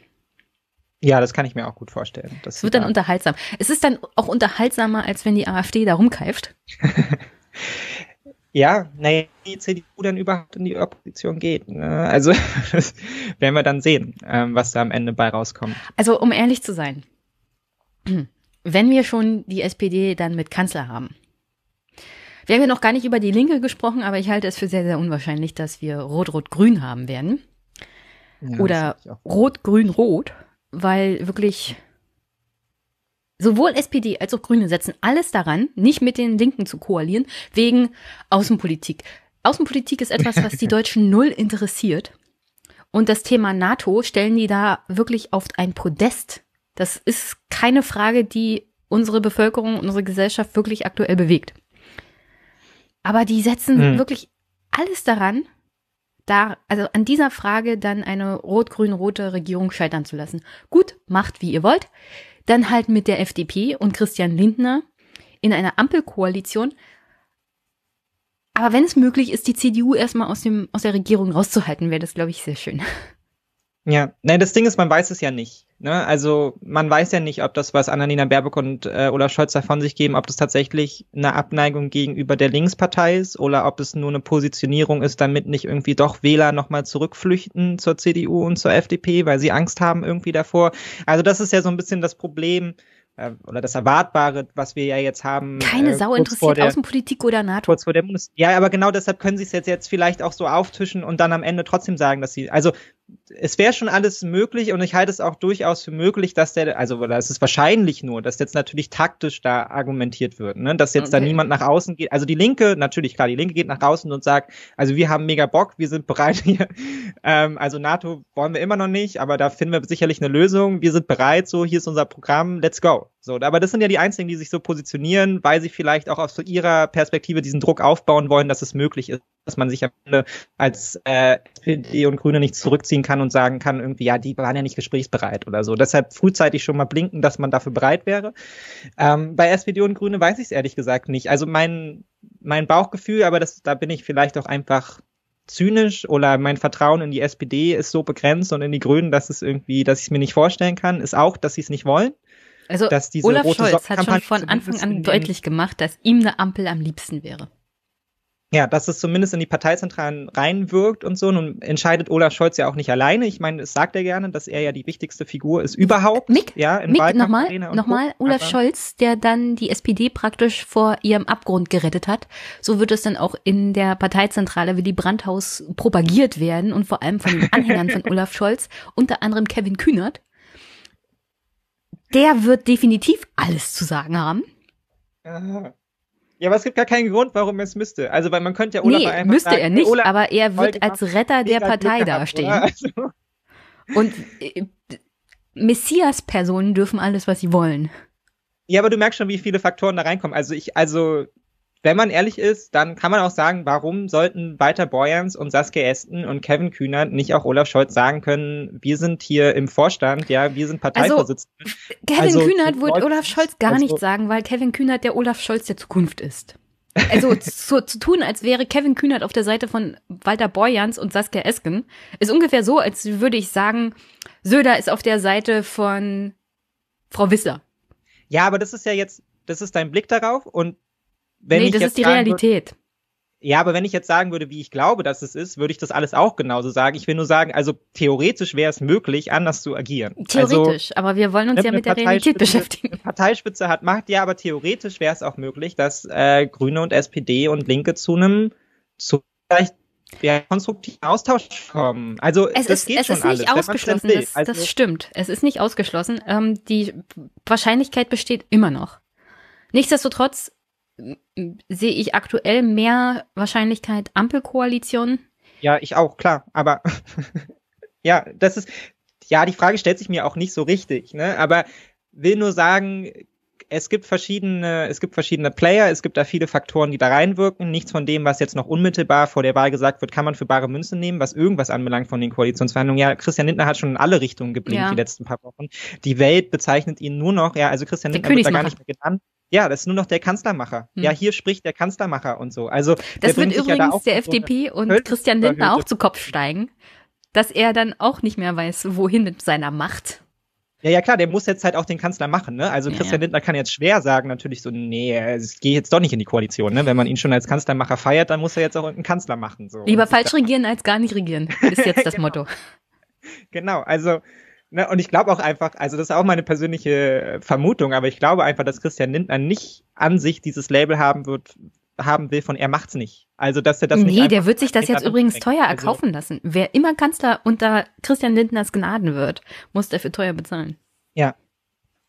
Ja, das kann ich mir auch gut vorstellen. Das wird dann da unterhaltsam. Es ist dann auch unterhaltsamer, als wenn die AfD da rumkeift. ja, naja, die CDU dann überhaupt in die Opposition geht. Ne? Also das werden wir dann sehen, ähm, was da am Ende bei rauskommt. Also um ehrlich zu sein, wenn wir schon die SPD dann mit Kanzler haben, wir haben ja noch gar nicht über die Linke gesprochen, aber ich halte es für sehr, sehr unwahrscheinlich, dass wir Rot-Rot-Grün haben werden. Ja, Oder Rot-Grün-Rot weil wirklich sowohl SPD als auch Grüne setzen alles daran, nicht mit den Linken zu koalieren, wegen Außenpolitik. Außenpolitik ist etwas, was die Deutschen null interessiert. Und das Thema NATO stellen die da wirklich auf ein Podest. Das ist keine Frage, die unsere Bevölkerung, unsere Gesellschaft wirklich aktuell bewegt. Aber die setzen hm. wirklich alles daran, da, also an dieser Frage dann eine rot-grün-rote Regierung scheitern zu lassen. Gut, macht wie ihr wollt. Dann halt mit der FDP und Christian Lindner in einer Ampelkoalition. Aber wenn es möglich ist, die CDU erstmal aus, dem, aus der Regierung rauszuhalten, wäre das, glaube ich, sehr schön. Ja, nein, das Ding ist, man weiß es ja nicht. Ne? Also man weiß ja nicht, ob das, was Annalena Baerbock und äh, Olaf Scholz da von sich geben, ob das tatsächlich eine Abneigung gegenüber der Linkspartei ist oder ob es nur eine Positionierung ist, damit nicht irgendwie doch Wähler nochmal zurückflüchten zur CDU und zur FDP, weil sie Angst haben irgendwie davor. Also das ist ja so ein bisschen das Problem äh, oder das Erwartbare, was wir ja jetzt haben. Keine äh, Sau interessiert der, Außenpolitik oder NATO. Kurz vor der Bundes ja, aber genau deshalb können sie es jetzt, jetzt vielleicht auch so auftischen und dann am Ende trotzdem sagen, dass sie, also es wäre schon alles möglich und ich halte es auch durchaus für möglich, dass der, also oder es ist wahrscheinlich nur, dass jetzt natürlich taktisch da argumentiert wird, ne? dass jetzt okay. da niemand nach außen geht. Also die Linke, natürlich klar, die Linke geht nach außen und sagt, also wir haben mega Bock, wir sind bereit hier. Ähm, also NATO wollen wir immer noch nicht, aber da finden wir sicherlich eine Lösung. Wir sind bereit, so hier ist unser Programm, let's go. So, aber das sind ja die einzigen, die sich so positionieren, weil sie vielleicht auch aus ihrer Perspektive diesen Druck aufbauen wollen, dass es möglich ist, dass man sich am Ende als äh, SPD und Grüne nicht zurückziehen kann und sagen kann, irgendwie, ja, die waren ja nicht gesprächsbereit oder so. Deshalb frühzeitig schon mal blinken, dass man dafür bereit wäre. Ähm, bei SPD und Grüne weiß ich es ehrlich gesagt nicht. Also mein, mein Bauchgefühl, aber das, da bin ich vielleicht auch einfach zynisch oder mein Vertrauen in die SPD ist so begrenzt und in die Grünen, dass es irgendwie, dass ich es mir nicht vorstellen kann, ist auch, dass sie es nicht wollen. Also dass diese Olaf rote Scholz hat schon von Anfang an deutlich gemacht, dass ihm eine Ampel am liebsten wäre. Ja, dass es zumindest in die Parteizentralen reinwirkt und so. Nun entscheidet Olaf Scholz ja auch nicht alleine. Ich meine, es sagt er gerne, dass er ja die wichtigste Figur ist überhaupt. Mick, ja, in Mick nochmal, nochmal Olaf Aber Scholz, der dann die SPD praktisch vor ihrem Abgrund gerettet hat. So wird es dann auch in der Parteizentrale Willy Brandhaus propagiert werden und vor allem von den Anhängern von Olaf Scholz, unter anderem Kevin Kühnert der wird definitiv alles zu sagen haben. Aha. Äh, ja, aber es gibt gar keinen Grund, warum er es müsste. Also, weil man könnte ja Olaf nee, einfach müsste sagen, er nicht, Olaf aber er wird als Retter der Partei gehabt, dastehen. Also. Und äh, Messias-Personen dürfen alles, was sie wollen. Ja, aber du merkst schon, wie viele Faktoren da reinkommen. Also ich, also wenn man ehrlich ist, dann kann man auch sagen, warum sollten Walter Borjans und Saskia Esten und Kevin Kühnert nicht auch Olaf Scholz sagen können, wir sind hier im Vorstand, ja, wir sind Parteivorsitzende. Also, äh, Kevin also, Kühnert wird Olaf Scholz gar also, nicht sagen, weil Kevin Kühnert der Olaf Scholz der Zukunft ist. Also zu, zu, tun, als wäre Kevin Kühnert auf der Seite von Walter Borjans und Saskia Esken, ist ungefähr so, als würde ich sagen, Söder ist auf der Seite von Frau Wissler. Ja, aber das ist ja jetzt, das ist dein Blick darauf und wenn nee, ich das jetzt ist die Realität. Würde, ja, aber wenn ich jetzt sagen würde, wie ich glaube, dass es ist, würde ich das alles auch genauso sagen. Ich will nur sagen, also theoretisch wäre es möglich, anders zu agieren. Also theoretisch, also, aber wir wollen uns ja mit der Realität beschäftigen. Parteispitze hat Macht, ja, aber theoretisch wäre es auch möglich, dass äh, Grüne und SPD und Linke zu einem zu vielleicht ja, konstruktiven Austausch kommen. Also es das ist, geht es schon ist nicht ausgeschlossen. Das, also, das, stimmt. Es ist nicht ausgeschlossen. Ähm, die Wahrscheinlichkeit besteht immer noch. Nichtsdestotrotz sehe ich aktuell mehr Wahrscheinlichkeit Ampelkoalition. Ja, ich auch, klar. Aber ja, das ist, ja, die Frage stellt sich mir auch nicht so richtig, ne? Aber will nur sagen, es gibt verschiedene, es gibt verschiedene Player, es gibt da viele Faktoren, die da reinwirken. Nichts von dem, was jetzt noch unmittelbar vor der Wahl gesagt wird, kann man für bare Münze nehmen, was irgendwas anbelangt von den Koalitionsverhandlungen. Ja, Christian Lindner hat schon in alle Richtungen geblinkt ja. die letzten paar Wochen. Die Welt bezeichnet ihn nur noch, ja, also Christian der Lindner wird da gar nicht mehr genannt. Ja, das ist nur noch der Kanzlermacher. Hm. Ja, hier spricht der Kanzlermacher und so. Also das wird übrigens ja da der FDP so und Höl Christian Lindner Höl auch zu Kopf steigen, dass er dann auch nicht mehr weiß, wohin mit seiner Macht. Ja, ja, klar, der muss jetzt halt auch den Kanzler machen, ne? Also ja, Christian Lindner kann jetzt schwer sagen, natürlich so, nee, es geht jetzt doch nicht in die Koalition, ne? Wenn man ihn schon als Kanzlermacher feiert, dann muss er jetzt auch einen Kanzler machen. So. Lieber falsch regieren als gar nicht regieren, ist jetzt das genau. Motto. Genau, also Ne, und ich glaube auch einfach, also das ist auch meine persönliche äh, Vermutung, aber ich glaube einfach, dass Christian Lindner nicht an sich dieses Label haben wird, haben will von er macht's nicht. Also dass er das nee, nicht. Nee, der wird sich das jetzt übrigens teuer also erkaufen also, lassen. Wer immer Kanzler unter Christian Lindners Gnaden wird, muss dafür teuer bezahlen. Ja,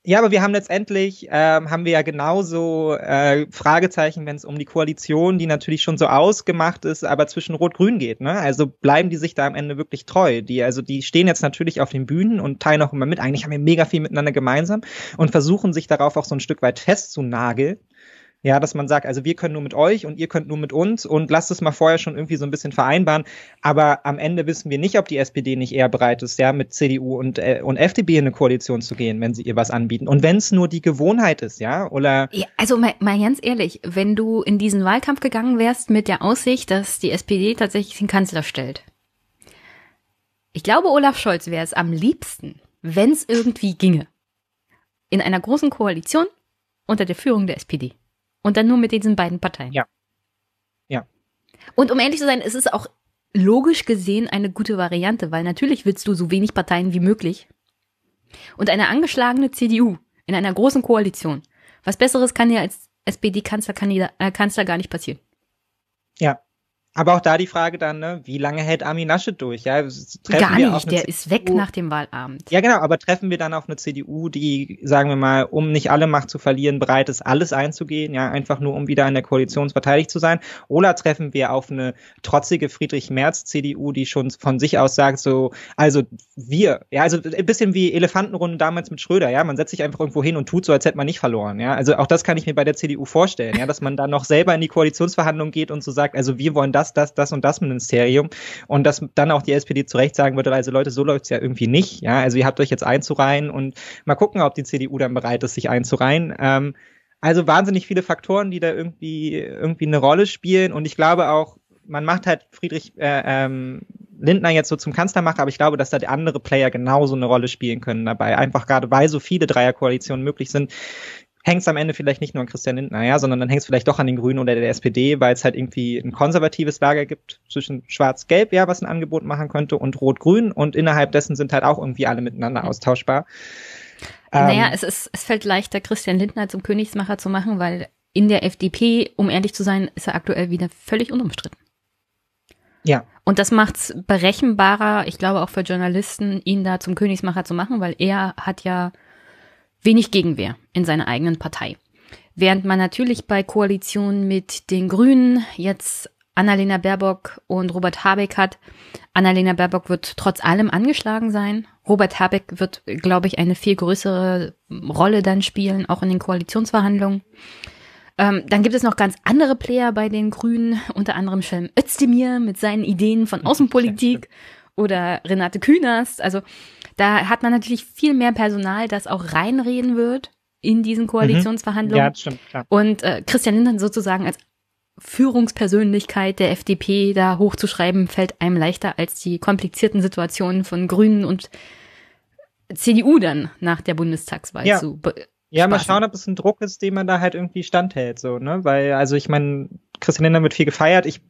ja, aber wir haben letztendlich, ähm, haben wir ja genauso äh, Fragezeichen, wenn es um die Koalition, die natürlich schon so ausgemacht ist, aber zwischen Rot-Grün geht. Ne? Also bleiben die sich da am Ende wirklich treu. Die, also die stehen jetzt natürlich auf den Bühnen und teilen auch immer mit. Eigentlich haben wir mega viel miteinander gemeinsam und versuchen sich darauf auch so ein Stück weit festzunageln. Ja, dass man sagt, also wir können nur mit euch und ihr könnt nur mit uns und lasst es mal vorher schon irgendwie so ein bisschen vereinbaren. Aber am Ende wissen wir nicht, ob die SPD nicht eher bereit ist, ja, mit CDU und, äh, und FDP in eine Koalition zu gehen, wenn sie ihr was anbieten. Und wenn es nur die Gewohnheit ist, ja, oder. Ja, also mal, mal ganz ehrlich, wenn du in diesen Wahlkampf gegangen wärst mit der Aussicht, dass die SPD tatsächlich den Kanzler stellt. Ich glaube, Olaf Scholz wäre es am liebsten, wenn es irgendwie ginge. In einer großen Koalition unter der Führung der SPD. Und dann nur mit diesen beiden Parteien. Ja. Ja. Und um ehrlich zu sein, es ist auch logisch gesehen eine gute Variante, weil natürlich willst du so wenig Parteien wie möglich. Und eine angeschlagene CDU in einer großen Koalition. Was Besseres kann ja als SPD-Kanzler äh, Kanzler gar nicht passieren. Ja. Aber auch da die Frage dann, ne, wie lange hält Armin Laschet durch? Ja, treffen Gar wir nicht, der CDU, ist weg nach dem Wahlabend. Ja, genau, aber treffen wir dann auf eine CDU, die, sagen wir mal, um nicht alle Macht zu verlieren, bereit ist, alles einzugehen, ja, einfach nur, um wieder in der Koalition verteidigt zu sein? Oder treffen wir auf eine trotzige Friedrich Merz-CDU, die schon von sich aus sagt, so, also wir, ja, also ein bisschen wie Elefantenrunden damals mit Schröder, ja, man setzt sich einfach irgendwo hin und tut so, als hätte man nicht verloren, ja. Also auch das kann ich mir bei der CDU vorstellen, ja, dass man dann noch selber in die Koalitionsverhandlungen geht und so sagt, also wir wollen das das, das, das und das Ministerium. Und dass dann auch die SPD zu Recht sagen würde, also Leute, so läuft es ja irgendwie nicht. Ja, also ihr habt euch jetzt einzureihen und mal gucken, ob die CDU dann bereit ist, sich einzureihen. Ähm, also wahnsinnig viele Faktoren, die da irgendwie, irgendwie eine Rolle spielen. Und ich glaube auch, man macht halt Friedrich äh, ähm, Lindner jetzt so zum Kanzlermacher, aber ich glaube, dass da andere Player genauso eine Rolle spielen können dabei. Einfach gerade weil so viele Dreierkoalitionen möglich sind, hängt es am Ende vielleicht nicht nur an Christian Lindner, ja, sondern dann hängt es vielleicht doch an den Grünen oder der SPD, weil es halt irgendwie ein konservatives Lager gibt zwischen Schwarz-Gelb, ja, was ein Angebot machen könnte, und Rot-Grün. Und innerhalb dessen sind halt auch irgendwie alle miteinander mhm. austauschbar. Naja, ähm, es, ist, es fällt leichter, Christian Lindner zum Königsmacher zu machen, weil in der FDP, um ehrlich zu sein, ist er aktuell wieder völlig unumstritten. Ja. Und das macht's berechenbarer, ich glaube auch für Journalisten, ihn da zum Königsmacher zu machen, weil er hat ja wenig Gegenwehr in seiner eigenen Partei. Während man natürlich bei Koalitionen mit den Grünen jetzt Annalena Baerbock und Robert Habeck hat. Annalena Baerbock wird trotz allem angeschlagen sein. Robert Habeck wird, glaube ich, eine viel größere Rolle dann spielen, auch in den Koalitionsverhandlungen. Ähm, dann gibt es noch ganz andere Player bei den Grünen, unter anderem Schelm Özdemir mit seinen Ideen von Außenpolitik oder Renate Künast. Also da hat man natürlich viel mehr Personal, das auch reinreden wird in diesen mhm. Koalitionsverhandlungen. Ja, das stimmt, klar. Und äh, Christian Lindner sozusagen als Führungspersönlichkeit der FDP da hochzuschreiben, fällt einem leichter als die komplizierten Situationen von Grünen und CDU dann nach der Bundestagswahl ja. zu. Ja, mal schauen, ob es ein Druck ist, den man da halt irgendwie standhält, so, ne? Weil, also ich meine, Christian Lindner wird viel gefeiert. Ich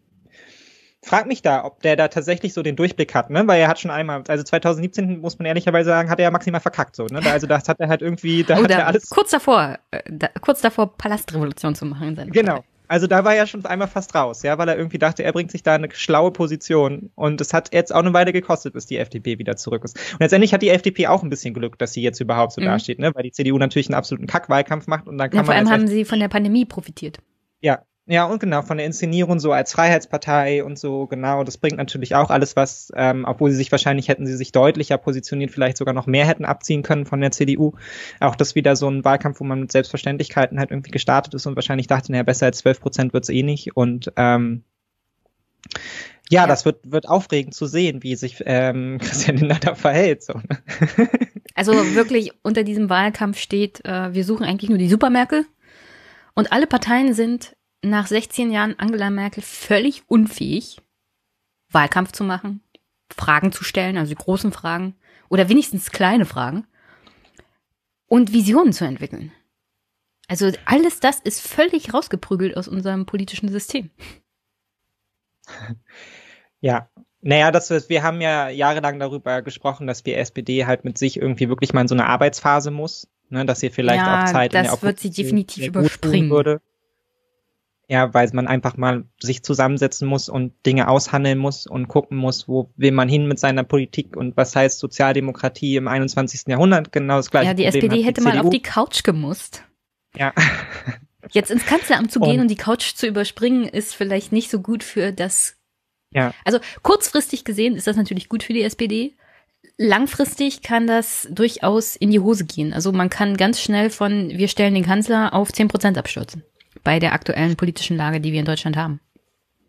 frag mich da, ob der da tatsächlich so den Durchblick hat, ne? Weil er hat schon einmal, also 2017 muss man ehrlicherweise sagen, hat er ja maximal verkackt, so, ne? Also das hat er halt irgendwie, da Oder oh, hat er alles. Kurz davor, äh, da, kurz davor Palastrevolution zu machen. Genau. Fall. Also da war er schon einmal fast raus, ja, weil er irgendwie dachte, er bringt sich da eine schlaue Position und es hat jetzt auch eine Weile gekostet, bis die FDP wieder zurück ist. Und letztendlich hat die FDP auch ein bisschen Glück, dass sie jetzt überhaupt so mhm. dasteht, ne? Weil die CDU natürlich einen absoluten Kackwahlkampf macht und dann kann ja, vor man. Vor allem haben sie von der Pandemie profitiert. Ja, ja, und genau, von der Inszenierung so als Freiheitspartei und so, genau, das bringt natürlich auch alles, was, ähm, obwohl sie sich wahrscheinlich hätten sie sich deutlicher positioniert, vielleicht sogar noch mehr hätten abziehen können von der CDU. Auch das wieder so ein Wahlkampf, wo man mit Selbstverständlichkeiten halt irgendwie gestartet ist und wahrscheinlich dachte, naja, besser als 12 Prozent wird's eh nicht. Und ähm, ja, ja, das wird, wird aufregend zu sehen, wie sich ähm, Christian Lindner da verhält. So, ne? also wirklich unter diesem Wahlkampf steht, äh, wir suchen eigentlich nur die Supermärkte. Und alle Parteien sind nach 16 Jahren Angela Merkel völlig unfähig, Wahlkampf zu machen, Fragen zu stellen, also die großen Fragen oder wenigstens kleine Fragen und Visionen zu entwickeln. Also alles das ist völlig rausgeprügelt aus unserem politischen System. Ja, naja, das, wir haben ja jahrelang darüber gesprochen, dass die SPD halt mit sich irgendwie wirklich mal in so eine Arbeitsphase muss, ne, dass sie vielleicht ja, auch Zeit in der wird sie definitiv überspringen würde eher weil man einfach mal sich zusammensetzen muss und Dinge aushandeln muss und gucken muss, wo will man hin mit seiner Politik und was heißt Sozialdemokratie im 21. Jahrhundert, genau das gleiche. Ja, die Problem SPD die hätte CDU. mal auf die Couch gemusst. Ja. Jetzt ins Kanzleramt zu gehen und, und die Couch zu überspringen, ist vielleicht nicht so gut für das. Ja. Also kurzfristig gesehen ist das natürlich gut für die SPD. Langfristig kann das durchaus in die Hose gehen. Also man kann ganz schnell von wir stellen den Kanzler auf 10% abstürzen bei der aktuellen politischen Lage, die wir in Deutschland haben.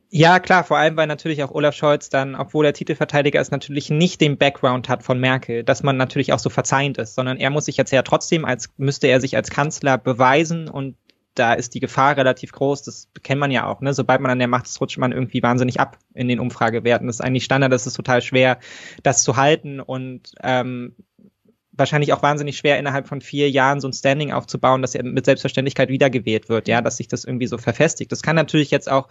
Ja, klar, vor allem, weil natürlich auch Olaf Scholz dann, obwohl er Titelverteidiger ist, natürlich nicht den Background hat von Merkel, dass man natürlich auch so verzeihend ist, sondern er muss sich jetzt ja trotzdem als, müsste er sich als Kanzler beweisen und da ist die Gefahr relativ groß, das kennt man ja auch, ne? Sobald man an der Macht ist, rutscht man irgendwie wahnsinnig ab in den Umfragewerten. Das ist eigentlich Standard, das ist total schwer, das zu halten und ähm, wahrscheinlich auch wahnsinnig schwer, innerhalb von vier Jahren so ein Standing aufzubauen, dass er mit Selbstverständlichkeit wiedergewählt wird, ja, dass sich das irgendwie so verfestigt. Das kann natürlich jetzt auch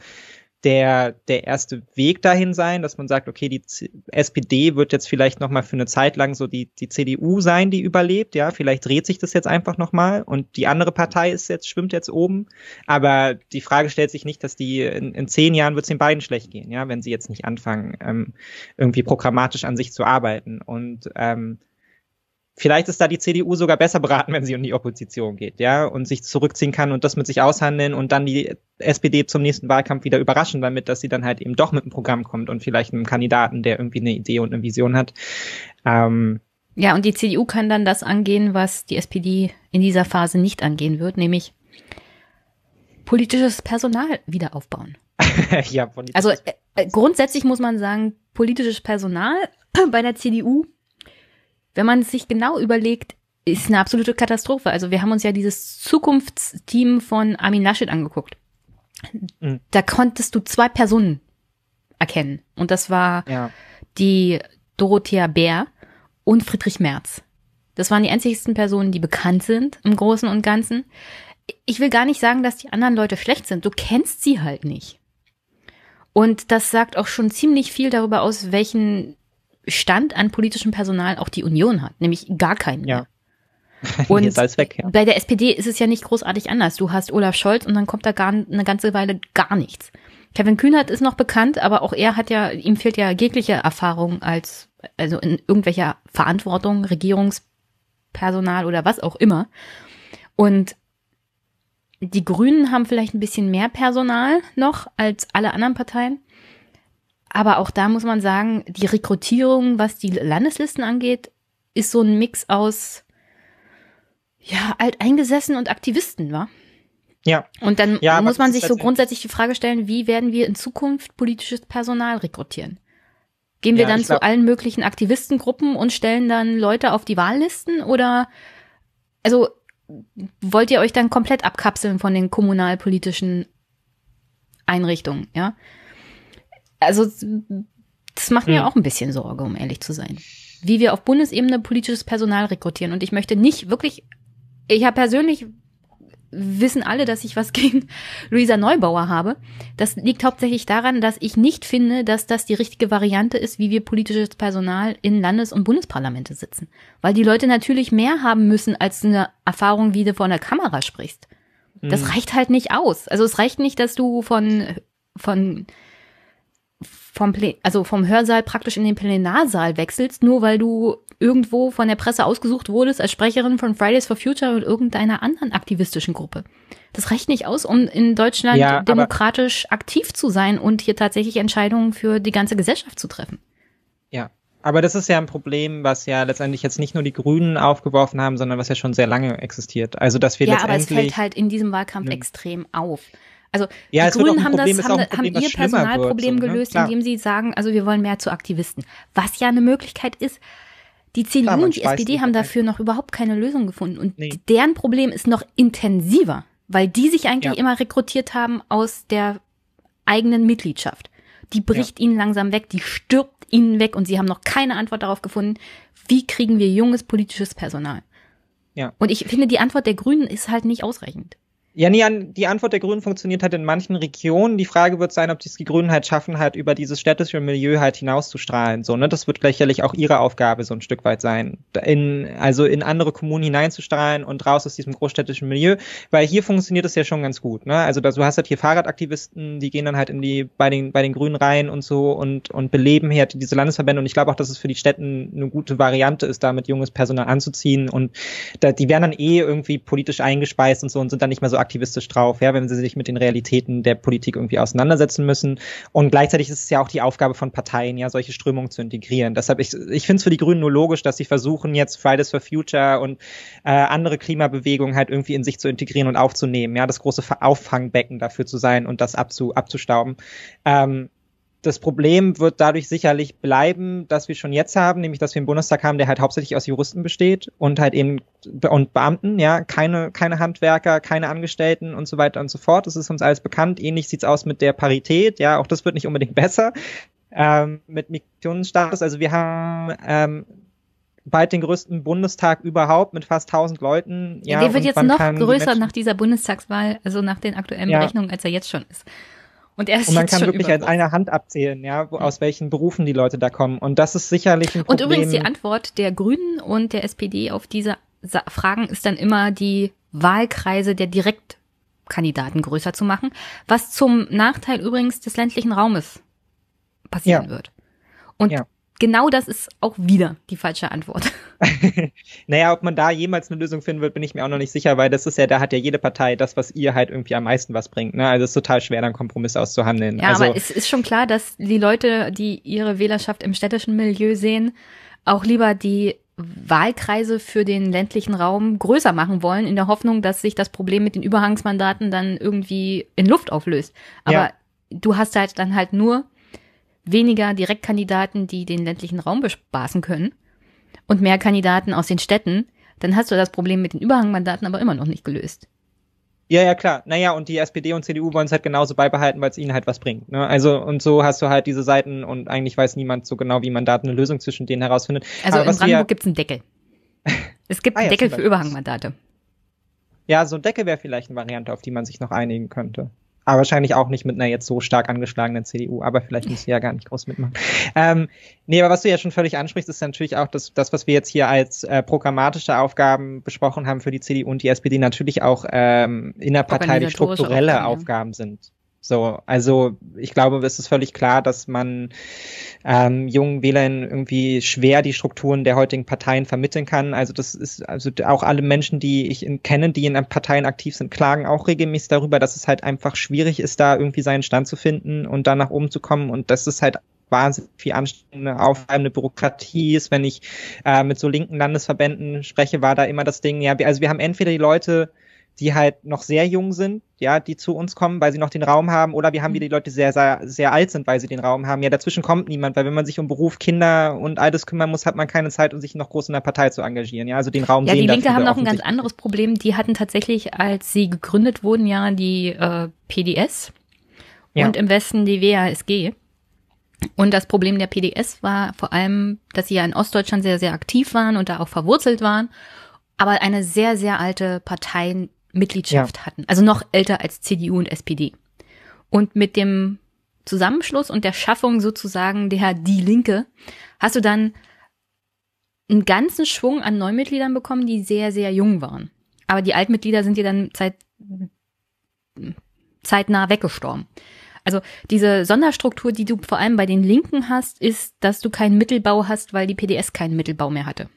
der, der erste Weg dahin sein, dass man sagt, okay, die SPD wird jetzt vielleicht nochmal für eine Zeit lang so die, die CDU sein, die überlebt, ja, vielleicht dreht sich das jetzt einfach nochmal und die andere Partei ist jetzt, schwimmt jetzt oben, aber die Frage stellt sich nicht, dass die in, in zehn Jahren wird es den beiden schlecht gehen, ja, wenn sie jetzt nicht anfangen, ähm, irgendwie programmatisch an sich zu arbeiten und ähm, vielleicht ist da die CDU sogar besser beraten, wenn sie in die Opposition geht, ja, und sich zurückziehen kann und das mit sich aushandeln und dann die SPD zum nächsten Wahlkampf wieder überraschen damit, dass sie dann halt eben doch mit einem Programm kommt und vielleicht einem Kandidaten, der irgendwie eine Idee und eine Vision hat. Ähm, ja, und die CDU kann dann das angehen, was die SPD in dieser Phase nicht angehen wird, nämlich politisches Personal wieder aufbauen. ja, also äh, äh, grundsätzlich muss man sagen, politisches Personal bei der CDU wenn man sich genau überlegt, ist eine absolute Katastrophe. Also wir haben uns ja dieses Zukunftsteam von Armin Laschet angeguckt. Mhm. Da konntest du zwei Personen erkennen. Und das war ja. die Dorothea Bär und Friedrich Merz. Das waren die einzigsten Personen, die bekannt sind im Großen und Ganzen. Ich will gar nicht sagen, dass die anderen Leute schlecht sind. Du kennst sie halt nicht. Und das sagt auch schon ziemlich viel darüber aus, welchen Stand an politischem Personal auch die Union hat, nämlich gar keinen. Ja. Und Mehr. Und weg, ja. bei der SPD ist es ja nicht großartig anders. Du hast Olaf Scholz und dann kommt da gar eine ganze Weile gar nichts. Kevin Kühnert ist noch bekannt, aber auch er hat ja, ihm fehlt ja jegliche Erfahrung als, also in irgendwelcher Verantwortung, Regierungspersonal oder was auch immer. Und die Grünen haben vielleicht ein bisschen mehr Personal noch als alle anderen Parteien. Aber auch da muss man sagen, die Rekrutierung, was die Landeslisten angeht, ist so ein Mix aus ja, alteingesessen und Aktivisten, wa? Ja. Und dann ja, muss man sich so grundsätzlich die Frage stellen, wie werden wir in Zukunft politisches Personal rekrutieren? Gehen wir ja, dann zu allen möglichen Aktivistengruppen und stellen dann Leute auf die Wahllisten oder also wollt ihr euch dann komplett abkapseln von den kommunalpolitischen Einrichtungen, ja? also das macht mir hm. auch ein bisschen Sorge, um ehrlich zu sein. Wie wir auf Bundesebene politisches Personal rekrutieren. Und ich möchte nicht wirklich, ich habe persönlich wissen alle, dass ich was gegen Luisa Neubauer habe. Das liegt hauptsächlich daran, dass ich nicht finde, dass das die richtige Variante ist, wie wir politisches Personal in Landes- und Bundesparlamente sitzen. Weil die Leute natürlich mehr haben müssen als eine Erfahrung, wie du vor einer Kamera sprichst. Das mhm. reicht halt nicht aus. Also es reicht nicht, dass du von, von vom, Ple also vom Hörsaal praktisch in den Plenarsaal wechselst, nur weil du irgendwo von der Presse ausgesucht wurdest als Sprecherin von Fridays for Future und irgendeiner anderen aktivistischen Gruppe. Das reicht nicht aus, um in Deutschland ja, demokratisch aktiv zu sein und hier tatsächlich Entscheidungen für die ganze Gesellschaft zu treffen. Ja, aber das ist ja ein Problem, was ja letztendlich jetzt nicht nur die Grünen aufgeworfen haben, sondern was ja schon sehr lange existiert. Also dass wir ja, letztendlich aber es fällt halt in diesem Wahlkampf extrem auf. Also ja, die Grünen haben, das, haben, Problem, haben ihr Personalproblem wird, ne? gelöst, ne? indem sie sagen, also wir wollen mehr zu Aktivisten. Was ja eine Möglichkeit ist. Die CDU Klar, und die SPD haben dafür noch überhaupt keine Lösung gefunden. Und nee. deren Problem ist noch intensiver, weil die sich eigentlich ja. immer rekrutiert haben aus der eigenen Mitgliedschaft. Die bricht ja. ihnen langsam weg, die stirbt ihnen weg und sie haben noch keine Antwort darauf gefunden, wie kriegen wir junges politisches Personal. Ja. Und ich finde, die Antwort der Grünen ist halt nicht ausreichend. Ja, nee, an die Antwort der Grünen funktioniert halt in manchen Regionen. Die Frage wird sein, ob die Grünen halt schaffen, halt über dieses städtische Milieu halt hinauszustrahlen. So, ne? Das wird lächerlich auch ihre Aufgabe so ein Stück weit sein. In, also in andere Kommunen hineinzustrahlen und raus aus diesem großstädtischen Milieu, weil hier funktioniert es ja schon ganz gut. Ne? Also da, du hast halt hier Fahrradaktivisten, die gehen dann halt in die, bei den, bei den Grünen rein und so und, und beleben halt diese Landesverbände. Und ich glaube auch, dass es für die Städten eine gute Variante ist, damit junges Personal anzuziehen. Und da, die werden dann eh irgendwie politisch eingespeist und so und sind dann nicht mehr so aktivistisch drauf, ja, wenn sie sich mit den Realitäten der Politik irgendwie auseinandersetzen müssen. Und gleichzeitig ist es ja auch die Aufgabe von Parteien, ja, solche Strömungen zu integrieren. Deshalb, ich, ich finde es für die Grünen nur logisch, dass sie versuchen, jetzt Fridays for Future und äh, andere Klimabewegungen halt irgendwie in sich zu integrieren und aufzunehmen, ja, das große Auffangbecken dafür zu sein und das abzu, abzustauben. Ähm, das Problem wird dadurch sicherlich bleiben, dass wir schon jetzt haben, nämlich dass wir einen Bundestag haben, der halt hauptsächlich aus Juristen besteht und halt eben und Beamten, ja, keine, keine Handwerker, keine Angestellten und so weiter und so fort. Das ist uns alles bekannt. Ähnlich sieht's aus mit der Parität, ja, auch das wird nicht unbedingt besser ähm, mit Migrationsstatus. Also wir haben ähm, bald den größten Bundestag überhaupt mit fast 1000 Leuten. Ja, der wird jetzt noch größer nach dieser Bundestagswahl, also nach den aktuellen ja. Berechnungen, als er jetzt schon ist. Und, er ist und man kann wirklich an halt einer Hand abzählen, ja, wo, mhm. aus welchen Berufen die Leute da kommen. Und das ist sicherlich ein Problem. Und übrigens die Antwort der Grünen und der SPD auf diese Sa Fragen ist dann immer die Wahlkreise der Direktkandidaten größer zu machen, was zum Nachteil übrigens des ländlichen Raumes passieren ja. wird. Und ja genau das ist auch wieder die falsche Antwort. naja, ob man da jemals eine Lösung finden wird, bin ich mir auch noch nicht sicher, weil das ist ja, da hat ja jede Partei das, was ihr halt irgendwie am meisten was bringt. Ne? Also es ist total schwer, dann Kompromiss auszuhandeln. Ja, also, aber es ist schon klar, dass die Leute, die ihre Wählerschaft im städtischen Milieu sehen, auch lieber die Wahlkreise für den ländlichen Raum größer machen wollen, in der Hoffnung, dass sich das Problem mit den Überhangsmandaten dann irgendwie in Luft auflöst. Aber ja. du hast halt dann halt nur weniger Direktkandidaten, die den ländlichen Raum bespaßen können und mehr Kandidaten aus den Städten, dann hast du das Problem mit den Überhangmandaten aber immer noch nicht gelöst. Ja, ja, klar. Naja, und die SPD und CDU wollen es halt genauso beibehalten, weil es ihnen halt was bringt. Ne? Also, und so hast du halt diese Seiten und eigentlich weiß niemand so genau, wie man da eine Lösung zwischen denen herausfindet. Also aber in Brandenburg gibt es einen Deckel. Es gibt ah, einen ja, Deckel für Überhangmandate. Ja, so ein Deckel wäre vielleicht eine Variante, auf die man sich noch einigen könnte. Aber wahrscheinlich auch nicht mit einer jetzt so stark angeschlagenen CDU, aber vielleicht muss sie ja gar nicht groß mitmachen. Ähm, nee, aber was du ja schon völlig ansprichst, ist natürlich auch das, das was wir jetzt hier als äh, programmatische Aufgaben besprochen haben für die CDU und die SPD, natürlich auch ähm, innerparteilich strukturelle Aufgaben, ja. Aufgaben sind. So, also ich glaube, es ist völlig klar, dass man ähm, jungen Wählern irgendwie schwer die Strukturen der heutigen Parteien vermitteln kann. Also das ist, also auch alle Menschen, die ich in, kenne, die in Parteien aktiv sind, klagen auch regelmäßig darüber, dass es halt einfach schwierig ist, da irgendwie seinen Stand zu finden und dann nach oben zu kommen. Und das ist halt wahnsinnig viel anstrengende, aufreibende Bürokratie ist. Wenn ich äh, mit so linken Landesverbänden spreche, war da immer das Ding, ja, also wir haben entweder die Leute die halt noch sehr jung sind, ja, die zu uns kommen, weil sie noch den Raum haben, oder wir haben wieder mhm. die Leute, die sehr, sehr, sehr alt sind, weil sie den Raum haben. Ja, dazwischen kommt niemand, weil wenn man sich um Beruf, Kinder und all das kümmern muss, hat man keine Zeit, um sich noch groß in der Partei zu engagieren. Ja, also den Raum ja, sehen Ja, die Linke haben noch ein ganz anderes Problem. Die hatten tatsächlich, als sie gegründet wurden, ja, die äh, PDS ja. und im Westen die WASG. Und das Problem der PDS war vor allem, dass sie ja in Ostdeutschland sehr, sehr aktiv waren und da auch verwurzelt waren aber eine sehr, sehr alte Partei Mitgliedschaft ja. hatten, also noch älter als CDU und SPD. Und mit dem Zusammenschluss und der Schaffung sozusagen der Die Linke hast du dann einen ganzen Schwung an Neumitgliedern bekommen, die sehr, sehr jung waren. Aber die Altmitglieder sind dir dann zeit, zeitnah weggestorben. Also diese Sonderstruktur, die du vor allem bei den Linken hast, ist, dass du keinen Mittelbau hast, weil die PDS keinen Mittelbau mehr hatte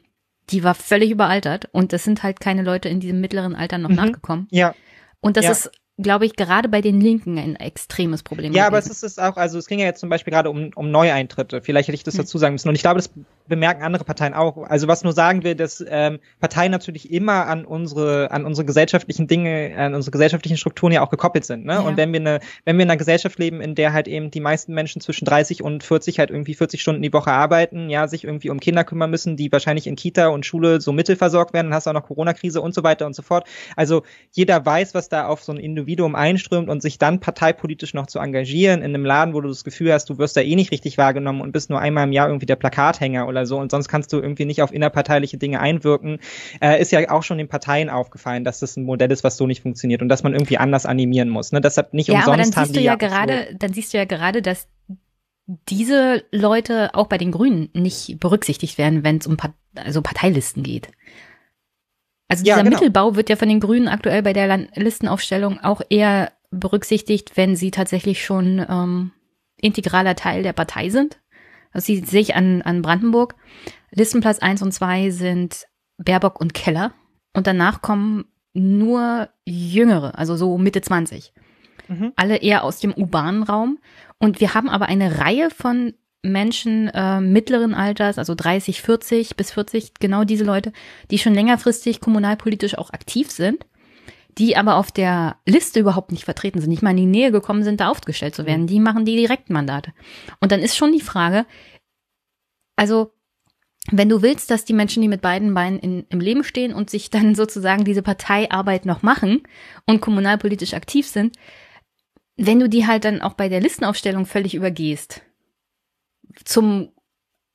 die war völlig überaltert und das sind halt keine Leute in diesem mittleren Alter noch mhm. nachgekommen. Ja. Und das ja. ist glaube ich, gerade bei den Linken ein extremes Problem. Ja, aber es ist auch, also es ging ja jetzt zum Beispiel gerade um, um Neueintritte. Vielleicht hätte ich das hm. dazu sagen müssen. Und ich glaube, das bemerken andere Parteien auch. Also was nur sagen will, dass ähm, Parteien natürlich immer an unsere, an unsere gesellschaftlichen Dinge, an unsere gesellschaftlichen Strukturen ja auch gekoppelt sind. Ne? Ja. Und wenn wir eine, wenn wir in einer Gesellschaft leben, in der halt eben die meisten Menschen zwischen 30 und 40 halt irgendwie 40 Stunden die Woche arbeiten, ja, sich irgendwie um Kinder kümmern müssen, die wahrscheinlich in Kita und Schule so mittelversorgt werden, dann hast du auch noch Corona-Krise und so weiter und so fort. Also jeder weiß, was da auf so ein Individuum Individuum einströmt und sich dann parteipolitisch noch zu engagieren in einem Laden, wo du das Gefühl hast, du wirst da eh nicht richtig wahrgenommen und bist nur einmal im Jahr irgendwie der Plakathänger oder so und sonst kannst du irgendwie nicht auf innerparteiliche Dinge einwirken, äh, ist ja auch schon den Parteien aufgefallen, dass das ein Modell ist, was so nicht funktioniert und dass man irgendwie anders animieren muss. Ne? Deshalb nicht ja, umsonst aber dann haben siehst die du ja, ja gerade, dann siehst du ja gerade, dass diese Leute auch bei den Grünen nicht berücksichtigt werden, wenn es um Part also Parteilisten geht. Also dieser ja, genau. Mittelbau wird ja von den Grünen aktuell bei der Land Listenaufstellung auch eher berücksichtigt, wenn sie tatsächlich schon ähm, integraler Teil der Partei sind. Das also sieht sich an, an Brandenburg. Listenplatz eins und zwei sind Baerbock und Keller. Und danach kommen nur Jüngere, also so Mitte 20. Mhm. Alle eher aus dem urbanen Raum. Und wir haben aber eine Reihe von Menschen äh, mittleren Alters, also 30, 40 bis 40, genau diese Leute, die schon längerfristig kommunalpolitisch auch aktiv sind, die aber auf der Liste überhaupt nicht vertreten sind, nicht mal in die Nähe gekommen sind, da aufgestellt zu werden, mhm. die machen die direkten Mandate. Und dann ist schon die Frage, also wenn du willst, dass die Menschen, die mit beiden Beinen in, im Leben stehen und sich dann sozusagen diese Parteiarbeit noch machen und kommunalpolitisch aktiv sind, wenn du die halt dann auch bei der Listenaufstellung völlig übergehst, zum,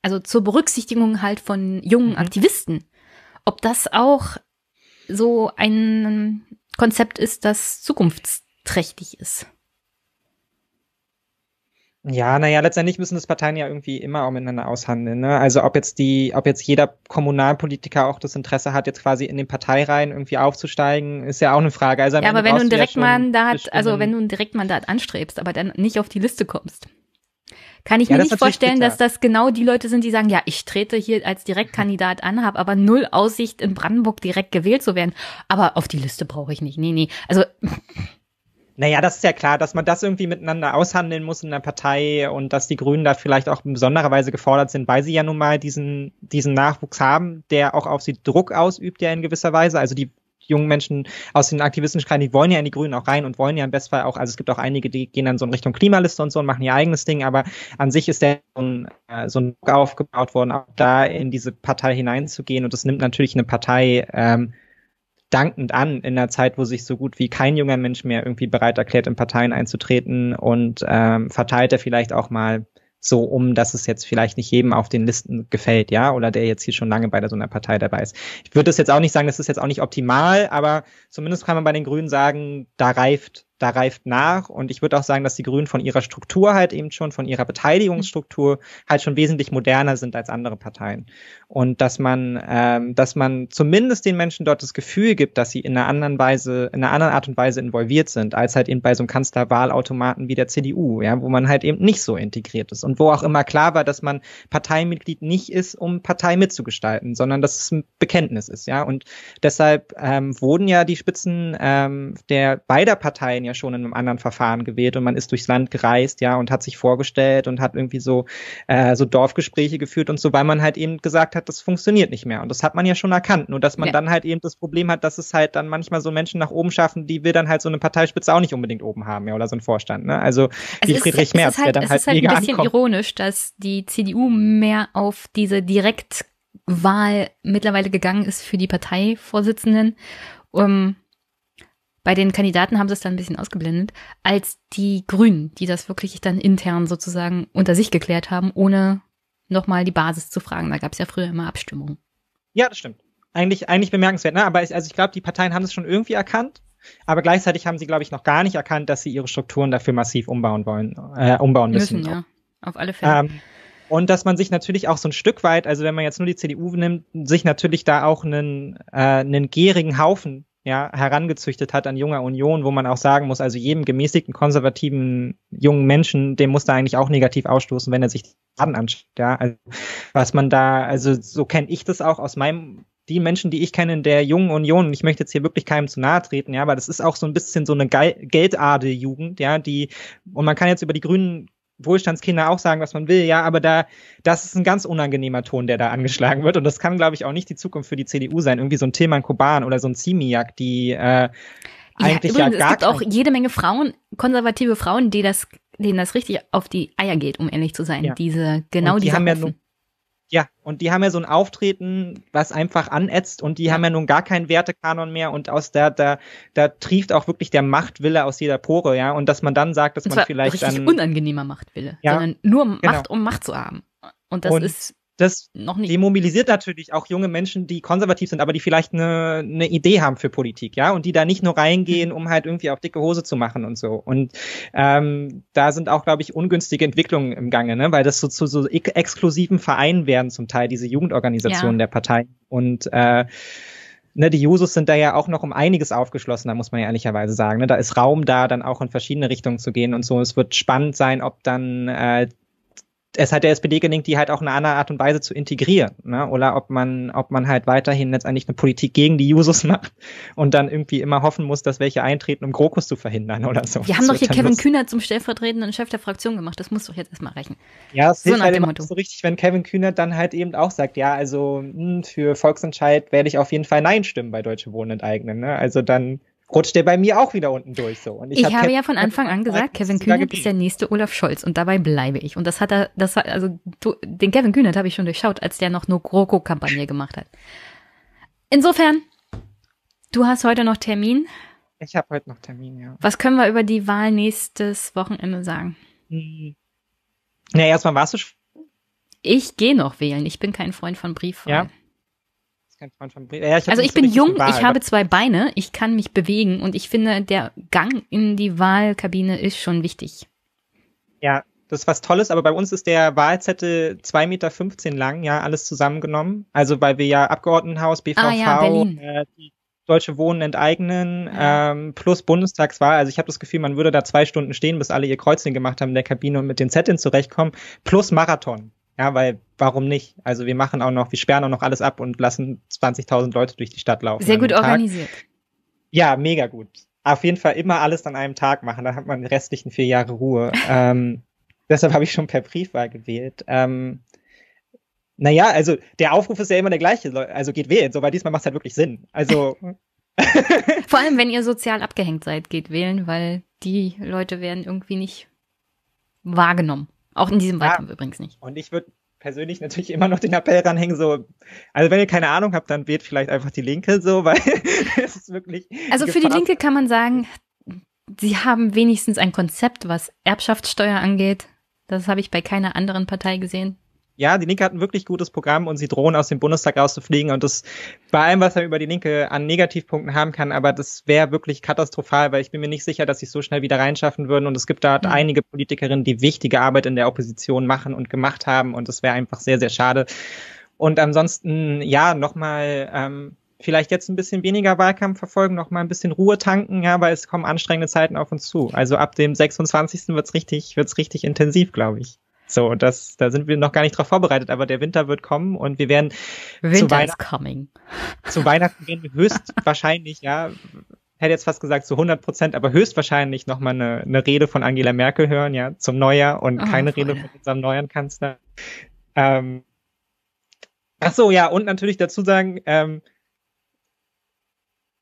also zur Berücksichtigung halt von jungen mhm. Aktivisten. Ob das auch so ein Konzept ist, das zukunftsträchtig ist. Ja, naja, letztendlich müssen das Parteien ja irgendwie immer auch miteinander aushandeln. Ne? Also ob jetzt die, ob jetzt jeder Kommunalpolitiker auch das Interesse hat, jetzt quasi in den Parteireihen irgendwie aufzusteigen, ist ja auch eine Frage. Also ja, aber wenn du ein Direktmandat, ja also wenn du einen Direktmandat anstrebst, aber dann nicht auf die Liste kommst, kann ich ja, mir nicht vorstellen, dass das genau die Leute sind, die sagen, ja, ich trete hier als Direktkandidat an, habe aber null Aussicht, in Brandenburg direkt gewählt zu werden. Aber auf die Liste brauche ich nicht. Nee, nee. Also. Naja, das ist ja klar, dass man das irgendwie miteinander aushandeln muss in der Partei und dass die Grünen da vielleicht auch in besonderer Weise gefordert sind, weil sie ja nun mal diesen, diesen Nachwuchs haben, der auch auf sie Druck ausübt, ja in gewisser Weise. Also die jungen Menschen aus den aktivistischen Kreisen, die wollen ja in die Grünen auch rein und wollen ja im Bestfall auch, also es gibt auch einige, die gehen dann so in Richtung Klimaliste und so und machen ihr eigenes Ding, aber an sich ist der so ein, äh, so ein Druck aufgebaut worden, auch da in diese Partei hineinzugehen und das nimmt natürlich eine Partei ähm, dankend an in einer Zeit, wo sich so gut wie kein junger Mensch mehr irgendwie bereit erklärt, in Parteien einzutreten und ähm, verteilt er vielleicht auch mal so um, dass es jetzt vielleicht nicht jedem auf den Listen gefällt, ja, oder der jetzt hier schon lange bei so einer Partei dabei ist. Ich würde das jetzt auch nicht sagen, das ist jetzt auch nicht optimal, aber zumindest kann man bei den Grünen sagen, da reift da reift nach. Und ich würde auch sagen, dass die Grünen von ihrer Struktur halt eben schon, von ihrer Beteiligungsstruktur halt schon wesentlich moderner sind als andere Parteien und dass man, ähm, dass man zumindest den Menschen dort das Gefühl gibt, dass sie in einer anderen Weise, in einer anderen Art und Weise involviert sind, als halt eben bei so einem Kanzlerwahlautomaten wie der CDU, ja, wo man halt eben nicht so integriert ist und wo auch immer klar war, dass man Parteimitglied nicht ist, um Partei mitzugestalten, sondern dass es ein Bekenntnis ist, ja. Und deshalb ähm, wurden ja die Spitzen ähm, der beider Parteien ja schon in einem anderen Verfahren gewählt und man ist durchs Land gereist, ja, und hat sich vorgestellt und hat irgendwie so äh, so Dorfgespräche geführt und so, weil man halt eben gesagt hat hat, das funktioniert nicht mehr. Und das hat man ja schon erkannt. Nur dass man ja. dann halt eben das Problem hat, dass es halt dann manchmal so Menschen nach oben schaffen, die wir dann halt so eine Parteispitze auch nicht unbedingt oben haben, ja, oder so ein Vorstand. Ne? Also es wie ist, Friedrich Merz, halt, der dann halt. Es ist halt ein bisschen ankommt. ironisch, dass die CDU mehr auf diese Direktwahl mittlerweile gegangen ist für die Parteivorsitzenden. Um, ähm, bei den Kandidaten haben sie es dann ein bisschen ausgeblendet, als die Grünen, die das wirklich dann intern sozusagen unter sich geklärt haben, ohne nochmal die Basis zu fragen. Da gab es ja früher immer Abstimmungen. Ja, das stimmt. Eigentlich, eigentlich bemerkenswert. Ne? Aber ich, also ich glaube, die Parteien haben es schon irgendwie erkannt. Aber gleichzeitig haben sie, glaube ich, noch gar nicht erkannt, dass sie ihre Strukturen dafür massiv umbauen wollen, äh, umbauen müssen. müssen ja. Auf alle Fälle. Ähm, und dass man sich natürlich auch so ein Stück weit, also wenn man jetzt nur die CDU nimmt, sich natürlich da auch einen, äh, einen gierigen Haufen ja, herangezüchtet hat an junger Union, wo man auch sagen muss, also jedem gemäßigten, konservativen jungen Menschen, dem muss da eigentlich auch negativ ausstoßen, wenn er sich Laden anschaut. Ja, also, was man da, also so kenne ich das auch aus meinem, die Menschen, die ich kenne in der jungen Union, ich möchte jetzt hier wirklich keinem zu nahe treten, ja, aber das ist auch so ein bisschen so eine geldade Jugend, ja, die, und man kann jetzt über die Grünen Wohlstandskinder auch sagen, was man will, ja, aber da, das ist ein ganz unangenehmer Ton, der da angeschlagen wird. Und das kann, glaube ich, auch nicht die Zukunft für die CDU sein. Irgendwie so ein Tilman Koban oder so ein Simiak, die äh, eigentlich ja, übrigens, ja gar Es gibt auch jede Menge Frauen, konservative Frauen, die das, denen das richtig auf die Eier geht, um ehrlich zu sein. Ja. Diese, genau die diese haben ja nur ja, und die haben ja so ein Auftreten, was einfach anätzt und die haben ja nun gar keinen Wertekanon mehr und aus der, da, da trieft auch wirklich der Machtwille aus jeder Pore, ja. Und dass man dann sagt, dass und man vielleicht. Richtig dann, unangenehmer Machtwille, ja, sondern nur genau. Macht, genau. um Macht zu haben. Und das und, ist das noch nicht. demobilisiert natürlich auch junge Menschen, die konservativ sind, aber die vielleicht eine, eine Idee haben für Politik, ja, und die da nicht nur reingehen, mhm. um halt irgendwie auf dicke Hose zu machen und so. Und ähm, da sind auch, glaube ich, ungünstige Entwicklungen im Gange, ne? weil das so zu so exklusiven Vereinen werden zum Teil, diese Jugendorganisationen ja. der Parteien. Und äh, ne, die Jusos sind da ja auch noch um einiges aufgeschlossener, muss man ja ehrlicherweise sagen. Ne? Da ist Raum da, dann auch in verschiedene Richtungen zu gehen und so. Es wird spannend sein, ob dann äh, es hat der SPD gelingt, die halt auch in einer anderen Art und Weise zu integrieren, ne? Oder ob man, ob man halt weiterhin letztendlich eine Politik gegen die Jusos macht und dann irgendwie immer hoffen muss, dass welche eintreten, um Grokus zu verhindern oder so. Wir haben doch hier Kevin lustig. Kühner zum stellvertretenden Chef der Fraktion gemacht. Das muss doch jetzt erstmal reichen. Ja, es so hilft halt immer so richtig, wenn Kevin Kühner dann halt eben auch sagt, ja, also mh, hm, für Volksentscheid werde ich auf jeden Fall Nein stimmen bei Deutsche Wohnen enteignen. Ne? Also dann rutscht der bei mir auch wieder unten durch. So. Und ich, ich habe Kevin ja von Anfang an gesagt, Kevin Kühnert ist der nächste Olaf Scholz und dabei bleibe ich. Und das hat er, das hat, also du, den Kevin Kühnert habe ich schon durchschaut, als der noch nur GroKo-Kampagne gemacht hat. Insofern, du hast heute noch Termin. Ich habe heute noch Termin, ja. Was können wir über die Wahl nächstes Wochenende sagen? Hm. Na, erstmal warst du schon. Ich gehe noch wählen. Ich bin kein Freund von Briefwahl. Ja kein Freund von Bremen. Ja, ich also ich bin jung, Wahl, ich habe zwei Beine, ich kann mich bewegen und ich finde, der Gang in die Wahlkabine ist schon wichtig. Ja, das ist was Tolles, aber bei uns ist der Wahlzettel 2,15 Meter lang, ja, alles zusammengenommen. Also weil wir ja Abgeordnetenhaus, BVV, ah, ja, äh, die Deutsche Wohnen enteignen, ah ähm, plus Bundestagswahl. Also ich habe das Gefühl, man würde da zwei Stunden stehen, bis alle ihr Kreuzchen gemacht haben in der Kabine und mit den Zetteln zurechtkommen, plus Marathon. Ja, weil warum nicht? Also wir machen auch noch, wir sperren auch noch alles ab und lassen 20.000 Leute durch die Stadt laufen. Sehr gut organisiert. Ja, mega gut. Auf jeden Fall immer alles an einem Tag machen, dann hat man die restlichen vier Jahre Ruhe. ähm, deshalb habe ich schon per Briefwahl gewählt. Ähm, naja, also der Aufruf ist ja immer der gleiche. Also geht wählen, so, weil diesmal macht es halt wirklich Sinn. Also. Vor allem, wenn ihr sozial abgehängt seid, geht wählen, weil die Leute werden irgendwie nicht wahrgenommen. Auch in diesem Wahlkampf ja, übrigens nicht. Und ich würde persönlich natürlich immer noch den Appell ranhängen, so, also wenn ihr keine Ahnung habt, dann wählt vielleicht einfach die Linke so, weil es ist wirklich. Also für die Linke kann man sagen, sie haben wenigstens ein Konzept, was Erbschaftssteuer angeht. Das habe ich bei keiner anderen Partei gesehen ja, die Linke hat ein wirklich gutes Programm und sie drohen aus dem Bundestag rauszufliegen und das bei allem, was man über die Linke an Negativpunkten haben kann, aber das wäre wirklich katastrophal, weil ich bin mir nicht sicher, dass sie es so schnell wieder reinschaffen würden und es gibt da mhm. einige Politikerinnen, die wichtige Arbeit in der Opposition machen und gemacht haben und das wäre einfach sehr, sehr schade. Und ansonsten, ja, nochmal, ähm, vielleicht jetzt ein bisschen weniger Wahlkampf verfolgen, nochmal ein bisschen Ruhe tanken, ja, weil es kommen anstrengende Zeiten auf uns zu. Also ab dem 26. wird's richtig, wird's richtig intensiv, glaube ich. So, das, da sind wir noch gar nicht drauf vorbereitet, aber der Winter wird kommen und wir werden Winter zu Weihnachten, coming. Zu Weihnachten werden wir höchstwahrscheinlich, ja, hätte jetzt fast gesagt zu 100 Prozent, aber höchstwahrscheinlich nochmal eine, eine Rede von Angela Merkel hören, ja, zum Neujahr und oh, keine voll. Rede von unserem neuen Kanzler. Ähm, ach so, ja, und natürlich dazu sagen, ähm,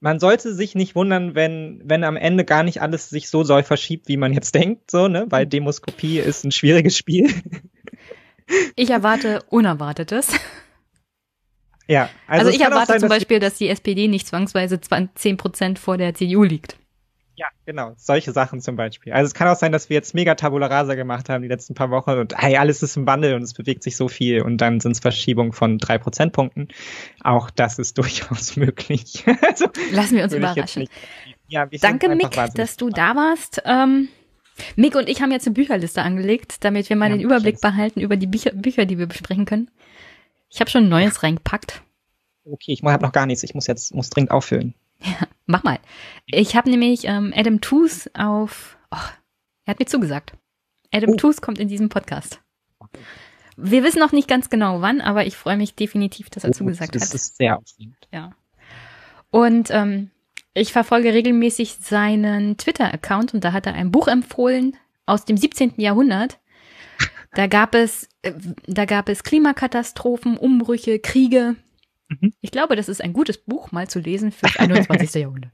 man sollte sich nicht wundern, wenn, wenn am Ende gar nicht alles sich so soll verschiebt, wie man jetzt denkt, so, ne? Weil mhm. Demoskopie ist ein schwieriges Spiel. Ich erwarte Unerwartetes. Ja. Also, also ich erwarte sein, zum Beispiel, dass die SPD nicht zwangsweise 10 Prozent vor der CDU liegt. Ja, genau. Solche Sachen zum Beispiel. Also es kann auch sein, dass wir jetzt mega Tabula Rasa gemacht haben die letzten paar Wochen und hey, alles ist im Wandel und es bewegt sich so viel und dann sind es Verschiebungen von drei Prozentpunkten. Auch das ist durchaus möglich. also, Lassen wir uns überraschen. Ja, wir Danke, Mick, dass du da warst. Ähm, Mick und ich haben jetzt eine Bücherliste angelegt, damit wir mal ja, den Überblick schön. behalten über die Bücher, Bücher, die wir besprechen können. Ich habe schon ein Neues reingepackt. Okay, ich habe noch gar nichts. Ich muss jetzt muss dringend auffüllen. Ja, mach mal. Ich habe nämlich ähm, Adam Tooth auf. Oh, er hat mir zugesagt. Adam oh. Tooze kommt in diesem Podcast. Wir wissen noch nicht ganz genau wann, aber ich freue mich definitiv, dass er oh, zugesagt das hat. Das ist sehr aufregend. Ja. Und ähm, ich verfolge regelmäßig seinen Twitter-Account und da hat er ein Buch empfohlen aus dem 17. Jahrhundert. Da gab es, äh, da gab es Klimakatastrophen, Umbrüche, Kriege, Mhm. Ich glaube, das ist ein gutes Buch, mal zu lesen für das 21. Jahrhundert.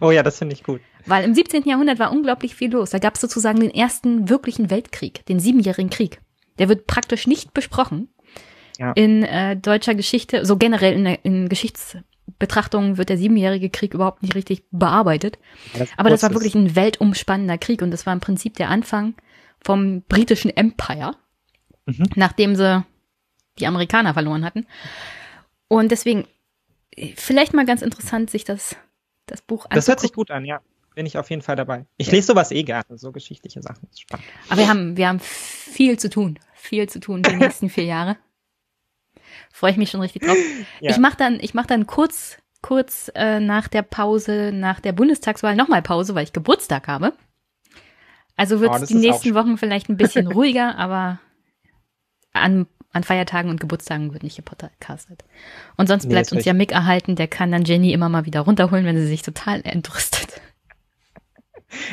Oh ja, das finde ich gut. Weil im 17. Jahrhundert war unglaublich viel los. Da gab es sozusagen den ersten wirklichen Weltkrieg, den Siebenjährigen Krieg. Der wird praktisch nicht besprochen ja. in äh, deutscher Geschichte. So generell in, der, in Geschichtsbetrachtungen wird der Siebenjährige Krieg überhaupt nicht richtig bearbeitet. Das Aber das war wirklich ein weltumspannender Krieg und das war im Prinzip der Anfang vom britischen Empire, mhm. nachdem sie die Amerikaner verloren hatten. Und deswegen, vielleicht mal ganz interessant, sich das, das Buch anzugucken. Das hört sich gut an, ja. Bin ich auf jeden Fall dabei. Ich ja. lese sowas eh gerne, so geschichtliche Sachen. Spannend. Aber wir haben, wir haben viel zu tun. Viel zu tun die nächsten vier Jahre. Freue ich mich schon richtig drauf. Ja. Ich mache dann, ich mach dann kurz, kurz äh, nach der Pause, nach der Bundestagswahl nochmal Pause, weil ich Geburtstag habe. Also wird es oh, die nächsten Wochen vielleicht ein bisschen ruhiger, aber an an Feiertagen und Geburtstagen wird nicht gepodcastet. Und sonst nee, bleibt uns ja Mick erhalten, der kann dann Jenny immer mal wieder runterholen, wenn sie sich total entrüstet.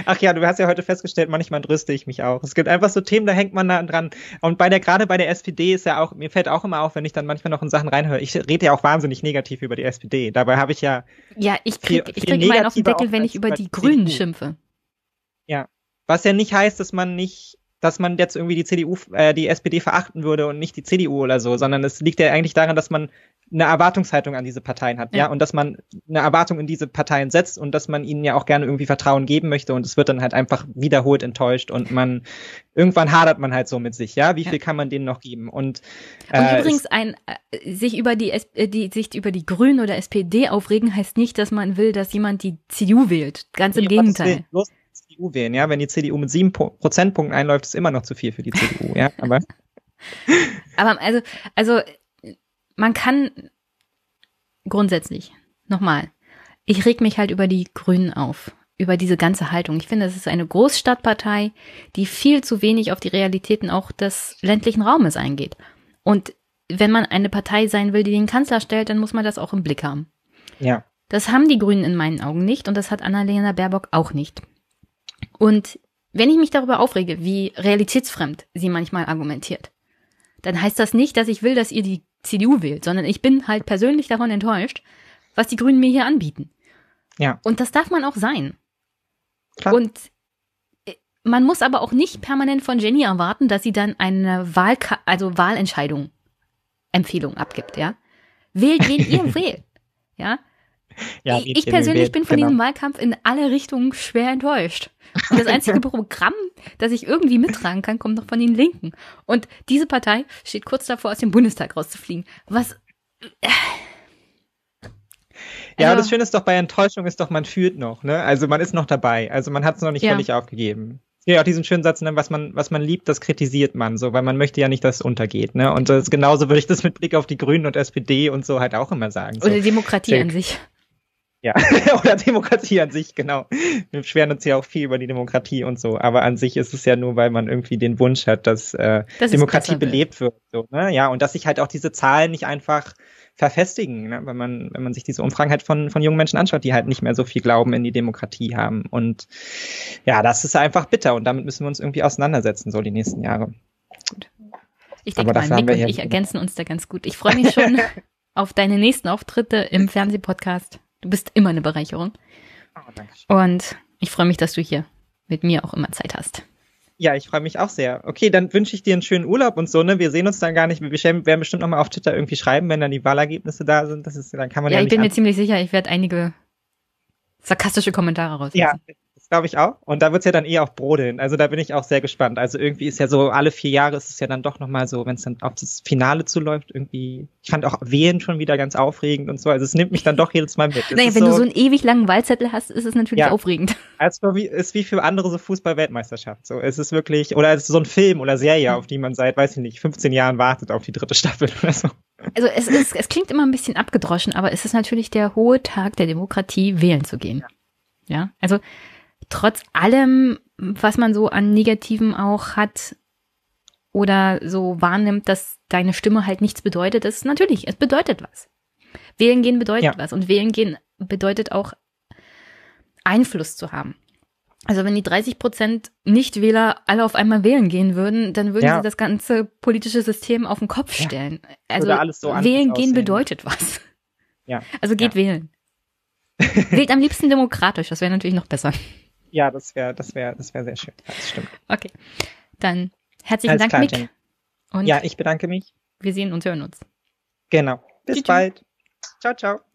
Ach ja, du hast ja heute festgestellt, manchmal entrüste ich mich auch. Es gibt einfach so Themen, da hängt man da dran. Und bei der, gerade bei der SPD ist ja auch, mir fällt auch immer auf, wenn ich dann manchmal noch in Sachen reinhöre. Ich rede ja auch wahnsinnig negativ über die SPD. Dabei habe ich ja. Ja, ich krieg, viel, ich auf den Deckel, wenn ich über die, die Grünen schimpfe. Ja. Was ja nicht heißt, dass man nicht dass man jetzt irgendwie die CDU, äh, die SPD verachten würde und nicht die CDU oder so, sondern es liegt ja eigentlich daran, dass man eine Erwartungshaltung an diese Parteien hat, ja. ja, und dass man eine Erwartung in diese Parteien setzt und dass man ihnen ja auch gerne irgendwie Vertrauen geben möchte und es wird dann halt einfach wiederholt enttäuscht und man irgendwann hadert man halt so mit sich, ja, wie viel ja. kann man denen noch geben und, äh, und übrigens ein äh, sich über die äh, die sich über die Grünen oder SPD aufregen heißt nicht, dass man will, dass jemand die CDU wählt, ganz im Gegenteil. Bloß, CDU wählen, ja. Wenn die CDU mit sieben Prozentpunkten einläuft, ist immer noch zu viel für die CDU, ja. Aber, aber also, also man kann grundsätzlich nochmal. Ich reg mich halt über die Grünen auf, über diese ganze Haltung. Ich finde, es ist eine Großstadtpartei, die viel zu wenig auf die Realitäten auch des ländlichen Raumes eingeht. Und wenn man eine Partei sein will, die den Kanzler stellt, dann muss man das auch im Blick haben. Ja. Das haben die Grünen in meinen Augen nicht und das hat Annalena Baerbock auch nicht. Und wenn ich mich darüber aufrege, wie realitätsfremd sie manchmal argumentiert, dann heißt das nicht, dass ich will, dass ihr die CDU wählt, sondern ich bin halt persönlich davon enttäuscht, was die Grünen mir hier anbieten. Ja. Und das darf man auch sein. Klar. Und äh, man muss aber auch nicht permanent von Jenny erwarten, dass sie dann eine Wahl, also Wahlentscheidung, Empfehlung abgibt, ja. Wählt, wen ihr wählt, ja ja, ich, ich persönlich bin von genau. diesem Wahlkampf in alle Richtungen schwer enttäuscht. Und das einzige Programm, das ich irgendwie mittragen kann, kommt noch von den Linken. Und diese Partei steht kurz davor, aus dem Bundestag rauszufliegen. Was. Äh. ja, also, das Schöne ist doch, bei Enttäuschung ist doch, man fühlt noch, ne? Also man ist noch dabei. Also man hat es noch nicht ja. völlig aufgegeben. Ja, auch diesen schönen Satz, ne, was man, was man liebt, das kritisiert man so, weil man möchte ja nicht, dass es untergeht, ne? Und das, genauso würde ich das mit Blick auf die Grünen und SPD und so halt auch immer sagen. So. Oder Demokratie Check. an sich. Ja, oder Demokratie an sich, genau. Wir beschweren uns ja auch viel über die Demokratie und so, aber an sich ist es ja nur, weil man irgendwie den Wunsch hat, dass äh, das Demokratie ne? belebt wird. So, ne? Ja, und dass sich halt auch diese Zahlen nicht einfach verfestigen, ne? wenn man, wenn man sich diese Umfragen halt von, von jungen Menschen anschaut, die halt nicht mehr so viel Glauben in die Demokratie haben. Und ja, das ist einfach bitter und damit müssen wir uns irgendwie auseinandersetzen, so die nächsten Jahre. Gut. Ich denke mal, Nick und ich ergänzen uns da ganz gut. Ich freue mich schon auf deine nächsten Auftritte im Fernsehpodcast. Du bist immer eine Bereicherung. Oh, Und ich freue mich, dass du hier mit mir auch immer Zeit hast. Ja, ich freue mich auch sehr. Okay, dann wünsche ich dir einen schönen Urlaub und so, ne? Wir sehen uns dann gar nicht. Wir werden bestimmt nochmal auf Twitter irgendwie schreiben, wenn dann die Wahlergebnisse da sind. Das ist, dann kann man ja, ja ich bin mir ziemlich sicher, ich werde einige sarkastische Kommentare rauslassen. Ja, glaube ich auch. Und da wird es ja dann eher auch brodeln. Also da bin ich auch sehr gespannt. Also irgendwie ist ja so, alle vier Jahre ist es ja dann doch nochmal so, wenn es dann auf das Finale zuläuft, irgendwie. Ich fand auch Wählen schon wieder ganz aufregend und so. Also es nimmt mich dann doch jedes Mal mit. Es naja, wenn so, du so einen ewig langen Wahlzettel hast, ist es natürlich ja, aufregend. Es ist wie für andere so Fußball-Weltmeisterschaft. So, es ist wirklich, oder es ist so ein Film oder Serie, auf die man seit, weiß ich nicht, 15 Jahren wartet auf die dritte Staffel oder so. Also es, ist, es klingt immer ein bisschen abgedroschen, aber es ist natürlich der hohe Tag der Demokratie, wählen zu gehen. Ja, ja? also trotz allem, was man so an Negativen auch hat oder so wahrnimmt, dass deine Stimme halt nichts bedeutet, ist natürlich, es bedeutet was. Wählen gehen bedeutet ja. was und wählen gehen bedeutet auch Einfluss zu haben. Also wenn die 30 Prozent Nichtwähler alle auf einmal wählen gehen würden, dann würden ja. sie das ganze politische System auf den Kopf stellen. Ja. Also so wählen gehen bedeutet was. Ja. Also geht wählen. Wählt am liebsten demokratisch, das wäre natürlich noch besser ja, das wäre, das wäre, das wäre sehr schön. das stimmt. Okay. Dann herzlichen Alles Dank, Mick. Jenny. Und ja, ich bedanke mich. Wir sehen und hören uns. Genau. Bis tschü bald. Ciao, ciao.